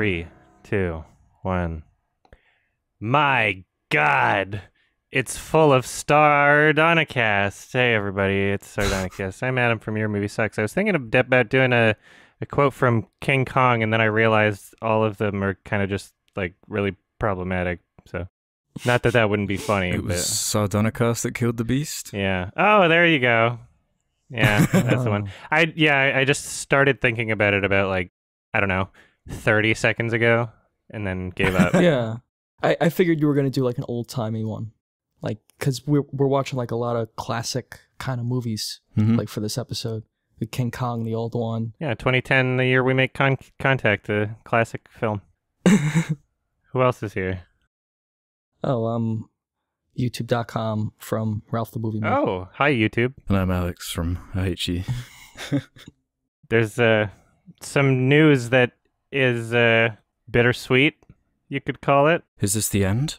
Three, two, one. My God, it's full of Stardonicast. Hey, everybody, it's Stardonicast. I'm Adam from Your Movie Sucks. I was thinking about doing a, a quote from King Kong, and then I realized all of them are kind of just like really problematic. So, not that that wouldn't be funny. It was but... Sardonicast that killed the beast. Yeah. Oh, there you go. Yeah, that's the one. I yeah, I just started thinking about it about like I don't know 30 seconds ago and then gave up. yeah. I, I figured you were going to do like an old timey one. Like, because we're, we're watching like a lot of classic kind of movies, mm -hmm. like for this episode. the King Kong, the old one. Yeah, 2010, the year we make con contact, the classic film. Who else is here? Oh, um, YouTube.com from Ralph the Movie Man. Oh, hi, YouTube. And I'm Alex from IHE. There's uh, some news that is uh, bittersweet, you could call it. Is this the end?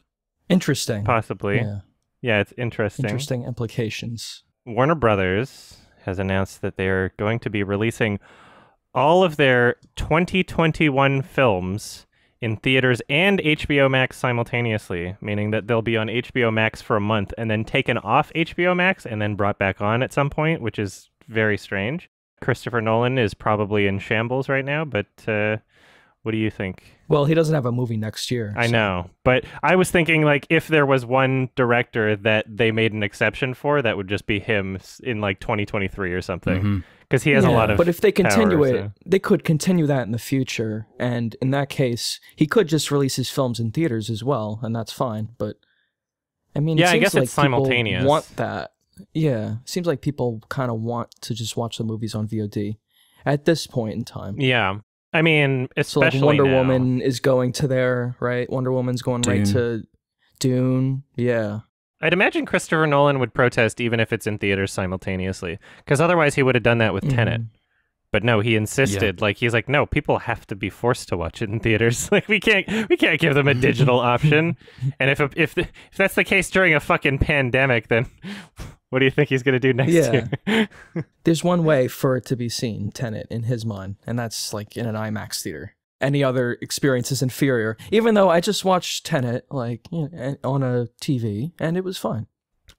Interesting. Possibly. Yeah. yeah, it's interesting. Interesting implications. Warner Brothers has announced that they are going to be releasing all of their 2021 films in theaters and HBO Max simultaneously, meaning that they'll be on HBO Max for a month and then taken off HBO Max and then brought back on at some point, which is very strange. Christopher Nolan is probably in shambles right now, but uh, what do you think? Well, he doesn't have a movie next year. I so. know, but I was thinking like if there was one director that they made an exception for, that would just be him in like 2023 or something, because mm-hmm. mm -hmm. he has yeah, a lot of. But if they continue power, it, so. they could continue that in the future, and in that case, he could just release his films in theaters as well, and that's fine. But I mean, yeah, I guess like it's simultaneous. Want that? Yeah, seems like people kind of want to just watch the movies on VOD at this point in time. Yeah. I mean, especially so like Wonder now. Woman is going to there, right? Wonder Woman's going Dune. right to Dune. Yeah. I'd imagine Christopher Nolan would protest even if it's in theaters simultaneously, because otherwise he would have done that with mm. Tenet. Mm-hmm. But no, he insisted. Yeah. Like he's like, no, people have to be forced to watch it in theaters. Like we can't, we can't give them a digital option. And if if if that's the case during a fucking pandemic, then what do you think he's going to do next yeah. year? There's one way for it to be seen, Tenet, in his mind, and that's like in an IMAX theater. Any other experience is inferior, even though I just watched Tenet like you know, on a TV and it was fine.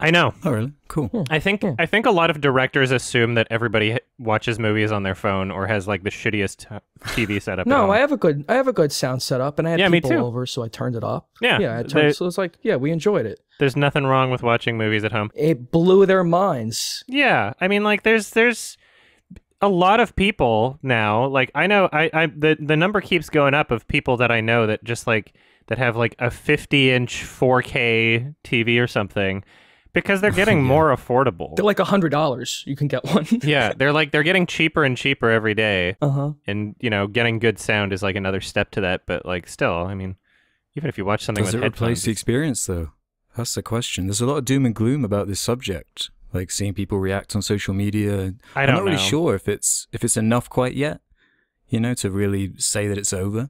I know. Oh, really? Cool. Yeah. I think yeah. I think a lot of directors assume that everybody watches movies on their phone or has like the shittiest TV setup. no, I have a good I have a good sound setup, and I had yeah, people over, so I turned it up. Yeah, yeah. Turned, they, so it's like, yeah, we enjoyed it. There's nothing wrong with watching movies at home. It blew their minds. Yeah, I mean, like there's there's a lot of people now. Like I know I, I the the number keeps going up of people that I know that just like that have like a 50 inch 4K TV or something because they're getting yeah. more affordable. They're like a hundred dollars. You can get one. yeah, they're like they're getting cheaper and cheaper every day. Uh huh. And you know, getting good sound is like another step to that. But like, still, I mean, even if you watch something, does with it replace the experience though? That's the question. There's a lot of doom and gloom about this subject, like seeing people react on social media. I am not know. really sure if it's if it's enough quite yet, you know, to really say that it's over.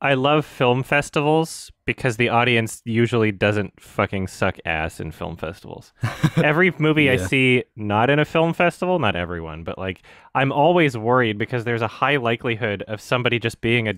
I love film festivals because the audience usually doesn't fucking suck ass in film festivals. Every movie yeah. I see not in a film festival, not everyone, but like I'm always worried because there's a high likelihood of somebody just being a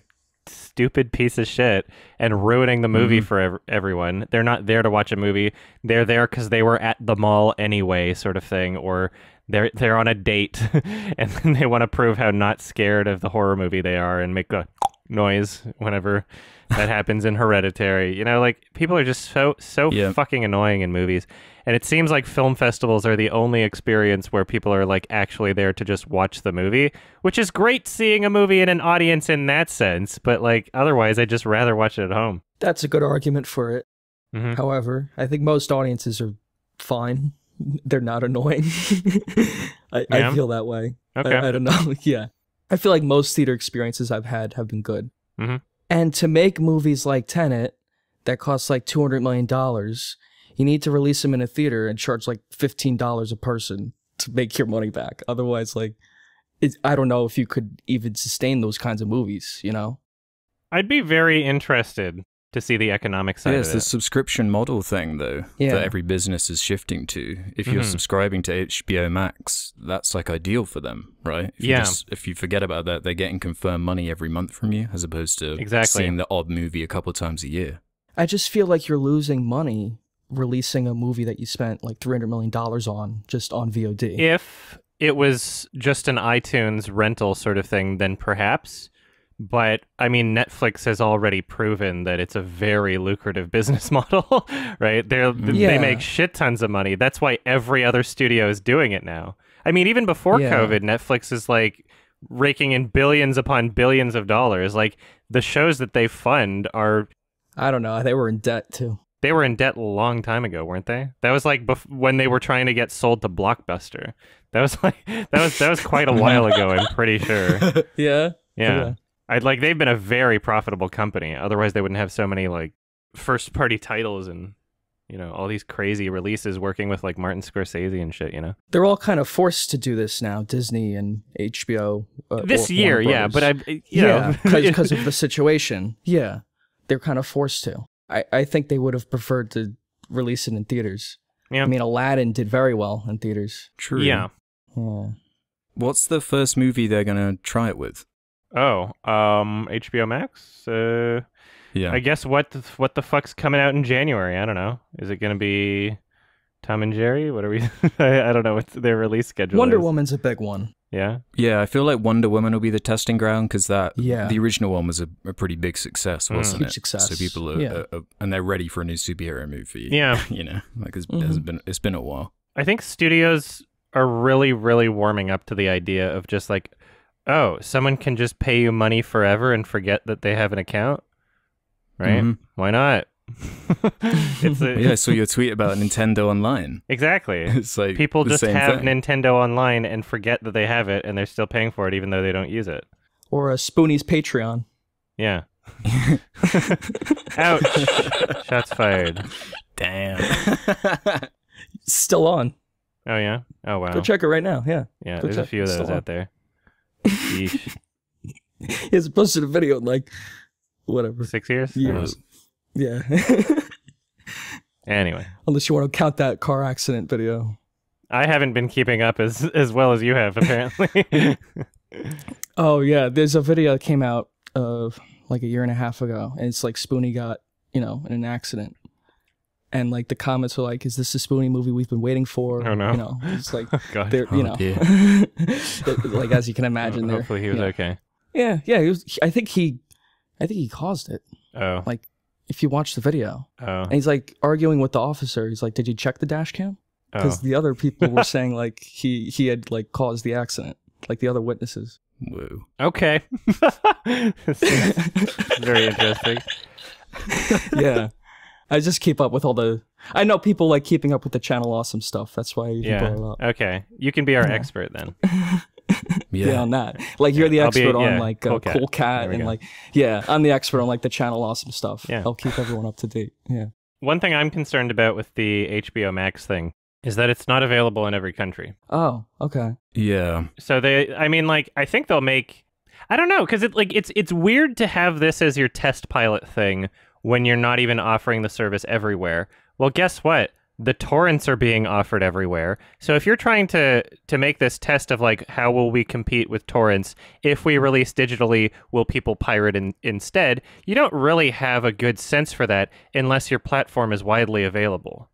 stupid piece of shit and ruining the movie mm-hmm. for ev- everyone. They're not there to watch a movie. They're there cuz they were at the mall anyway, sort of thing or they're they're on a date and they want to prove how not scared of the horror movie they are and make a noise whenever that happens in Hereditary. You know, like people are just so so fucking annoying in movies. And it seems like film festivals are the only experience where people are like actually there to just watch the movie, which is great seeing a movie in an audience in that sense, but like otherwise I'd just rather watch it at home. That's a good argument for it. Mm-hmm. However, I think most audiences are fine. They're not annoying. I, yeah. I, feel that way. Okay. I, I don't know. yeah. I feel like most theater experiences I've had have been good. Mm -hmm. And to make movies like Tenet that cost like two hundred million dollars, you need to release them in a theater and charge like fifteen dollars a person to make your money back. Otherwise, like, I don't know if you could even sustain those kinds of movies. You know, I'd be very interested to see the economic side. Yes, yeah, the subscription model thing though yeah. that every business is shifting to. If you're mm-hmm. subscribing to HBO Max, that's like ideal for them, right? If yeah. You just, if you forget about that, they're getting confirmed money every month from you, as opposed to exactly. seeing the odd movie a couple times a year. I just feel like you're losing money releasing a movie that you spent like three hundred million dollars on just on VOD. If it was just an iTunes rental sort of thing, then perhaps. But I mean, Netflix has already proven that it's a very lucrative business model, right? They mm. yeah. they make shit tons of money. That's why every other studio is doing it now. I mean, even before yeah. COVID, Netflix is like raking in billions upon billions of dollars. Like the shows that they fund are. I don't know. They were in debt too. They were in debt a long time ago, weren't they? That was like when they were trying to get sold to Blockbuster. That was like that was that was quite a while ago. I'm pretty sure. yeah. Yeah. yeah. I'd like they've been a very profitable company. Otherwise, they wouldn't have so many like first party titles and you know all these crazy releases working with like Martin Scorsese and shit. You know, they're all kind of forced to do this now. Disney and HBO uh, this or, year, yeah. But I, you yeah, because of the situation, yeah, they're kind of forced to. I I think they would have preferred to release it in theaters. Yeah, I mean Aladdin did very well in theaters. True. Yeah. Yeah. What's the first movie they're gonna try it with? Oh, um, HBO Max. Uh, yeah. I guess what the, what the fuck's coming out in January? I don't know. Is it gonna be Tom and Jerry? What are we? I, I, don't know what their release schedule. Wonder is. Woman's a big one. Yeah. Yeah, I feel like Wonder Woman will be the testing ground because that yeah. the original one was a, a pretty big success, hmm. wasn't mm. it? Success. So people are, yeah. are, are, and they're ready for a new superhero movie. Yeah. you know, like it's, mm-hmm. it's been it's been a while. I think studios are really really warming up to the idea of just like Oh, someone can just pay you money forever and forget that they have an account, right? Mm -hmm. Why not? it's a, yeah, I saw your tweet about Nintendo Online. Exactly. It's like people just have thing. Nintendo Online and forget that they have it, and they're still paying for it even though they don't use it. Or a Spoonie's Patreon. Yeah. Ouch! Shots fired. Damn. still on. Oh yeah. Oh wow. Go check it right now. Yeah. Yeah. Go there's check. a few of those out there. he has posted a video in like whatever six years. Years. Oh. Yeah. anyway, unless you want to count that car accident video. I haven't been keeping up as as well as you have apparently. oh yeah, there's a video that came out of uh, like a year and a half ago, and it's like Spoonie got you know in an accident, and like the comments were like, "Is this the spoony movie we've been waiting for?" Oh no! You know, it's like oh, God. they're you oh, know, oh, like as you can imagine. hopefully, he was okay. Yeah, yeah. He was, he, I think he, I think he caused it. Oh, like if you watch the video, oh, and he's like arguing with the officer. He's like, "Did you check the dash cam?" Because oh. the other people were saying like he he had like caused the accident, like the other witnesses. Woo. Okay. very interesting. yeah. I just keep up with all the. I know people like keeping up with the Channel Awesome stuff. That's why I yeah. brought it up. Okay, you can be our yeah. expert then. yeah. yeah, on that. Like you're the expert be, on like cool, uh, cat. cool cat and go. like yeah, I'm the expert on like the Channel Awesome stuff. Yeah, I'll keep everyone up to date. Yeah. One thing I'm concerned about with the HBO Max thing is that it's not available in every country. Oh, okay. Yeah. So they, I mean, like I think they'll make. I don't know because it like it's it's weird to have this as your test pilot thing when you're not even offering the service everywhere. Well, guess what? The torrents are being offered everywhere. So if you're trying to to make this test of like how will we compete with torrents if we release digitally, will people pirate in, instead? You don't really have a good sense for that unless your platform is widely available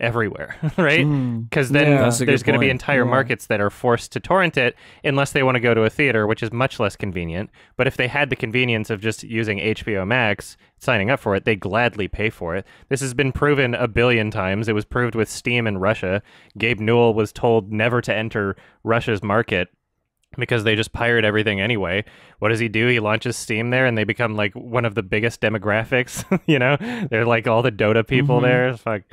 everywhere, right? Because hmm. mm, then yeah, there's going to be entire yeah. markets that are forced to torrent it unless they want to go to a theater, which is much less convenient. But if they had the convenience of just using HBO Max, signing up for it, they gladly pay for it. This has been proven a billion times. It was proved with Steam in Russia. Gabe Newell was told never to enter Russia's market because they just pirate everything anyway. What does he do? He launches Steam there and they become like one of the biggest demographics, you know? They're like all the Dota people mm-hmm. there. It's like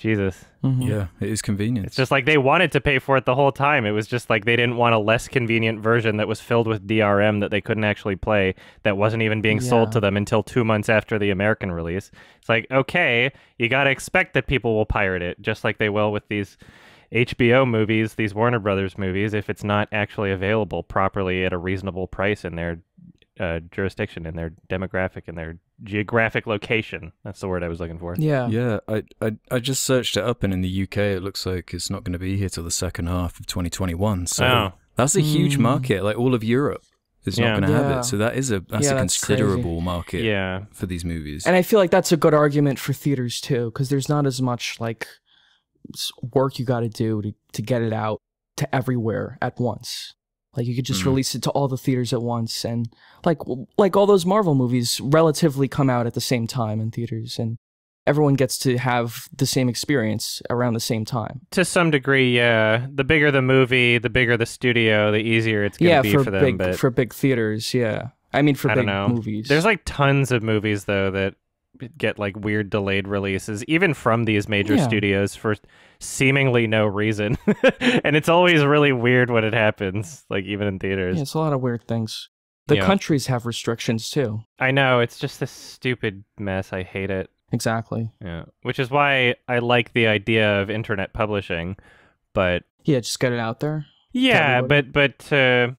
Jesus. Mm-hmm. Yeah, it is convenient. It's just like they wanted to pay for it the whole time. It was just like they didn't want a less convenient version that was filled with DRM that they couldn't actually play that wasn't even being yeah. sold to them until 2 months after the American release. It's like, okay, you got to expect that people will pirate it just like they will with these HBO movies, these Warner Brothers movies if it's not actually available properly at a reasonable price in their uh, jurisdiction and their demographic and their geographic location. That's the word I was looking for. Yeah, yeah. I, I I just searched it up, and in the UK, it looks like it's not going to be here till the second half of 2021. So oh. that's a huge hmm. market, like all of Europe. is yeah. not going to yeah. have it. So that is a that's yeah, a considerable that's market yeah. for these movies. And I feel like that's a good argument for theaters too cuz there's not as much like work you got to do to to get it out to everywhere at once. Like you could just mm. release it to all the theaters at once, and like like all those Marvel movies relatively come out at the same time in theaters, and everyone gets to have the same experience around the same time. To some degree, yeah. The bigger the movie, the bigger the studio, the easier it's going to yeah, be for, for them. Big, but... for big theaters, yeah. I mean, for I big movies. There's like tons of movies though that get like weird delayed releases, even from these major yeah. studios for seemingly no reason. and it's always really weird when it happens, like even in theaters. Yeah, it's a lot of weird things. The yeah. countries have restrictions too. I know. It's just this stupid mess. I hate it. Exactly. Yeah. Which is why I like the idea of internet publishing, but. Yeah, just get it out there. Yeah, but, but uh,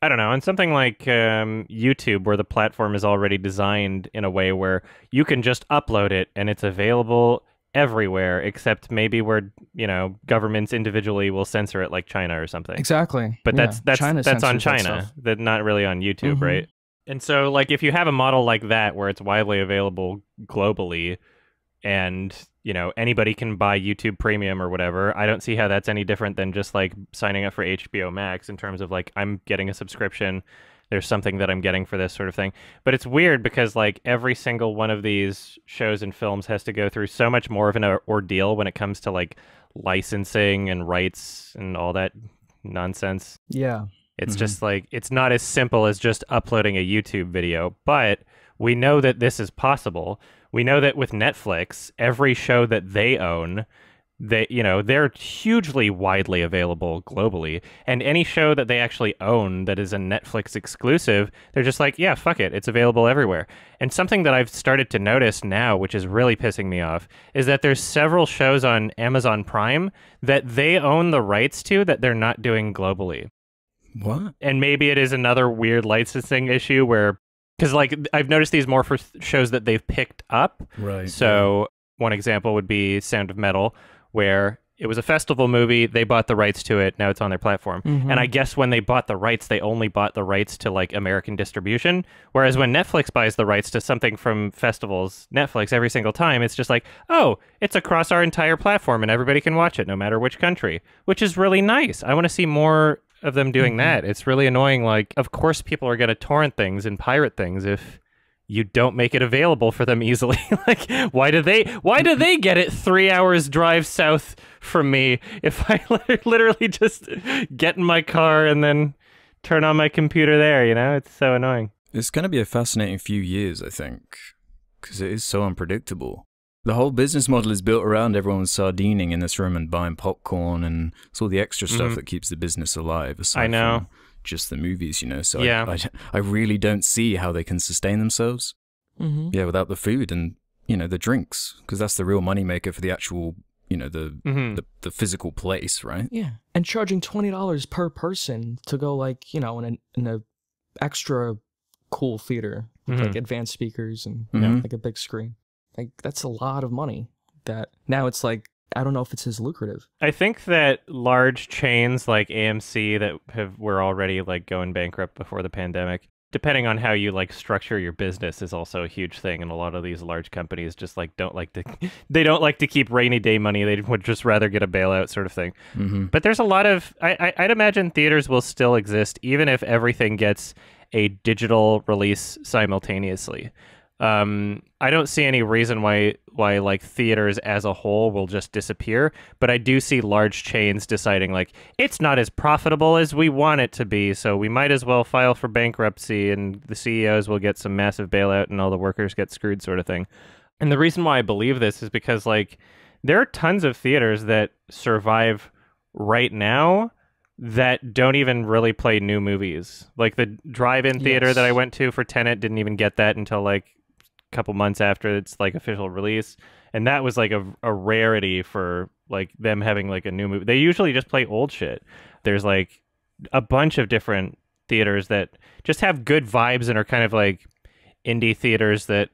I don't know, and something like um, YouTube, where the platform is already designed in a way where you can just upload it and it's available everywhere, except maybe where you know governments individually will censor it, like China or something. Exactly. But yeah. that's that's China that's on China, that, that, not really on YouTube, mm-hmm. right? And so, like, if you have a model like that where it's widely available globally, and you know anybody can buy YouTube Premium or whatever. I don't see how that's any different than just like signing up for HBO Max in terms of like I'm getting a subscription. There's something that I'm getting for this sort of thing. But it's weird because like every single one of these shows and films has to go through so much more of an uh, ordeal when it comes to like licensing and rights and all that nonsense. Yeah. It's mm-hmm. just like it's not as simple as just uploading a YouTube video, but we know that this is possible we know that with Netflix, every show that they own, they you know they're hugely widely available globally, and any show that they actually own that is a Netflix exclusive, they're just like, yeah, fuck it, it's available everywhere. And something that I've started to notice now, which is really pissing me off, is that there's several shows on Amazon Prime that they own the rights to that they're not doing globally. What? And maybe it is another weird licensing issue where because like I've noticed these more for shows that they've picked up. Right. So one example would be Sound of Metal, where it was a festival movie. They bought the rights to it. Now it's on their platform. Mm-hmm. And I guess when they bought the rights, they only bought the rights to like American distribution. Whereas when Netflix buys the rights to something from festivals, Netflix every single time, it's just like, oh, it's across our entire platform and everybody can watch it no matter which country, which is really nice. I want to see more of them doing mm-hmm. that. It's really annoying. Like, of course, people are going to torrent things and pirate things if you don't make it available for them easily. like, why do they? Why do they get it three hours drive south from me if I literally just get in my car and then turn on my computer there? You know, it's so annoying. It's going to be a fascinating few years, I think, because it is so unpredictable. The whole business model is built around everyone sardining in this room and buying popcorn, and it's all the extra stuff mm. that keeps the business alive. I know. Just the movies, you know. So yeah. I, I, I, really don't see how they can sustain themselves. Mm -hmm. Yeah, without the food and you know the drinks, because that's the real moneymaker for the actual you know the, mm -hmm. the the physical place, right? Yeah, and charging twenty dollars per person to go like you know in an in a extra cool theater with mm -hmm. like mm-hmm. advanced speakers and you know, mm-hmm. like a big screen. Like that's a lot of money. That now it's like I don't know if it's as lucrative. I think that large chains like AMC that have were already like going bankrupt before the pandemic. Depending on how you like structure your business is also a huge thing, and a lot of these large companies just like don't like to they don't like to keep rainy day money. They would just rather get a bailout sort of thing. Mm -hmm. But there's a lot of I, I I'd imagine theaters will still exist even if everything gets a digital release simultaneously um, I don't see any reason why why like theaters as a whole will just disappear, but I do see large chains deciding like it's not as profitable as we want it to be, so we might as well file for bankruptcy and the CEOs will get some massive bailout and all the workers get screwed sort of thing. And the reason why I believe this is because like there are tons of theaters that survive right now that don't even really play new movies. Like the drive-in theater yes. that I went to for Tenant didn't even get that until like couple months after its like official release, and that was like a, a rarity for like them having like a new movie. They usually just play old shit. There's like a bunch of different theaters that just have good vibes and are kind of like indie theaters that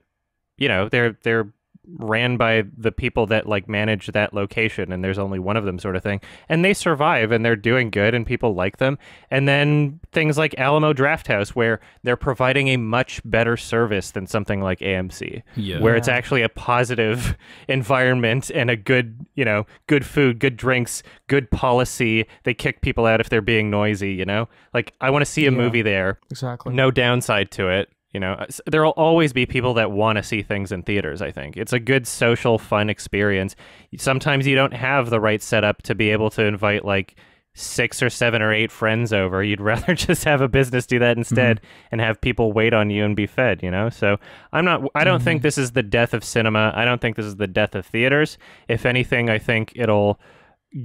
you know they're they're ran by the people that like manage that location and there's only one of them sort of thing and they survive and they're doing good and people like them and then things like alamo draft house where they're providing a much better service than something like amc yeah. where it's actually a positive environment and a good you know good food good drinks good policy they kick people out if they're being noisy you know like i want to see a yeah. movie there exactly no downside to it you know there'll always be people that want to see things in theaters i think it's a good social fun experience sometimes you don't have the right setup to be able to invite like six or seven or eight friends over you'd rather just have a business do that instead mm-hmm. and have people wait on you and be fed you know so i'm not i don't mm-hmm. think this is the death of cinema i don't think this is the death of theaters if anything i think it'll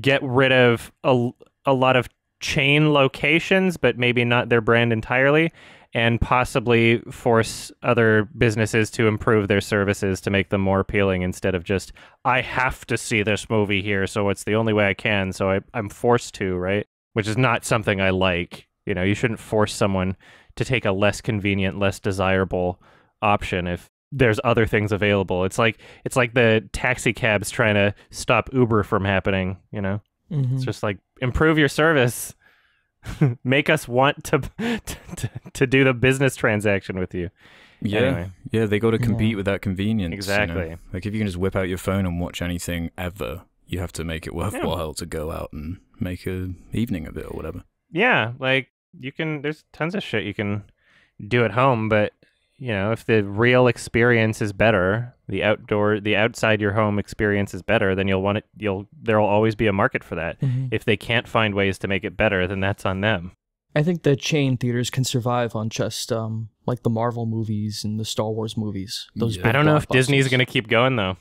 get rid of a, a lot of chain locations but maybe not their brand entirely and possibly force other businesses to improve their services to make them more appealing instead of just I have to see this movie here, so it's the only way I can, so I, I'm forced to, right? Which is not something I like. You know, you shouldn't force someone to take a less convenient, less desirable option if there's other things available. It's like it's like the taxi cabs trying to stop Uber from happening, you know? Mm-hmm. It's just like improve your service. make us want to, to to do the business transaction with you. Yeah, anyway. yeah, they got to compete yeah. with that convenience. Exactly. You know? Like if you can just whip out your phone and watch anything ever, you have to make it worthwhile yeah. to go out and make a evening of it or whatever. Yeah, like you can. There's tons of shit you can do at home, but you know, if the real experience is better, the outdoor the outside your home experience is better then you'll want it you'll there'll always be a market for that mm-hmm. if they can't find ways to make it better then that's on them i think the chain theaters can survive on just um like the marvel movies and the star wars movies those yeah. i don't know if disney's going to keep going though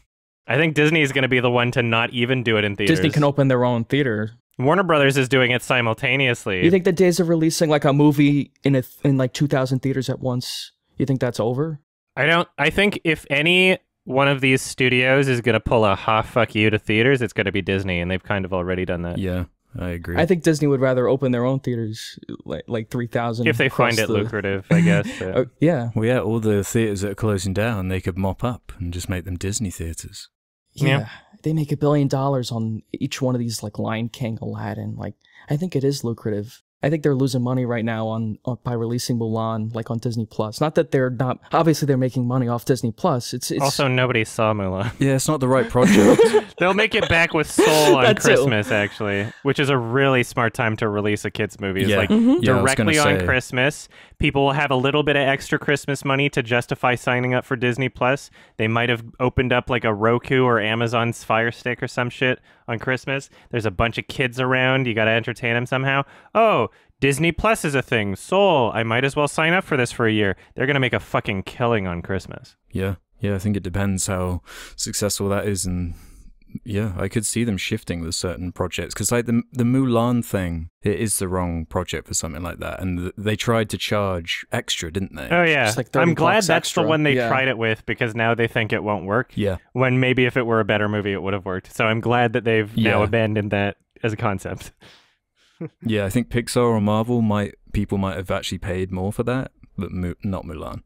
i think disney's going to be the one to not even do it in theaters disney can open their own theater Warner Brothers is doing it simultaneously. You think the days of releasing like a movie in a, in like 2000 theaters at once, you think that's over? I don't I think if any one of these studios is going to pull a ha fuck you to theaters, it's going to be Disney, and they've kind of already done that. Yeah, I agree. I think Disney would rather open their own theaters, like like three thousand, if they find it the... lucrative. I guess. uh, yeah. Well, yeah. All the theaters that are closing down, they could mop up and just make them Disney theaters. Yeah, yeah. they make a billion dollars on each one of these, like Lion King, Aladdin. Like, I think it is lucrative. I think they're losing money right now on, on, uh, by releasing Mulan like on Disney Plus. Not that they're not obviously they're making money off Disney Plus. It's, it's also nobody saw Mulan. Yeah, it's not the right project. They'll make it back with Soul on Christmas it. actually, which is a really smart time to release a kids movie. It's yeah. like mm -hmm. directly yeah, on say. Christmas people will have a little bit of extra Christmas money to justify signing up for Disney Plus. They might have opened up like a Roku or Amazon's Fire Stick or some shit on Christmas. There's a bunch of kids around. You got to entertain them somehow. Oh, Disney Plus is a thing. Soul, I might as well sign up for this for a year. They're going to make a fucking killing on Christmas. Yeah. Yeah, I think it depends how successful that is and yeah, I could see them shifting the certain projects because, like the the Mulan thing, it is the wrong project for something like that, and th they tried to charge extra, didn't they? Oh yeah, like I'm glad that's extra. the one they yeah. tried it with because now they think it won't work. Yeah, when maybe if it were a better movie, it would have worked. So I'm glad that they've yeah. now abandoned that as a concept. yeah, I think Pixar or Marvel might people might have actually paid more for that, but Mu not Mulan.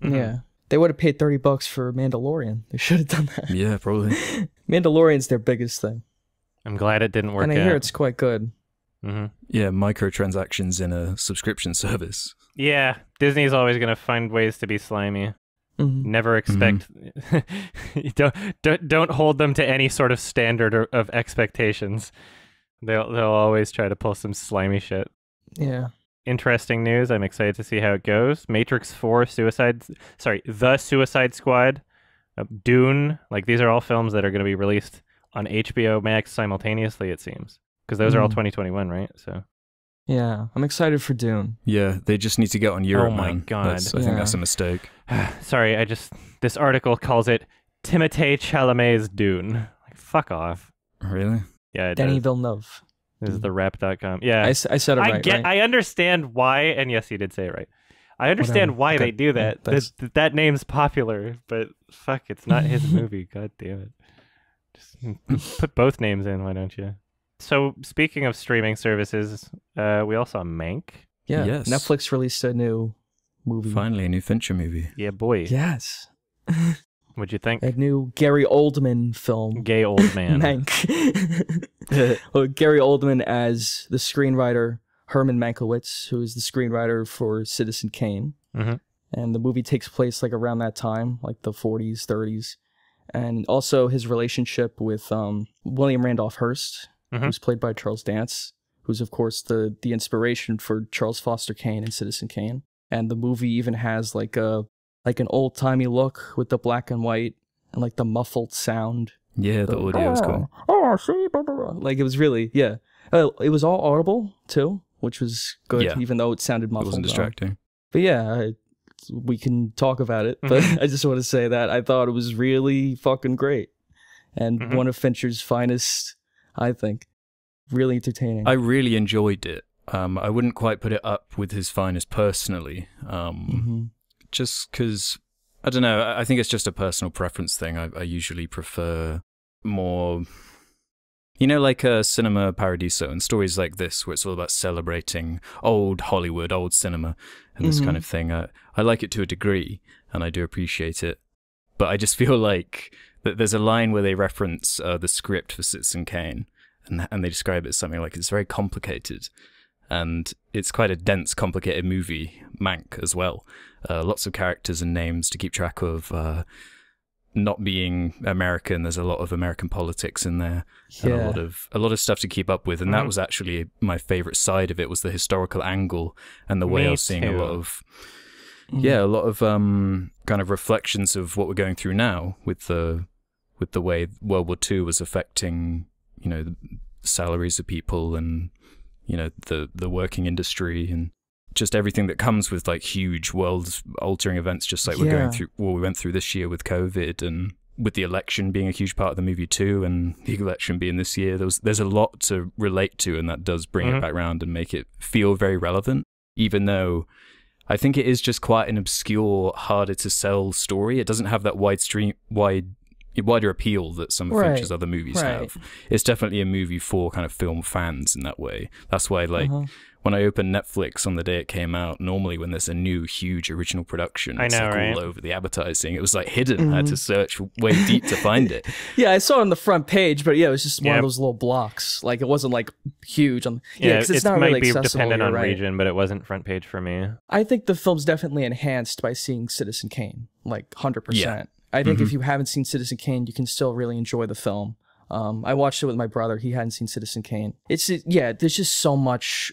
Mm -hmm. Yeah, mm-hmm. they would have paid thirty bucks for Mandalorian. They should have done that. Yeah, probably. Mandalorian's their biggest thing. I'm glad it didn't work. And I out. hear it's quite good. Mm-hmm. Yeah, microtransactions in a subscription service. Yeah, Disney's always going to find ways to be slimy. Mm-hmm. Never mm-hmm. expect. Mm-hmm. don't, don't don't hold them to any sort of standard or, of expectations. They'll they'll always try to pull some slimy shit. Yeah. Interesting news. I'm excited to see how it goes. Matrix Four Suicide, sorry, The Suicide Squad uh, Dune, like these are all films that are going to be released on HBO Max simultaneously. It seems because those mm. are all mm. 2021, right? So. Yeah, I'm excited for Dune. Yeah, they just need to get on Europe. Oh my man. god, that's, I yeah. think that's a mistake. Sorry, I just this article calls it Timothée Chalamet's Dune. Like, fuck off. Really? Yeah. Danny does. Villeneuve. This is the rap.com. Yeah. I, I said it right, I get, right? I understand why, and yes, he did say it right. I understand Whatever. why okay. they do that. That, that name's popular, but Fuck, it's not his movie. God damn it. Just put both names in, why don't you? So, speaking of streaming services, uh, we all saw Mank. Yeah. Yes. Netflix released a new movie. Finally, a new Fincher movie. Yeah, boy. Yes. What'd you think? A new Gary Oldman film. Gay old man. Mank. well, Gary Oldman as the screenwriter Herman Mankiewicz, who is the screenwriter for Citizen Kane. Mm -hmm and the movie takes place like around that time, like the 40s, 30s, and also his relationship with um, William Randolph Hearst, mm-hmm. who's played by Charles Dance, who's of course the the inspiration for Charles Foster Kane and Citizen Kane. And the movie even has like a like an old timey look with the black and white and like the muffled sound. Yeah, the, the audio was cool. Oh, see, blah, blah, blah. like it was really yeah. Uh, it was all audible too, which was good, yeah. even though it sounded muffled. It wasn't distracting. Though. But yeah, I, we can talk about it, but mm-hmm. I just want to say that I thought it was really fucking great and mm-hmm. one of Fincher's finest, I think. Really entertaining. I really enjoyed it. Um, I wouldn't quite put it up with his finest personally, um, mm-hmm. just because I don't know. I think it's just a personal preference thing. I, I usually prefer more you know, like a uh, Cinema Paradiso and stories like this, where it's all about celebrating old Hollywood, old cinema, and this mm -hmm. kind mm-hmm. of thing. I, I like it to a degree, and I do appreciate it. But I just feel like that there's a line where they reference uh, the script for Citizen Kane, and, and they describe it as something like it's very complicated. And it's quite a dense, complicated movie, Mank, as well. Uh, lots of characters and names to keep track of. Uh, not being American, there's a lot of American politics in there, yeah. and a lot of a lot of stuff to keep up with. And mm-hmm. that mm. was actually my favorite side of it was the historical angle and the way Me seeing a lot of mm-hmm. yeah, a lot of um, kind of reflections of what we're going through now with the with the way World War II was affecting you know the salaries of people and you know the the working industry and just everything that comes with like huge world altering events, just like we're yeah. going through, well, we went through this year with COVID and with the election being a huge part of the movie too, and the election being this year, there was, there's a lot to relate to, and that does bring mm-hmm. it back around and make it feel very relevant, even though I think it is just quite an obscure, harder to sell story. It doesn't have that wide stream, wide wider appeal that some right. Finch's other movies right. have. It's definitely a movie for kind of film fans in that way. That's why like uh-huh when I opened Netflix on the day it came out, normally when there's a new huge original production, it's I know, like right? all over the advertising. It was like hidden. Mm-hmm. I had to mm-hmm. search way deep to find it. yeah, I saw it on the front page, but yeah, it was just one yep. of those little blocks. Like it wasn't like huge on. Yeah, yeah it's, it's not might really be dependent on right. region, but it wasn't front page for me. I think the film's definitely enhanced by seeing Citizen Kane, like hundred yeah. I think mm-hmm. if you haven't seen Citizen Kane, you can still really enjoy the film. Um, I watched it with my brother. He hadn't seen Citizen Kane. It's yeah. There's just so much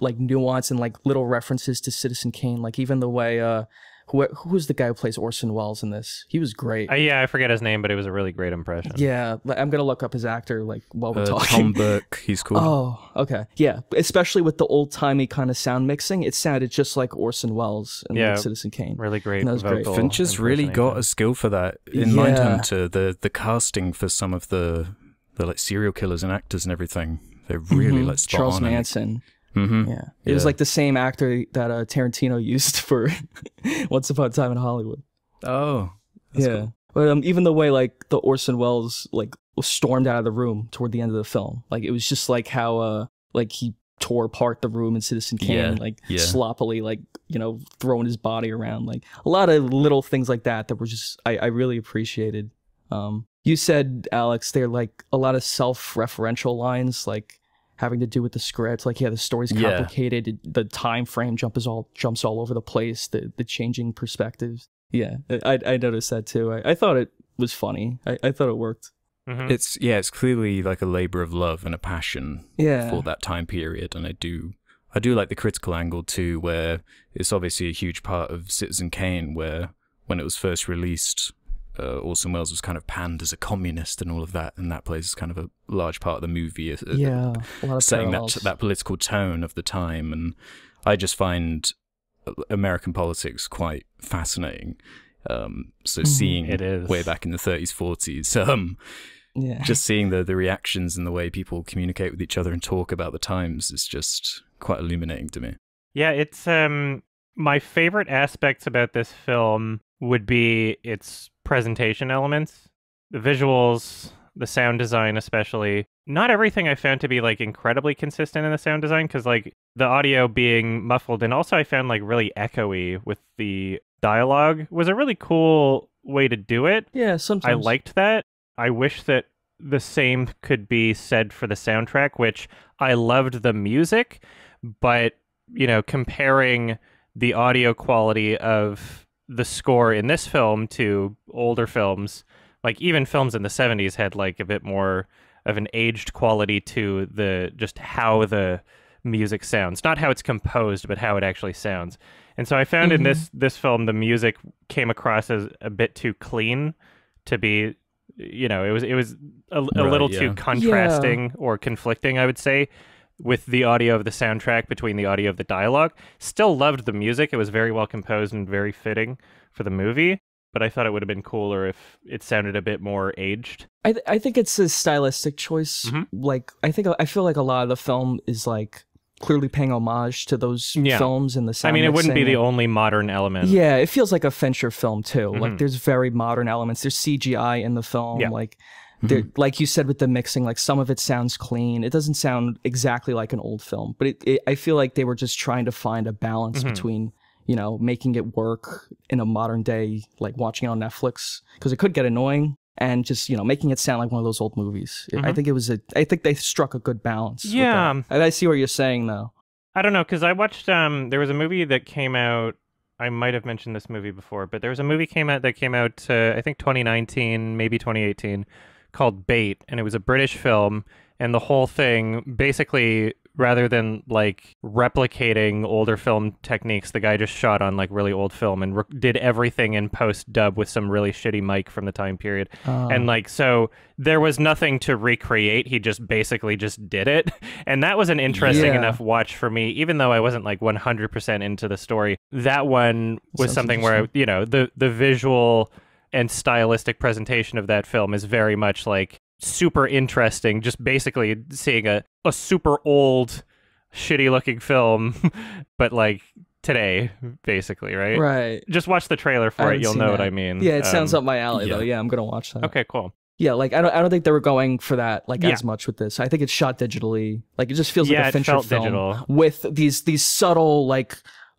like nuance and like little references to Citizen Kane. Like even the way uh, who who was the guy who plays Orson Welles in this? He was great. Uh, yeah, I forget his name, but it was a really great impression. Yeah, I'm gonna look up his actor like while we're uh, talking. Tom Burke, he's cool. Oh, okay, yeah. Especially with the old timey kind of sound mixing, it sounded just like Orson Welles and yeah, like Citizen Kane. Really great. And that was great. Finch has really got a skill for that in yeah. Mindhunter. The the casting for some of the the like serial killers and actors and everything. They're really mm -hmm. like spot Charles on Manson. Mm-hmm. Yeah. It yeah. was like the same actor that uh, Tarantino used for Once Upon a Time in Hollywood. Oh. yeah. Cool. But um, even the way like the Orson Welles like stormed out of the room toward the end of the film, like it was just like how uh like he tore apart the room in Citizen Kane, yeah. like yeah. sloppily, like you know throwing his body around, like a lot of little things like that that were just I, I really appreciated. Um, you said Alex, they're like a lot of self-referential lines, like having to do with the script. Like, yeah, the story's complicated. Yeah. The time frame jump is all jumps all over the place. The the changing perspectives. Yeah, I I noticed that too. I, I thought it was funny. I, I thought it worked. Mm-hmm. It's yeah, it's clearly like a labor of love and a passion yeah. for that time period, and I do I do like the critical angle too, where it's obviously a huge part of Citizen Kane, where when it was first released, uh, Orson Welles was kind of panned as a communist and all of that, and that plays kind of a large part of the movie. Uh, uh yeah, setting that that political tone of the time, and I just find uh, American politics quite fascinating. Um, so mm-hmm. seeing it is. way back in the 30s, 40s, um, yeah. just seeing the the reactions and the way people communicate with each other and talk about the times is just quite illuminating to me. Yeah, it's um, my favorite aspects about this film would be its presentation elements, the visuals, the sound design especially. Not everything I found to be like incredibly consistent in the sound design cuz like the audio being muffled and also I found like really echoey with the dialogue was a really cool way to do it. Yeah, sometimes. I liked that. I wish that the same could be said for the soundtrack, which I loved the music, but you know, comparing the audio quality of the score in this film to older films, like even films in the 70s had like a bit more of an aged quality to the just how the music sounds, not how it's composed, but how it actually sounds. And so I found mm-hmm. in this this film the music came across as a bit too clean to be you know, it was it was a, a right, little yeah. too contrasting yeah. or conflicting, I would say with the audio of the soundtrack between the audio of the dialogue. Still loved the music. It was very well composed and very fitting for the movie. But I thought it would have been cooler if it sounded a bit more aged. I th I think it's a stylistic choice. Mm -hmm. Like I think I feel like a lot of the film is like clearly paying homage to those yeah. films and the sound. I mean, it wouldn't be the only modern element. Yeah, it feels like a Fincher film too. Mm -hmm. Like mm-hmm. there's very modern elements. There's CGI in the film. Yeah. Like Mm-hmm. Like you said with the mixing, like some of it sounds clean. It doesn't sound exactly like an old film, but it, it, I feel like they were just trying to find a balance mm-hmm. between you know making it work in a modern day, like watching it on Netflix, because it could get annoying and just you know making it sound like one of those old movies. Mm-hmm. I think it was a. I think they struck a good balance. Yeah, and I see what you're saying though. I don't know because I watched. Um, there was a movie that came out. I might have mentioned this movie before, but there was a movie came out that came out. Uh, I think 2019, maybe 2018 called Bait, and it was a British film. And the whole thing basically, rather than like replicating older film techniques, the guy just shot on like really old film and did everything in post dub with some really shitty mic from the time period. Oh. And like, so there was nothing to recreate. He just basically just did it. And that was an interesting yeah. enough watch for me, even though I wasn't like 100% into the story. That one was Sounds something where, I, you know, the, the visual and stylistic presentation of that film is very much like super interesting. Just basically seeing a, a super old, shitty looking film, but like today, basically, right? Right. Just watch the trailer for it. You'll know that. what I mean. Yeah, it um, sounds up my alley, yeah. though. Yeah, I'm going to watch that. Okay, cool. Yeah, like I don't, I don't think they were going for that like yeah. as much with this. I think it's shot digitally. Like it just feels yeah, like a Fincher film digital. with these these subtle like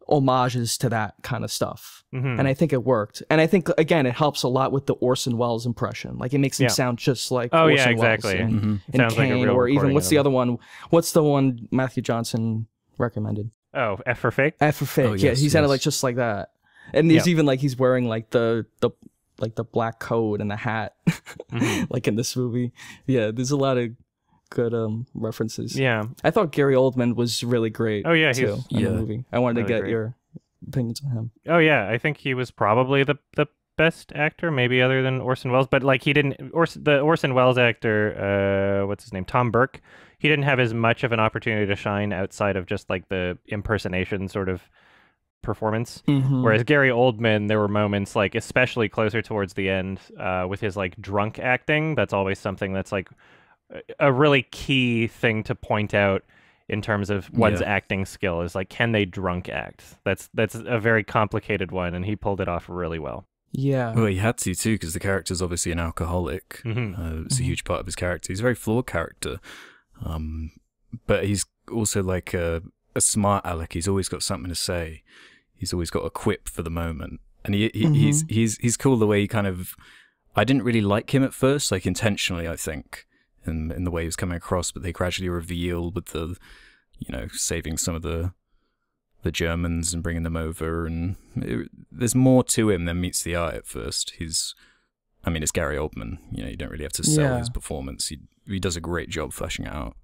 homages to that kind of stuff. Mm-hmm. And I think it worked. And I think again, it helps a lot with the Orson Welles impression. Like it makes him yeah. sound just like oh Orson yeah, exactly. Welles and, mm-hmm. and Sounds Kane, like or even what's the other one? What's the one Matthew Johnson recommended? Oh, F for fake. F for fake. Oh, yes, yeah, he yes. sounded like just like that. And there's yeah. even like he's wearing like the the like the black coat and the hat, mm-hmm. like in this movie. Yeah, there's a lot of good um references. Yeah, I thought Gary Oldman was really great. Oh yeah, he's in yeah. the movie. I wanted really to get great. your opinions on him. Oh yeah, I think he was probably the the best actor, maybe other than Orson Welles. But like he didn't Ors the Orson Welles actor, uh, what's his name, Tom Burke. He didn't have as much of an opportunity to shine outside of just like the impersonation sort of performance. Mm-hmm. Whereas Gary Oldman, there were moments like especially closer towards the end uh, with his like drunk acting. That's always something that's like a really key thing to point out in terms of one's yeah. acting skill is like can they drunk act that's that's a very complicated one and he pulled it off really well yeah well he had to too because the character's obviously an alcoholic mm-hmm. uh, it's mm-hmm. a huge part of his character he's a very flawed character um, but he's also like a, a, smart alec he's always got something to say he's always got a quip for the moment and he, he mm-hmm. he's he's he's cool the way he kind of i didn't really like him at first like intentionally i think and, and the waves coming across, but they gradually reveal with the, you know, saving some of the the Germans and bringing them over, and it, there's more to him than meets the eye at first. He's, I mean, it's Gary Oldman. You know, you don't really have to sell yeah. his performance. He he does a great job fleshing it out.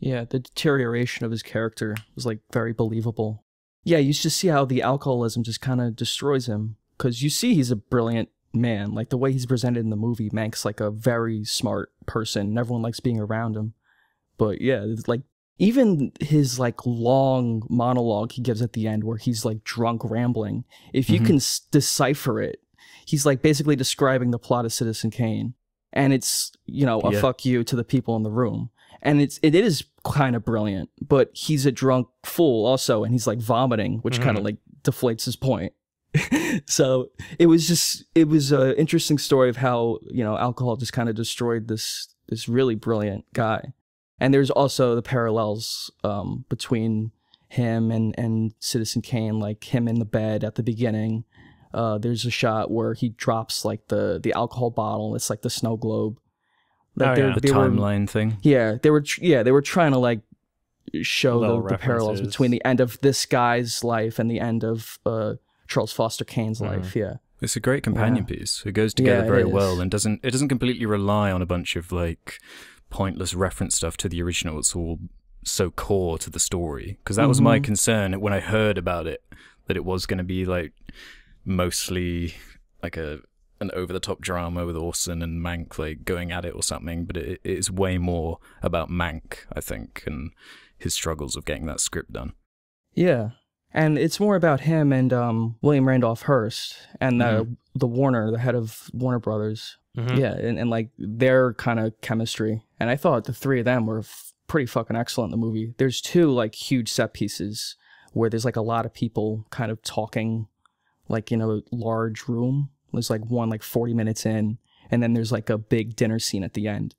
Yeah, the deterioration of his character was like very believable. Yeah, you just see how the alcoholism just kind of destroys him because you see he's a brilliant man. Like the way he's presented in the movie, Mank's like a very smart person, and everyone likes being around him. But yeah, like even his like long monologue he gives at the end, where he's like drunk rambling. If you mm -hmm. can decipher it, he's like basically describing the plot of Citizen Kane, and it's you know a yeah. fuck you to the people in the room and it's it is kind of brilliant but he's a drunk fool also and he's like vomiting which mm kind of mm-hmm. like deflates his point so it was just it was an interesting story of how you know alcohol just kind of destroyed this this really brilliant guy and there's also the parallels um, between him and and citizen kane like him in the bed at the beginning uh, there's a shot where he drops like the the alcohol bottle it's like the snow globe like oh, yeah. the timeline thing yeah they were yeah they were trying to like show the, the, parallels between the end of this guy's life and the end of uh, Charles Foster Kane's mm. life. Yeah. It's a great companion yeah. piece. It goes together yeah, very well and doesn't it doesn't completely rely on a bunch of like pointless reference stuff to the original. It's all so core to the story because that mm -hmm. was my mm-hmm. concern when I heard about it that it was going to be like mostly like a an over the top drama with Orson and Mank like going at it or something, but it, it is way more about Mank, I think, and his struggles of getting that script done. Yeah, and it's more about him and um, William Randolph Hearst and the mm. the Warner, the head of Warner Brothers. Mm-hmm. Yeah, and, and like their kind of chemistry. And I thought the three of them were f- pretty fucking excellent in the movie. There's two like huge set pieces where there's like a lot of people kind of talking, like in a large room. There's like one like 40 minutes in, and then there's like a big dinner scene at the end.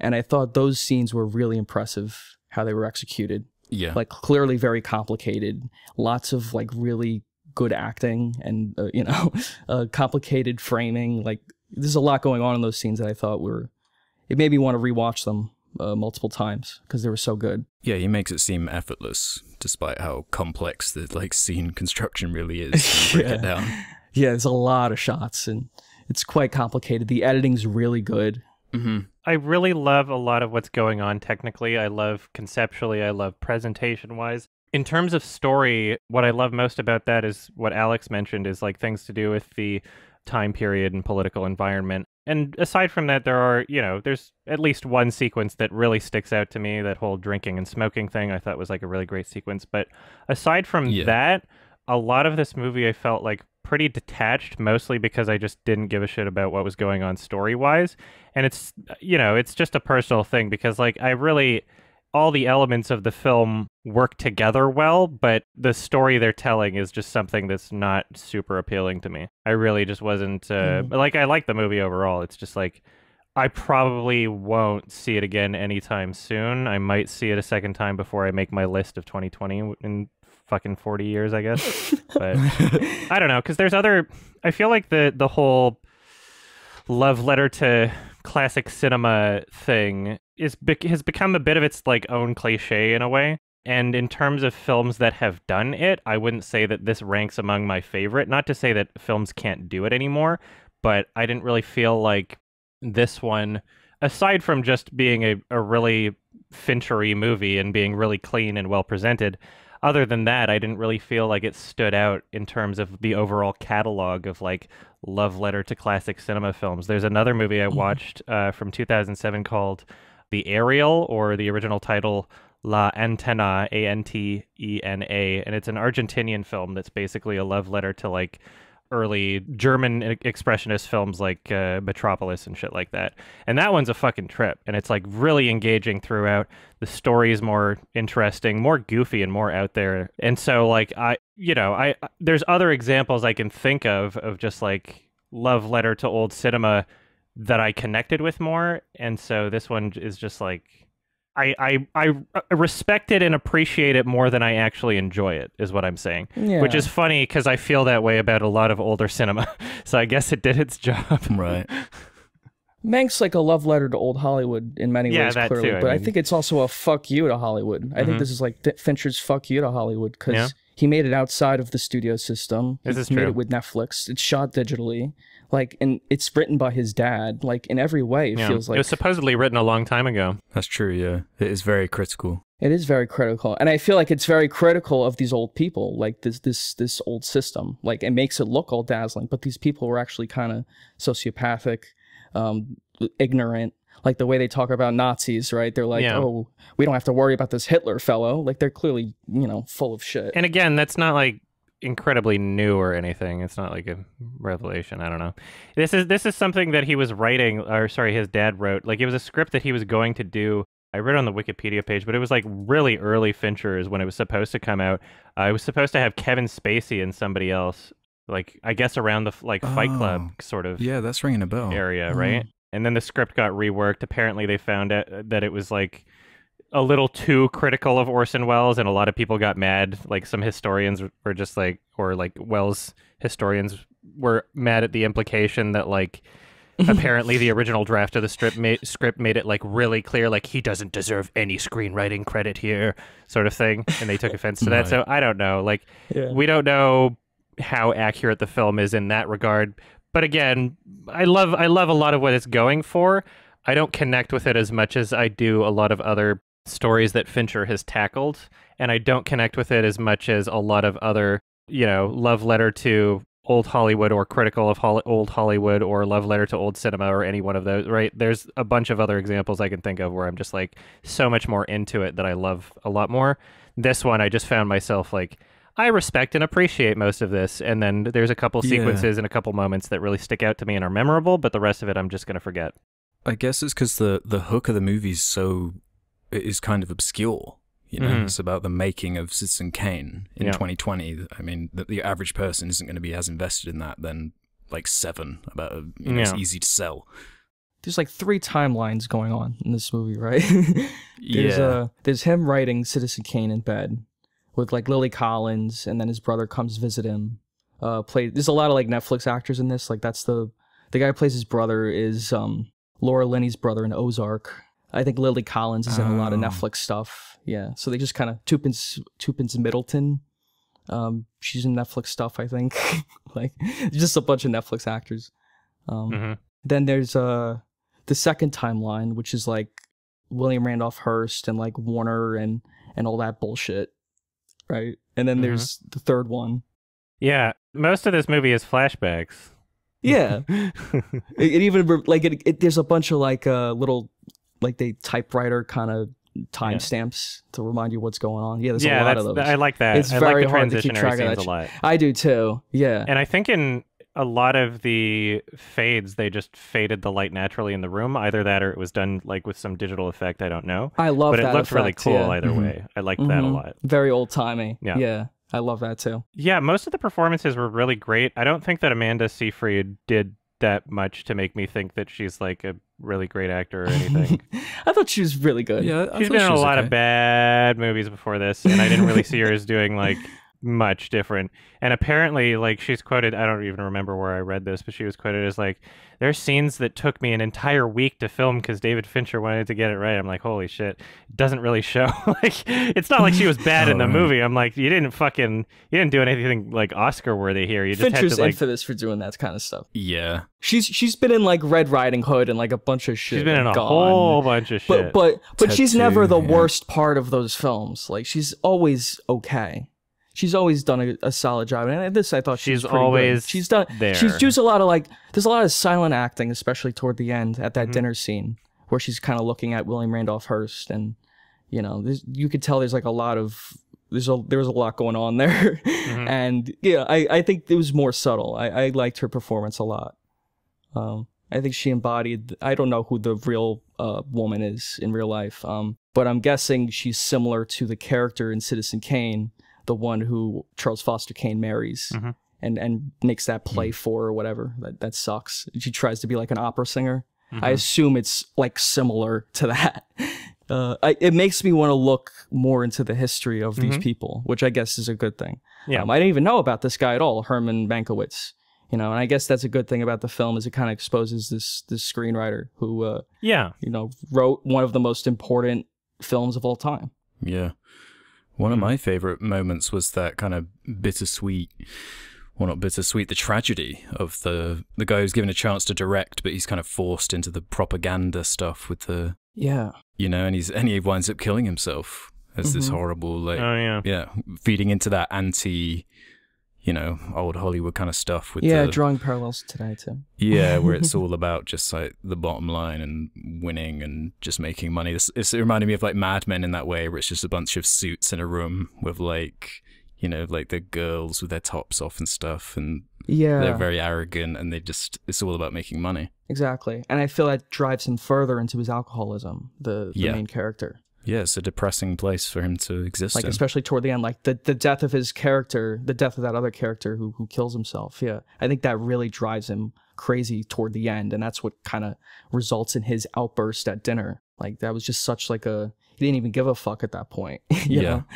And I thought those scenes were really impressive how they were executed yeah. Like clearly very complicated. Lots of like really good acting and uh, you know, uh, complicated framing. Like there's a lot going on in those scenes that I thought were. It made me want to rewatch them uh, multiple times because they were so good. Yeah, he makes it seem effortless, despite how complex the like scene construction really is. yeah. Break it down. Yeah, there's a lot of shots and it's quite complicated. The editing's really good. Mm -hmm. I really love a lot of what's going on technically. I love conceptually, I love presentation wise. In terms of story, what I love most about that is what Alex mentioned is like things to do with the time period and political environment. And aside from that, there are, you know, there's at least one sequence that really sticks out to me. That whole drinking and smoking thing I thought was like a really great sequence. But aside from yeah. that, a lot of this movie I felt like pretty detached, mostly because I just didn't give a shit about what was going on story wise. And it's, you know, it's just a personal thing because, like, I really, all the elements of the film work together well, but the story they're telling is just something that's not super appealing to me. I really just wasn't, uh, mm. like, I like the movie overall. It's just like, I probably won't see it again anytime soon. I might see it a second time before I make my list of 2020 and fucking 40 years, I guess. but I don't know, because there's other. I feel like the the whole love letter to classic cinema thing is has become a bit of its like own cliche in a way. And in terms of films that have done it, I wouldn't say that this ranks among my favorite. Not to say that films can't do it anymore, but I didn't really feel like this one, aside from just being a, a really Finchery movie and being really clean and well presented, other than that, I didn't really feel like it stood out in terms of the overall catalog of like love letter to classic cinema films. There's another movie I mm-hmm. watched uh, from 2007 called The Aerial, or the original title La Antena, A N T E N A, and it's an Argentinian film that's basically a love letter to like early German expressionist films like uh, Metropolis and shit like that. And that one's a fucking trip, and it's like really engaging throughout. The story is more interesting, more goofy, and more out there. And so, like I, you know, I there's other examples I can think of of just like love letter to old cinema that I connected with more. And so this one is just like I, I, I uh, respect it and appreciate it more than I actually enjoy it, is what I'm saying. Yeah. Which is funny because I feel that way about a lot of older cinema. so I guess it did its job. Right. Manx like a love letter to old Hollywood in many yeah, ways, clearly. Too, I but mean. I think it's also a fuck you to Hollywood. I mm -hmm. think mm-hmm. this is like Fincher's fuck you to Hollywood because yeah. He made it outside of the studio system. This he is made true. it with Netflix. It's shot digitally. Like and it's written by his dad. Like in every way it yeah. feels like It was supposedly written a long time ago. That's true, yeah. It is very critical. It is very critical. And I feel like it's very critical of these old people, like this this this old system. Like it makes it look all dazzling, but these people were actually kind of sociopathic, um, ignorant, like the way they talk about Nazis, right? They're like, yeah. oh, we don't have to worry about this Hitler fellow. Like they're clearly, you know, full of shit. And again, that's not like incredibly new or anything. It's not like a revelation. I don't know. This is this is something that he was writing, or sorry, his dad wrote. Like it was a script that he was going to do. I read on the Wikipedia page, but it was like really early Fincher's when it was supposed to come out. Uh, I was supposed to have Kevin Spacey and somebody else, like I guess around the like Fight oh, Club sort of. Yeah, that's ringing a bell. Area, mm-hmm. right? and then the script got reworked. Apparently, they found uh, that it was like a little too critical of Orson Welles, and a lot of people got mad. Like some historians were just like, or like Wells historians were mad at the implication that like apparently the original draft of the strip ma- script made it like really clear like he doesn't deserve any screenwriting credit here sort of thing and they took offense to that right. so i don't know like yeah. we don't know how accurate the film is in that regard but again, I love I love a lot of what it's going for. I don't connect with it as much as I do a lot of other stories that Fincher has tackled, and I don't connect with it as much as a lot of other, you know, love letter to old Hollywood or critical of Hol- old Hollywood or love letter to old cinema or any one of those, right? There's a bunch of other examples I can think of where I'm just like so much more into it that I love a lot more. This one I just found myself like I respect and appreciate most of this. And then there's a couple sequences yeah. and a couple moments that really stick out to me and are memorable, but the rest of it I'm just going to forget. I guess it's because the, the hook of the movie is so, is kind of obscure. You know, mm. it's about the making of Citizen Kane in yeah. 2020. I mean, the, the, average person isn't going to be as invested in that than like seven about, a, uh, you know, yeah. it's easy to sell. There's like three timelines going on in this movie, right? there's, yeah. Uh, there's him writing Citizen Kane in bed with like Lily Collins, and then his brother comes visit him. Uh, play. There's a lot of like Netflix actors in this. Like that's the the guy who plays his brother is um, Laura Linney's brother in Ozark. I think Lily Collins is in a lot of oh. Netflix stuff. Yeah, so they just kind of Tupins Tupins Middleton. Um, she's in Netflix stuff, I think. like just a bunch of Netflix actors. Um, mm -hmm. Then there's uh the second timeline, which is like William Randolph Hearst and like Warner and and all that bullshit right? And then mm-hmm. there's the third one. Yeah, most of this movie is flashbacks. Yeah, it, it, even like it, it, There's a bunch of like uh, little like they typewriter kind of timestamps yeah. to remind you what's going on. Yeah, there's yeah, a lot of those. I like that. It's I very like hard to keep track of that. I do too. Yeah, and I think in a lot of the fades they just faded the light naturally in the room either that or it was done like with some digital effect i don't know i love but it looked really cool yeah. either mm-hmm. way i like mm-hmm. that a mm-hmm. lot very old timey yeah yeah i love that too yeah most of the performances were really great i don't think that amanda seyfried did that much to make me think that she's like a really great actor or anything. I thought she was really good. Yeah, I she's been in she a lot okay. of bad movies before this, and I didn't really see her as doing like much different. And apparently, like she's quoted, I don't even remember where I read this, but she was quoted as like, "There's scenes that took me an entire week to film because David Fincher wanted to get it right." I'm like, "Holy shit!" It doesn't really show. like, it's not like she was bad oh, in the oh, movie. I'm like, you didn't fucking, you didn't do anything like Oscar worthy here. You just had to, like, infamous for doing that kind of stuff. Yeah, she's she's been in like Red Riding Hood and like a bunch of shit. She's been in a Gone. whole bunch of shit. But but but Tattoo, she's never the yeah. worst part of those films. Like she's always okay she's always done a, a solid job. And this I thought she's always good. she's done there. she's used a lot of like there's a lot of silent acting, especially toward the end at that mm -hmm. dinner scene where she's kind of looking at William Randolph Hearst, and you know you could tell there's like a lot of there's a there was a lot going on there, mm -hmm. and yeah, I I think it was more subtle. I I liked her performance a lot. Um, I think she embodied. I don't know who the real uh, woman is in real life, um, but I'm guessing she's similar to the character in Citizen Kane, the one who Charles Foster Kane marries mm-hmm. and and makes that play mm. for or whatever. That that sucks. She tries to be like an opera singer. Mm-hmm. I assume it's like similar to that. Uh, I, it makes me want to look more into the history of these mm-hmm. people, which I guess is a good thing. Yeah. Um, I didn't even know about this guy at all, Herman Mankiewicz. You know, and I guess that's a good thing about the film is it kind of exposes this this screenwriter who, uh, yeah, you know, wrote one of the most important films of all time. Yeah, one mm. of hmm. my favorite moments was that kind of bittersweet, well, not bittersweet, the tragedy of the the guy who's given a chance to direct, but he's kind of forced into the propaganda stuff with the yeah, you know, and he's and he winds up killing himself. as mm -hmm. this mm-hmm. horrible, like, oh, yeah. yeah, feeding into that anti you know old Hollywood kind of stuff with yeah the, drawing parallels today too. Yeah, where it's all about just like the bottom line and winning and just making money. This, it reminded me of like Mad Men in that way, where it's just a bunch of suits in a room with like you know like the girls with their tops off and stuff, and yeah, they're very arrogant and they just it's all about making money. Exactly, and I feel that drives him further into his alcoholism. The, the yeah. main character. Yeah, it's a depressing place for him to exist. Like in. especially toward the end, like the, the death of his character, the death of that other character who who kills himself. Yeah, I think that really drives him crazy toward the end, and that's what kind of results in his outburst at dinner. Like that was just such like a he didn't even give a fuck at that point. yeah. Know? Mm-hmm.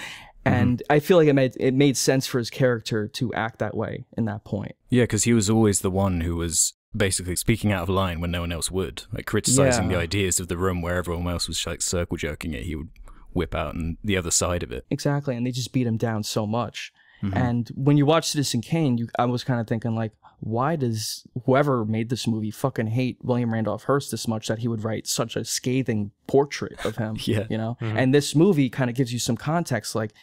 and mm -hmm. I feel like it made it made sense for his character to act that way in that point. Yeah, because he was always the one who was basically speaking out of line when no one else would, like criticizing yeah. the ideas of the room where everyone else was like circle jerking it. He would whip out and the other side of it. Exactly, and they just beat him down so much. Mm -hmm. And when you watch Citizen Kane, you, I was kind of thinking like, why does whoever made this movie fucking hate William Randolph Hearst this much that he would write such a scathing portrait of him? yeah, you know. Mm -hmm. And this movie kind of gives you some context, like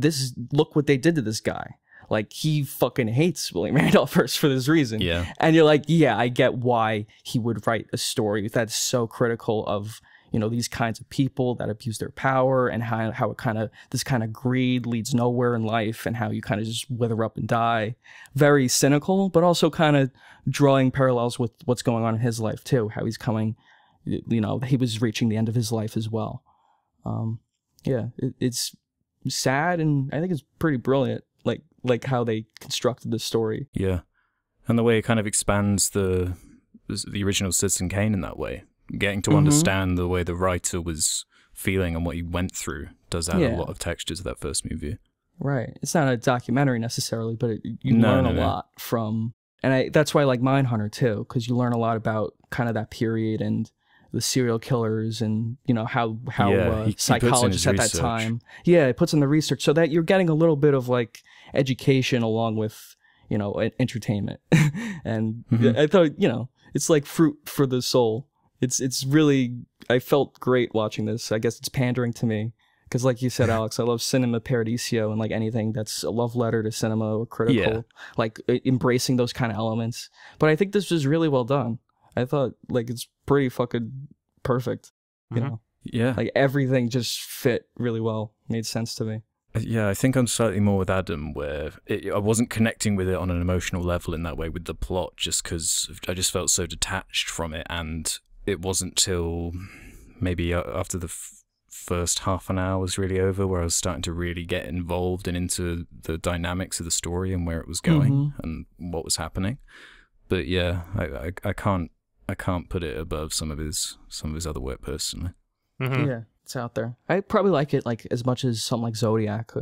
this. Look what they did to this guy like he fucking hates William Randolph Hearst for this reason. Yeah. And you're like, yeah, I get why he would write a story that's so critical of you know these kinds of people that abuse their power and how, how it kind of this kind of greed leads nowhere in life and how you kind of just wither up and die very cynical but also kind of drawing parallels with what's going on in his life too how he's coming you know he was reaching the end of his life as well um, yeah it, it's sad and i think it's pretty brilliant like how they constructed the story. Yeah, and the way it kind of expands the the original Citizen Kane in that way, getting to mm-hmm. understand the way the writer was feeling and what he went through does add yeah. a lot of texture to that first movie. Right. It's not a documentary necessarily, but it, you no, learn no, a no. lot from, and I, that's why I like Mindhunter too, because you learn a lot about kind of that period and the serial killers and you know how how yeah, uh, he, psychologists he at research. that time yeah it puts in the research so that you're getting a little bit of like education along with you know entertainment and mm -hmm. i thought you know it's like fruit for the soul it's it's really i felt great watching this i guess it's pandering to me because like you said alex i love cinema paradiso and like anything that's a love letter to cinema or critical yeah. like embracing those kind of elements but i think this was really well done I thought like it's pretty fucking perfect. You mm -hmm. know, yeah, like everything just fit really well, made sense to me. Uh, yeah, I think I'm slightly more with Adam, where it, I wasn't connecting with it on an emotional level in that way with the plot, just because I just felt so detached from it, and it wasn't till maybe uh, after the first half an hour was really over where I was starting to really get involved and into the dynamics of the story and where it was going mm -hmm. and what was happening. But yeah, I, I, I can't I can't put it above some of his some of his other work personally. Mm-hmm. Yeah, it's out there. I probably like it like as much as something like Zodiac.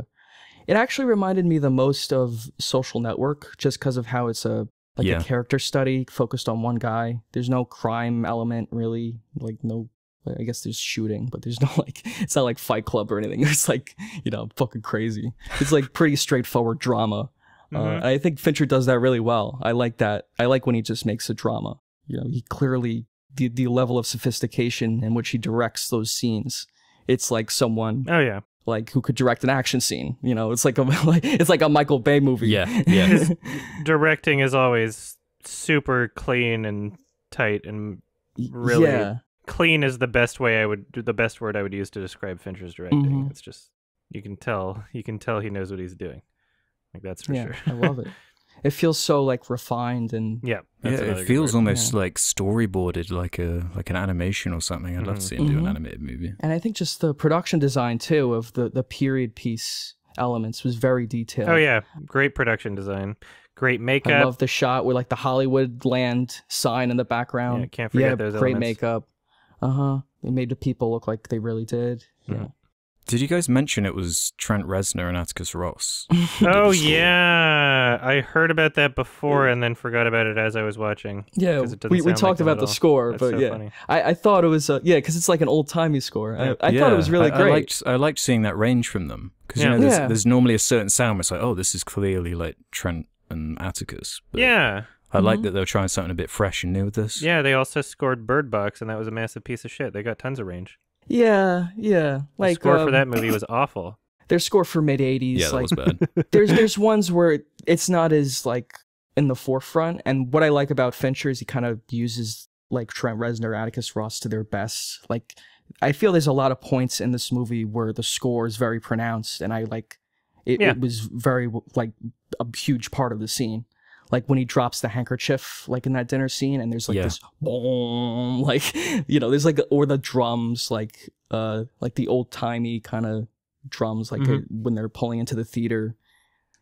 It actually reminded me the most of Social Network, just because of how it's a like yeah. a character study focused on one guy. There's no crime element really, like no. I guess there's shooting, but there's no like. It's not like Fight Club or anything. It's like you know, fucking crazy. It's like pretty straightforward drama. Uh, mm-hmm. Uh, I think Fincher does that really well. I like that. I like when he just makes a drama you know, he clearly the the level of sophistication in which he directs those scenes. It's like someone. Oh yeah. Like who could direct an action scene? You know, it's like a like, it's like a Michael Bay movie. Yeah, yeah. His directing is always super clean and tight and really yeah. clean is the best way I would the best word I would use to describe Fincher's directing. Mm -hmm. It's just you can tell you can tell he knows what he's doing. Like that's for yeah, sure. I love it. it feels so like refined and yeah, yeah. It feels almost yeah. like storyboarded, like a like an animation or something. I'd mm -hmm. love to mm-hmm. see him mm -hmm. do an mm-hmm. animated movie. And I think just the production design too of the the period piece elements was very detailed. Oh yeah, great production design. Great makeup. I love the shot with like the Hollywood land sign in the background. Yeah, can't forget yeah, those. Great elements. makeup. Uh huh. It made the people look like they really did. Yeah. Did you guys mention it was Trent Reznor and Atticus Ross? oh yeah, I heard about that before yeah. and then forgot about it as I was watching. Yeah, we, we talked like about the score, That's but so yeah, I, I, thought it was uh, yeah because it's like an old timey score. I, I thought it was really I, great. I liked, I liked seeing that range from them because yeah. you know there's, there's normally a certain sound. Where it's like oh this is clearly like Trent and Atticus. yeah, I mm -hmm. like mm-hmm. that they were trying something a bit fresh and new with this. Yeah, they also scored Bird Box, and that was a massive piece of shit. They got tons of range. Yeah, yeah. Like the score um, for that movie was awful. Their score for mid '80s, yeah, that was bad. there's there's ones where it's not as like in the forefront. And what I like about Fincher is he kind of uses like Trent Reznor, Atticus Ross to their best. Like I feel there's a lot of points in this movie where the score is very pronounced, and I like it, yeah. it was very like a huge part of the scene like when he drops the handkerchief, like in that dinner scene, and there's like yeah. this boom, like you know, there's like or the drums, like uh, like the old timey kind of drums, like mm -hmm. when they're pulling into the theater.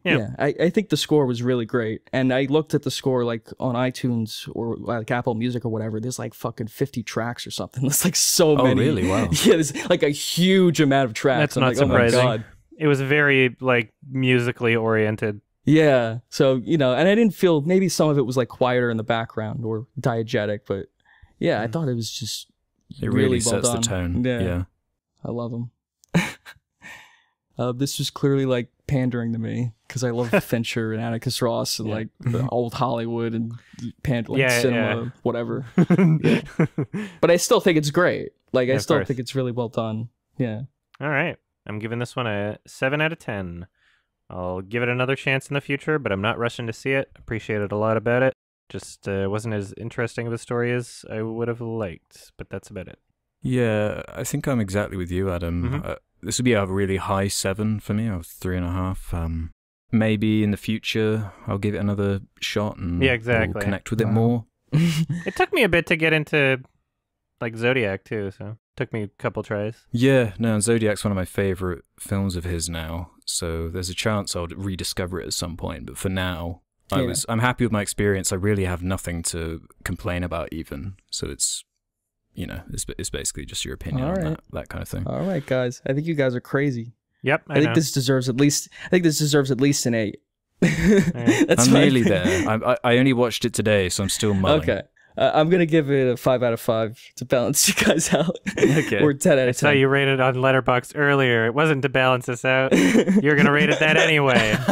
Yeah, yeah I, I think the score was really great, and I looked at the score like on iTunes or like Apple Music or whatever. There's like fucking fifty tracks or something. That's like so oh, many. really? Wow. Yeah, there's like a huge amount of tracks. That's I'm not like, oh surprising. Oh it was very like musically oriented. Yeah. So, you know, and I didn't feel maybe some of it was like quieter in the background or diegetic, but yeah, mm I thought it was just it really, really well sets done. the tone. Yeah. yeah. I love him. uh, this was clearly like pandering to me because I love Fincher and Atticus Ross and yeah. like old Hollywood and pand- like yeah, cinema, whatever. but I still think it's great. Like, I still think it's really well done. Yeah. All right. I'm giving this one a 7 out of 10. I'll give it another chance in the future, but I'm not rushing to see it. Appreciated a lot about it. Just uh, wasn't as interesting of a story as I would have liked, but that's about it. Yeah, I think I'm exactly with you, Adam. Mm-hmm. Uh, this would be a really high seven for me, or three and a half. Um, maybe in the future I'll give it another shot and yeah, exactly. We'll connect with it um, more. it took me a bit to get into like Zodiac too, so took me a couple tries. Yeah, no, Zodiac's one of my favorite films of his now. So there's a chance I'll rediscover it at some point. But for now, yeah. I was I'm happy with my experience. I really have nothing to complain about, even. So it's you know it's it's basically just your opinion All on right. that that kind of thing. All right, guys. I think you guys are crazy. Yep. I, I think know. this deserves at least. I think this deserves at least an eight. I'm nearly there. I, I, only watched it today, so I'm still mulling. Okay. Uh, I'm gonna give it a five out of five to balance you guys out. Okay. or ten out of ten. So you rated on Letterbox earlier. It wasn't to balance us out. You're gonna rate it that anyway.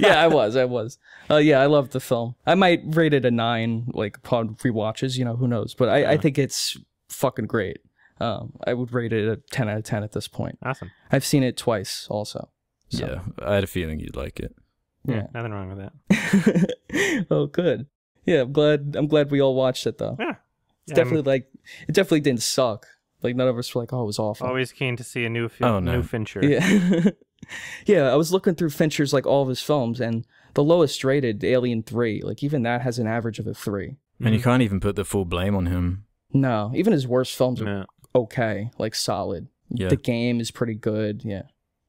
yeah, I was. I was. Uh, yeah, I loved the film. I might rate it a nine, like upon rewatches. You know, who knows? But I, yeah. I think it's fucking great. Um, I would rate it a ten out of ten at this point. Awesome. I've seen it twice, also. So. Yeah, I had a feeling you'd like it. Yeah, yeah nothing wrong with that. oh, good yeah, I'm glad. I'm glad we all watched it though. Yeah, it's yeah, definitely I'm, like it definitely didn't suck. Like none of us were like, oh, it was awful. Always keen to see a new film, oh, no. new Fincher. Yeah, yeah. I was looking through Fincher's like all of his films, and the lowest rated Alien Three. Like even that has an average of a three. And you can't even put the full blame on him. No, even his worst films are okay, like solid. Yeah. The game is pretty good. Yeah.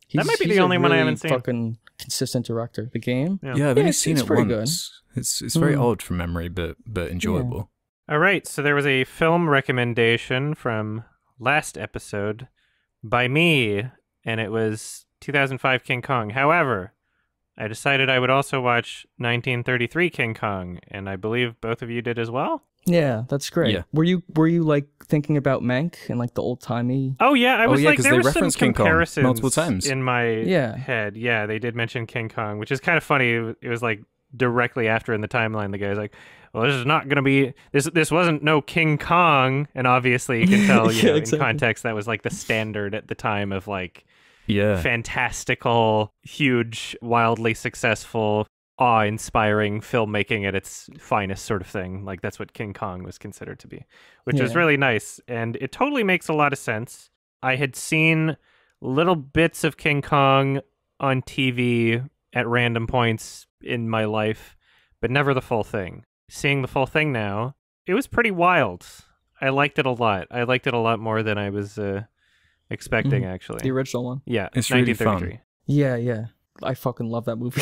He's, that might be the only really one I haven't seen. Fucking consistent director. The game, yeah, yeah I've yeah, only seen it once. Good. It's it's very mm. old from memory, but but enjoyable. All right, so there was a film recommendation from last episode by me, and it was 2005 King Kong. However, I decided I would also watch 1933 King Kong, and I believe both of you did as well. Yeah, that's great. Yeah. Were you were you like thinking about Mank and like the old timey? Oh yeah, I oh, was oh, yeah, like there were some King comparisons Kong multiple times in my yeah. head. Yeah, they did mention King Kong, which is kind of funny. It was like directly after in the timeline, the guy's like, "Well, this is not going to be this. This wasn't no King Kong," and obviously you can tell, you yeah, know, exactly. in context that was like the standard at the time of like yeah fantastical huge wildly successful awe-inspiring filmmaking at its finest sort of thing like that's what king kong was considered to be which yeah. was really nice and it totally makes a lot of sense i had seen little bits of king kong on tv at random points in my life but never the full thing seeing the full thing now it was pretty wild i liked it a lot i liked it a lot more than i was uh, expecting mm-hmm. actually the original one yeah it's 1933 really fun. yeah yeah I fucking love that movie.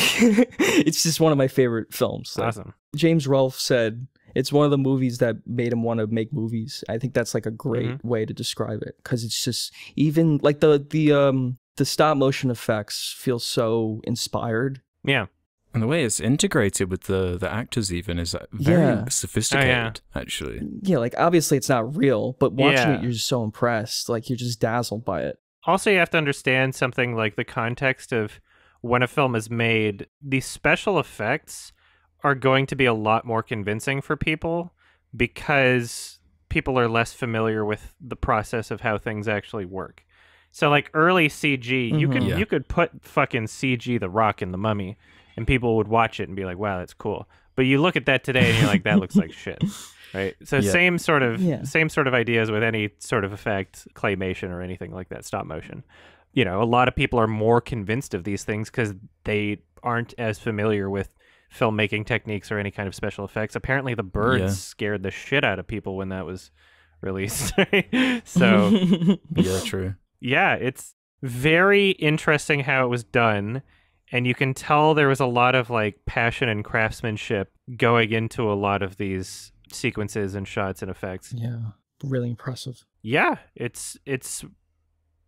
it's just one of my favorite films. awesome. James Rolfe said it's one of the movies that made him want to make movies. I think that's like a great mm -hmm. way to describe it because it's just even like the the um the stop motion effects feel so inspired. Yeah. And the way it's integrated with the the actors even is uh, very yeah. sophisticated, oh, yeah. actually. Yeah, like obviously it's not real, but watching yeah. it, you're just so impressed. Like you're just dazzled by it. Also, you have to understand something like the context of when a film is made, the special effects are going to be a lot more convincing for people because people are less familiar with the process of how things actually work. So like early CG, mm -hmm. you mm-hmm. could yeah. you could put fucking CG the rock in the mummy and people would watch it and be like, "Wow, that's cool." But you look at that today and you're like, "That looks like shit." Right? So yeah. same sort of yeah. same sort of ideas with any sort of effect, claymation or anything like that, stop motion you know, a lot of people are more convinced of these things because they aren't as familiar with filmmaking techniques or any kind of special effects. Apparently, the birds yeah. scared the shit out of people when that was released. so, yeah, true. Yeah, it's very interesting how it was done. And you can tell there was a lot of like passion and craftsmanship going into a lot of these sequences and shots and effects. Yeah, really impressive. Yeah, it's it's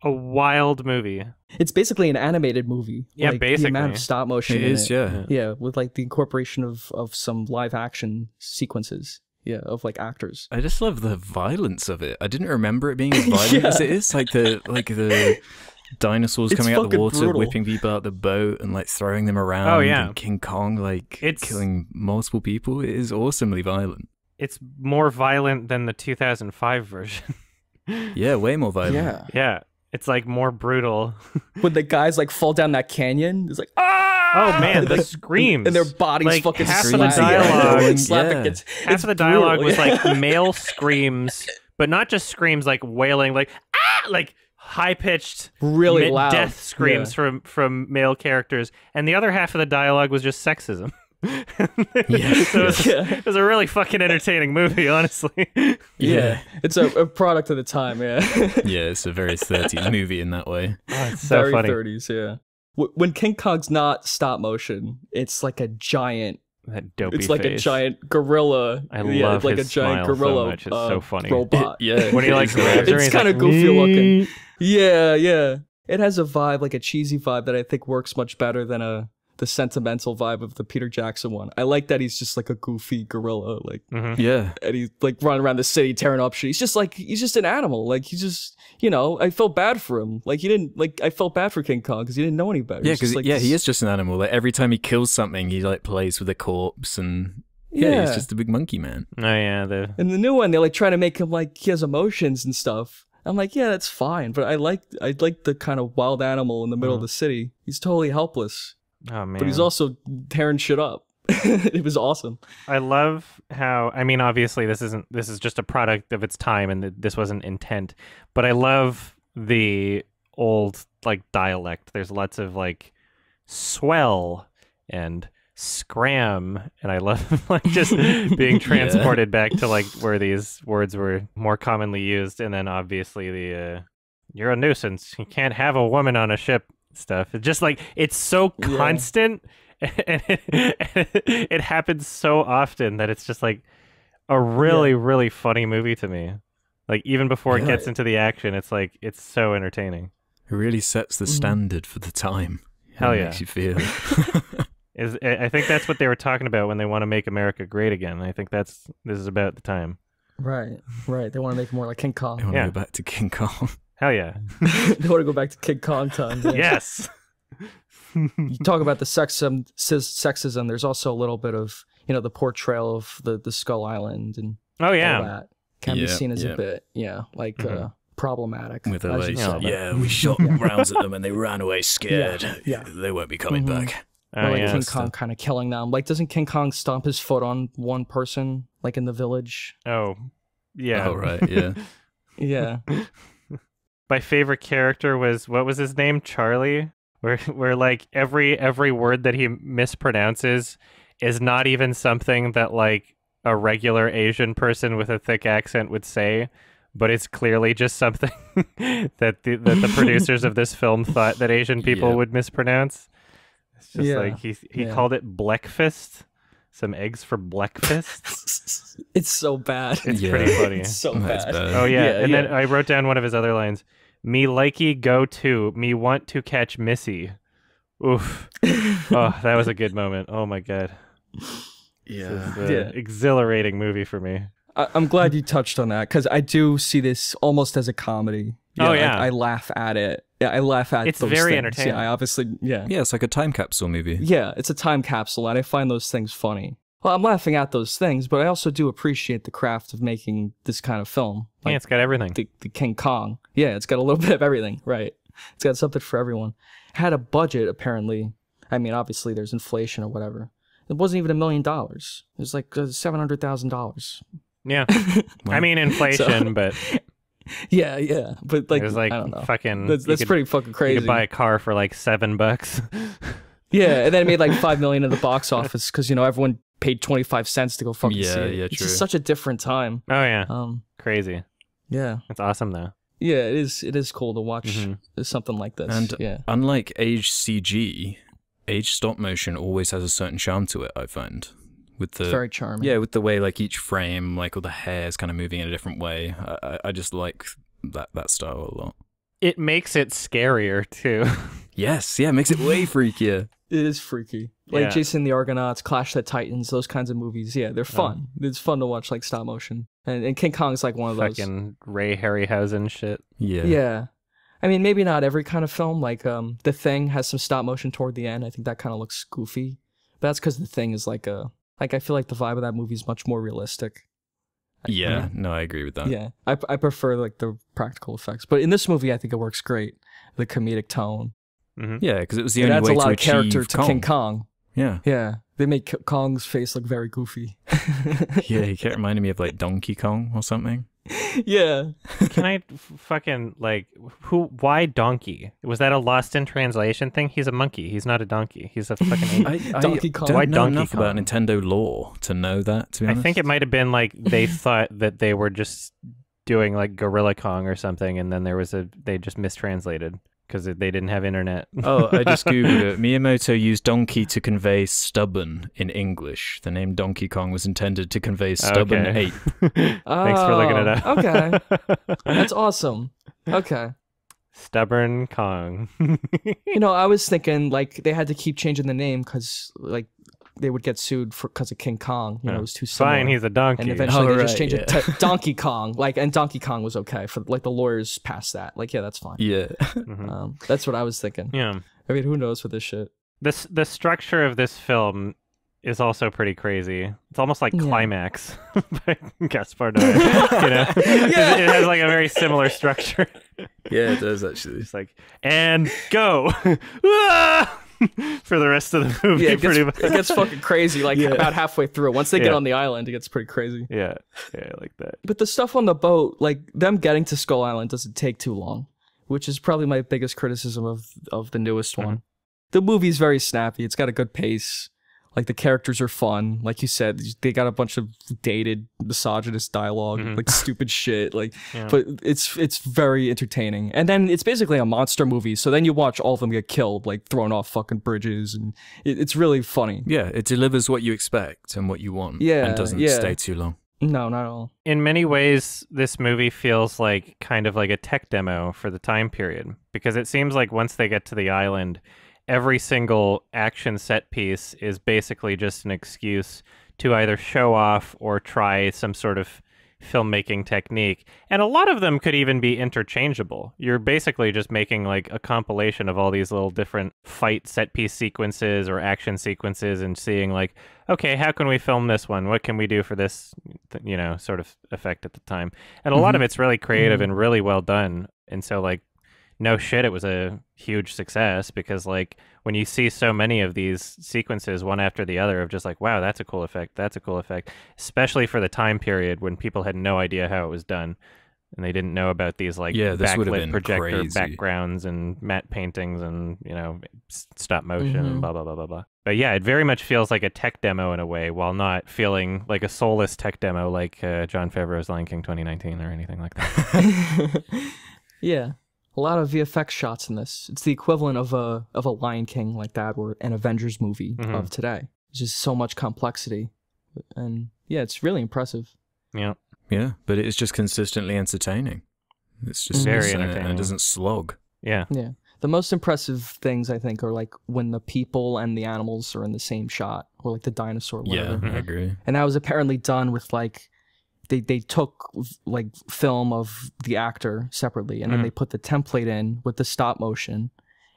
a wild movie. It's basically an animated movie. Yeah, like, basically. The amount of stop motion. It is, it. yeah. Yeah, with like the incorporation of, of some live action sequences. Yeah, of like actors. I just love the violence of it. I didn't remember it being as violent yeah. as it is. Like the like the dinosaurs it's coming out of the water, brutal. whipping people out the boat, and like throwing them oh, around. Oh yeah, King Kong like it's... killing multiple people. It is awesomely violent. It's more violent than the 2005 version. yeah, way more violent. Yeah, yeah it's like more brutal. when the guys like fall down that canyon, it's like ah. Oh man, the screams and their bodies like, fucking half slap. of the dialogue. yeah. Slapping, it's, half it's of the dialogue was like male screams, but not just screams like wailing, like ah, like high pitched, really loud death screams yeah. from from male characters, and the other half of the dialogue was just sexism yeah. so yeah. it was a really fucking entertaining movie, honestly. Yeah, it's a, a, product of the time. Yeah, yeah, it's a very 30s movie in that way. Oh, it's so very funny. 30s. Yeah, when King Kong's not stop motion, it's like a giant. That dopey it's like face. a giant gorilla. I yeah, love like his a giant smile gorilla. So much. It's uh, so funny. Robot. yeah, when he like grabs her, it's kind of like, goofy looking. Yeah, yeah. It has a vibe like a cheesy vibe that I think works much better than a the sentimental vibe of the Peter Jackson one. I like that he's just like a goofy gorilla, like mm-hmm. yeah, and he's like running around the city tearing up shit. He's just like he's just an animal, like he's just you know. I felt bad for him, like he didn't like I felt bad for King Kong because he didn't know any better. Yeah, because like, yeah, he is just an animal. Like every time he kills something, he like plays with a corpse and yeah, yeah, he's just a big monkey man. Oh yeah, the and the new one they're like trying to make him like he has emotions and stuff. I'm like, yeah, that's fine, but I like I like the kind of wild animal in the middle mm. of the city. He's totally helpless. Oh man! But he's also tearing shit up. it was awesome. I love how I mean, obviously this isn't this is just a product of its time, and this wasn't intent. But I love the old like dialect. There's lots of like swell and scram and i love like just being transported yeah. back to like where these words were more commonly used and then obviously the uh, you're a nuisance you can't have a woman on a ship stuff. It's just like it's so constant yeah. and, it, and it, happens so often that it's just like a really yeah. really funny movie to me. Like even before yeah. it gets into the action, it's like it's so entertaining. It really sets the mm-hmm. standard mm. for the time. Hell it yeah, makes you feel. Is I think that's what they were talking about when they want to make America great again. I think that's this is about the time. Right, right. They want to make more like King Kong. They want yeah. to go back to King Kong. Hell yeah. they want to go back to King Kong time. Yes. you talk about the sexism, sexism. There's also a little bit of you know the portrayal of the the Skull Island and oh yeah that can be seen as a bit yeah like mm -hmm. uh, problematic. With LA, you know, yeah, we shot rounds at them and they ran away scared. Yeah, they won't be coming mm -hmm. back. Oh, or like yeah, King Kong kind of killing them. Like, doesn't King Kong stomp his foot on one person, like in the village? Oh, yeah. Oh, right, yeah. yeah my favorite character was what was his name? Charlie. Where where like every every word that he mispronounces is not even something that like a regular Asian person with a thick accent would say, but it's clearly just something that the that the producers of this film thought that Asian people would mispronounce. It's just yeah. like he he yeah. called it breakfast, some eggs for breakfast. it's so bad. It's yeah. pretty funny. It's so bad. bad. Oh yeah, yeah and yeah. then I wrote down one of his other lines. Me likey go to me want to catch Missy. Oof. oh, that was a good moment. Oh my god. Yeah. Uh, yeah. Exhilarating movie for me. I- am glad you touched on that because I do see this almost as a comedy. Oh, yeah, oh yeah. I, I laugh at it yeah, I laugh at. It's very things. entertaining. Yeah, I obviously yeah. Yeah, it's like a time capsule movie. Yeah, it's a time capsule, and I find those things funny. Well, I'm laughing at those things, but I also do appreciate the craft of making this kind of film. Like yeah, it's got everything. The, the King Kong. Yeah, it's got a little bit of everything. Right. It's got something for everyone. Had a budget apparently. I mean, obviously there's inflation or whatever. It wasn't even a million dollars. It was like uh, seven hundred thousand dollars. Yeah. I mean inflation, so, but yeah, yeah, but like, it was like I don't know. fucking. That's, that's could, pretty fucking crazy. You could buy a car for like seven bucks. yeah, and then it made like five million at the box office because you know everyone paid twenty five cents to go fucking yeah, see it. Yeah, it's true. It's such a different time. Oh yeah, um, crazy. Yeah, it's awesome though. Yeah, it is. It is cool to watch mm -hmm. something like this. And yeah. unlike age CG, age stop motion always has a certain charm to it. I find with the very charming. Yeah, with the way like each frame, like all the hair is kind of moving in a different way. I, I just like that that style a lot. It makes it scarier too. yes, yeah, it makes it way freakier. It is freaky. Like yeah. Jason the Argonauts, Clash the Titans, those kinds of movies. Yeah, they're oh. fun. Um, it's fun to watch like stop motion. And, and King Kong's like one of those. Fucking Ray Harryhausen shit. Yeah. Yeah. I mean, maybe not every kind of film. Like um, The Thing has some stop motion toward the end. I think that kind of looks goofy. But that's because The Thing is like a like I feel like the vibe of that movie is much more realistic. Yeah, I mean, no, I agree with that. Yeah, I, I prefer like the practical effects, but in this movie, I think it works great. The comedic tone. Mm-hmm. Yeah, because it was the it only adds way a lot to of character to Kong. King Kong. Yeah, yeah, they make Kong's face look very goofy. yeah, he reminded me of like Donkey Kong or something. yeah. Can I fucking like who? Why donkey? Was that a lost in translation thing? He's a monkey. He's not a donkey. He's a fucking I, I donkey. Don't why know donkey enough about Nintendo lore to know that. To I think it might have been like they thought that they were just doing like Gorilla Kong or something, and then there was a they just mistranslated because they didn't have internet. oh, I just googled it. Miyamoto used donkey to convey stubborn in English. The name Donkey Kong was intended to convey stubborn okay. ape. Thanks for looking it up. Oh, okay, that's awesome. Okay. Stubborn Kong. you know, I was thinking like they had to keep changing the name because like they would get sued for because of King Kong. You yeah. know, it was too similar. Fine, he's a donkey. And eventually oh, they right, just changed yeah. it to Donkey Kong. Like, and Donkey Kong was okay for like the lawyers passed that. Like, yeah, that's fine. Yeah, mm-hmm. um, that's what I was thinking. Yeah, I mean, who knows with this shit? This the structure of this film is also pretty crazy. It's almost like yeah. climax, but Gaspar Noé. you know, yeah. it, has like a very similar structure. Yeah, it does actually. It's like and go. for the rest of the movie. Yeah, it gets, it gets fucking crazy. Like yeah. about halfway through, once they get on the island, it gets pretty crazy. Yeah, yeah, I like that. But the stuff on the boat, like them getting to Skull Island, doesn't take too long, which is probably my biggest criticism of of the newest mm -hmm. one. The movie's very snappy. It's got a good pace. Like the characters are fun. Like you said, they got a bunch of dated misogynist dialog mm -hmm. like stupid shit. Like, yeah. but it's it's very entertaining. And then it's basically a monster movie. So then you watch all of them get killed, like thrown off fucking bridges, and it, it's really funny. Yeah, it delivers what you expect and what you want. Yeah, and doesn't yeah. stay too long. No, not at all. In many ways, this movie feels like kind of like a tech demo for the time period because it seems like once they get to the island, every single action set piece is basically just an excuse to either show off or try some sort of filmmaking technique. And a lot of them could even be interchangeable. You're basically just making like a compilation of all these little different fight set piece sequences or action sequences and seeing like, okay, how can we film this one? What can we do for this, you know, sort of effect at the time? And a mm-hmm. lot of mm-hmm. it's really creative mm-hmm. and really well done. And so like no shit it was a huge success because like when you see so many of these sequences one after the other of just like wow that's a cool effect that's a cool effect especially for the time period when people had no idea how it was done and they didn't know about these like yeah, backlit projector crazy. backgrounds and matte paintings and you know stop motion mm-hmm. and blah blah blah blah blah. But yeah, it very much feels like a tech demo in a way, while not feeling like a soulless tech demo like uh, John Favreau's Lion King 2019 or anything like that. yeah, a lot of VFX shots in this. It's the equivalent of a of a Lion King like that or an Avengers movie mm -hmm. of mm-hmm. today. It's just so much complexity, and yeah, it's really impressive. Yeah, yeah, but it's just consistently entertaining. It's just mm-hmm. very entertaining. Uh, and it doesn't slog. Yeah, yeah. The most impressive things I think are like when the people and the animals are in the same shot, or like the dinosaur. Whatever. Yeah, I mm-hmm. agree. And that was apparently done with like they they took like film of the actor separately and then mm. they mm-hmm. put the template in with the stop motion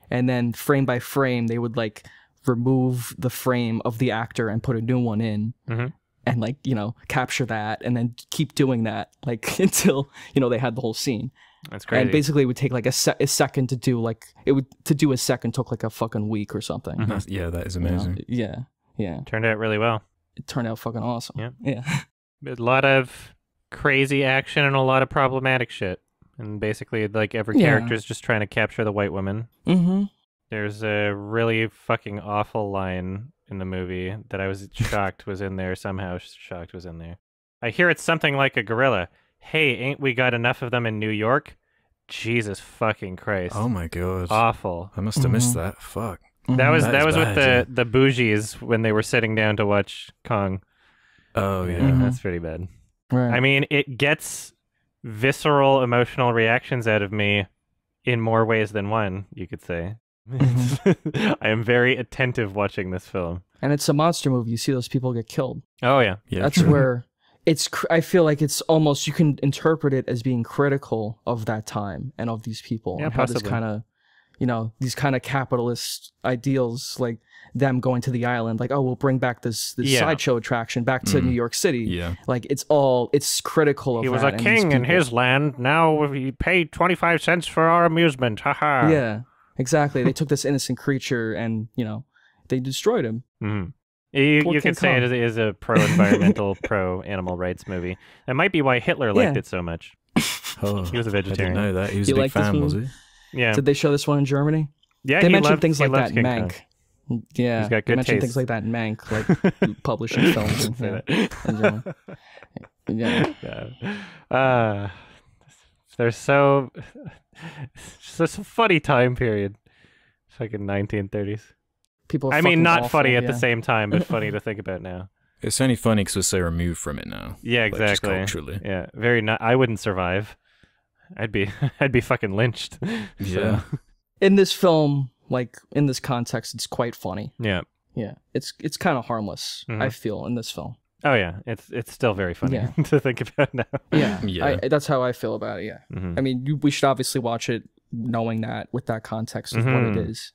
and then frame by frame they would like remove the frame of the actor and put a new one in mm -hmm. and like you know capture that and then keep doing that like until you know they had the whole scene that's great. And basically, it would take like a, se a, second to do like it would to do a second took like a fucking week or something. Mm -hmm. yeah, that is amazing. You know? Yeah, yeah. Turned out really well. It turned out fucking awesome. Yeah, yeah. a lot of crazy action and a lot of problematic shit. And basically, like every yeah. character is just trying to capture the white woman. Mm-hmm. There's a really fucking awful line in the movie that I was shocked was in there. Somehow, shocked was in there. I hear it's something like a gorilla. Hey, ain't we got enough of them in New York? Jesus fucking Christ! Oh my god! Awful. I must have mm-hmm. missed that. Fuck. That was mm-hmm. that, that was bad, with the yeah. the bougies when they were sitting down to watch Kong. Oh yeah, mm-hmm. that's pretty bad. Right. I mean, it gets visceral emotional reactions out of me in more ways than one, you could say. Mm-hmm. I am very attentive watching this film. And it's a monster movie. You see those people get killed. Oh yeah, yeah. That's true. where it's. Cr- I feel like it's almost you can interpret it as being critical of that time and of these people yeah, and possibly. how this kind of you know these kind of capitalist ideals like them going to the island like oh we'll bring back this, this yeah. sideshow attraction back to mm. new york city yeah like it's all it's critical of he was a king in his land now we pay 25 cents for our amusement haha -ha. yeah exactly they took this innocent creature and you know they destroyed him mm. You, you could say Kong. it is a pro-environmental, pro-animal rights movie. That might be why Hitler liked yeah. it so much. Oh, he was a vegetarian. I didn't know that. He was you a big fan, was he? Yeah. Did they show this one in Germany? Yeah, they mentioned things like that in Mank. Yeah, he's got good mentioned things like that in Mank, like publishing films. And, yeah, yeah. yeah. Uh, there's so there's a funny time period, it's like in 1930s. People, I mean, not awful, funny at yeah. the same time, but funny to think about now. It's only funny because we're so removed from it now. Yeah, exactly. Like culturally, yeah, very. Not, I wouldn't survive. I'd be I'd be fucking lynched. Yeah. In this film, like in this context, it's quite funny. Yeah. Yeah. It's it's kind of harmless. Mm -hmm. I mm-hmm. feel in this film. Oh yeah, it's it's still very funny yeah. to think about now. Yeah, yeah. I, that's how I feel about it. Yeah, mm -hmm. I mean, you, we should obviously watch it knowing that with that context of mm -hmm. what it mm-hmm. is.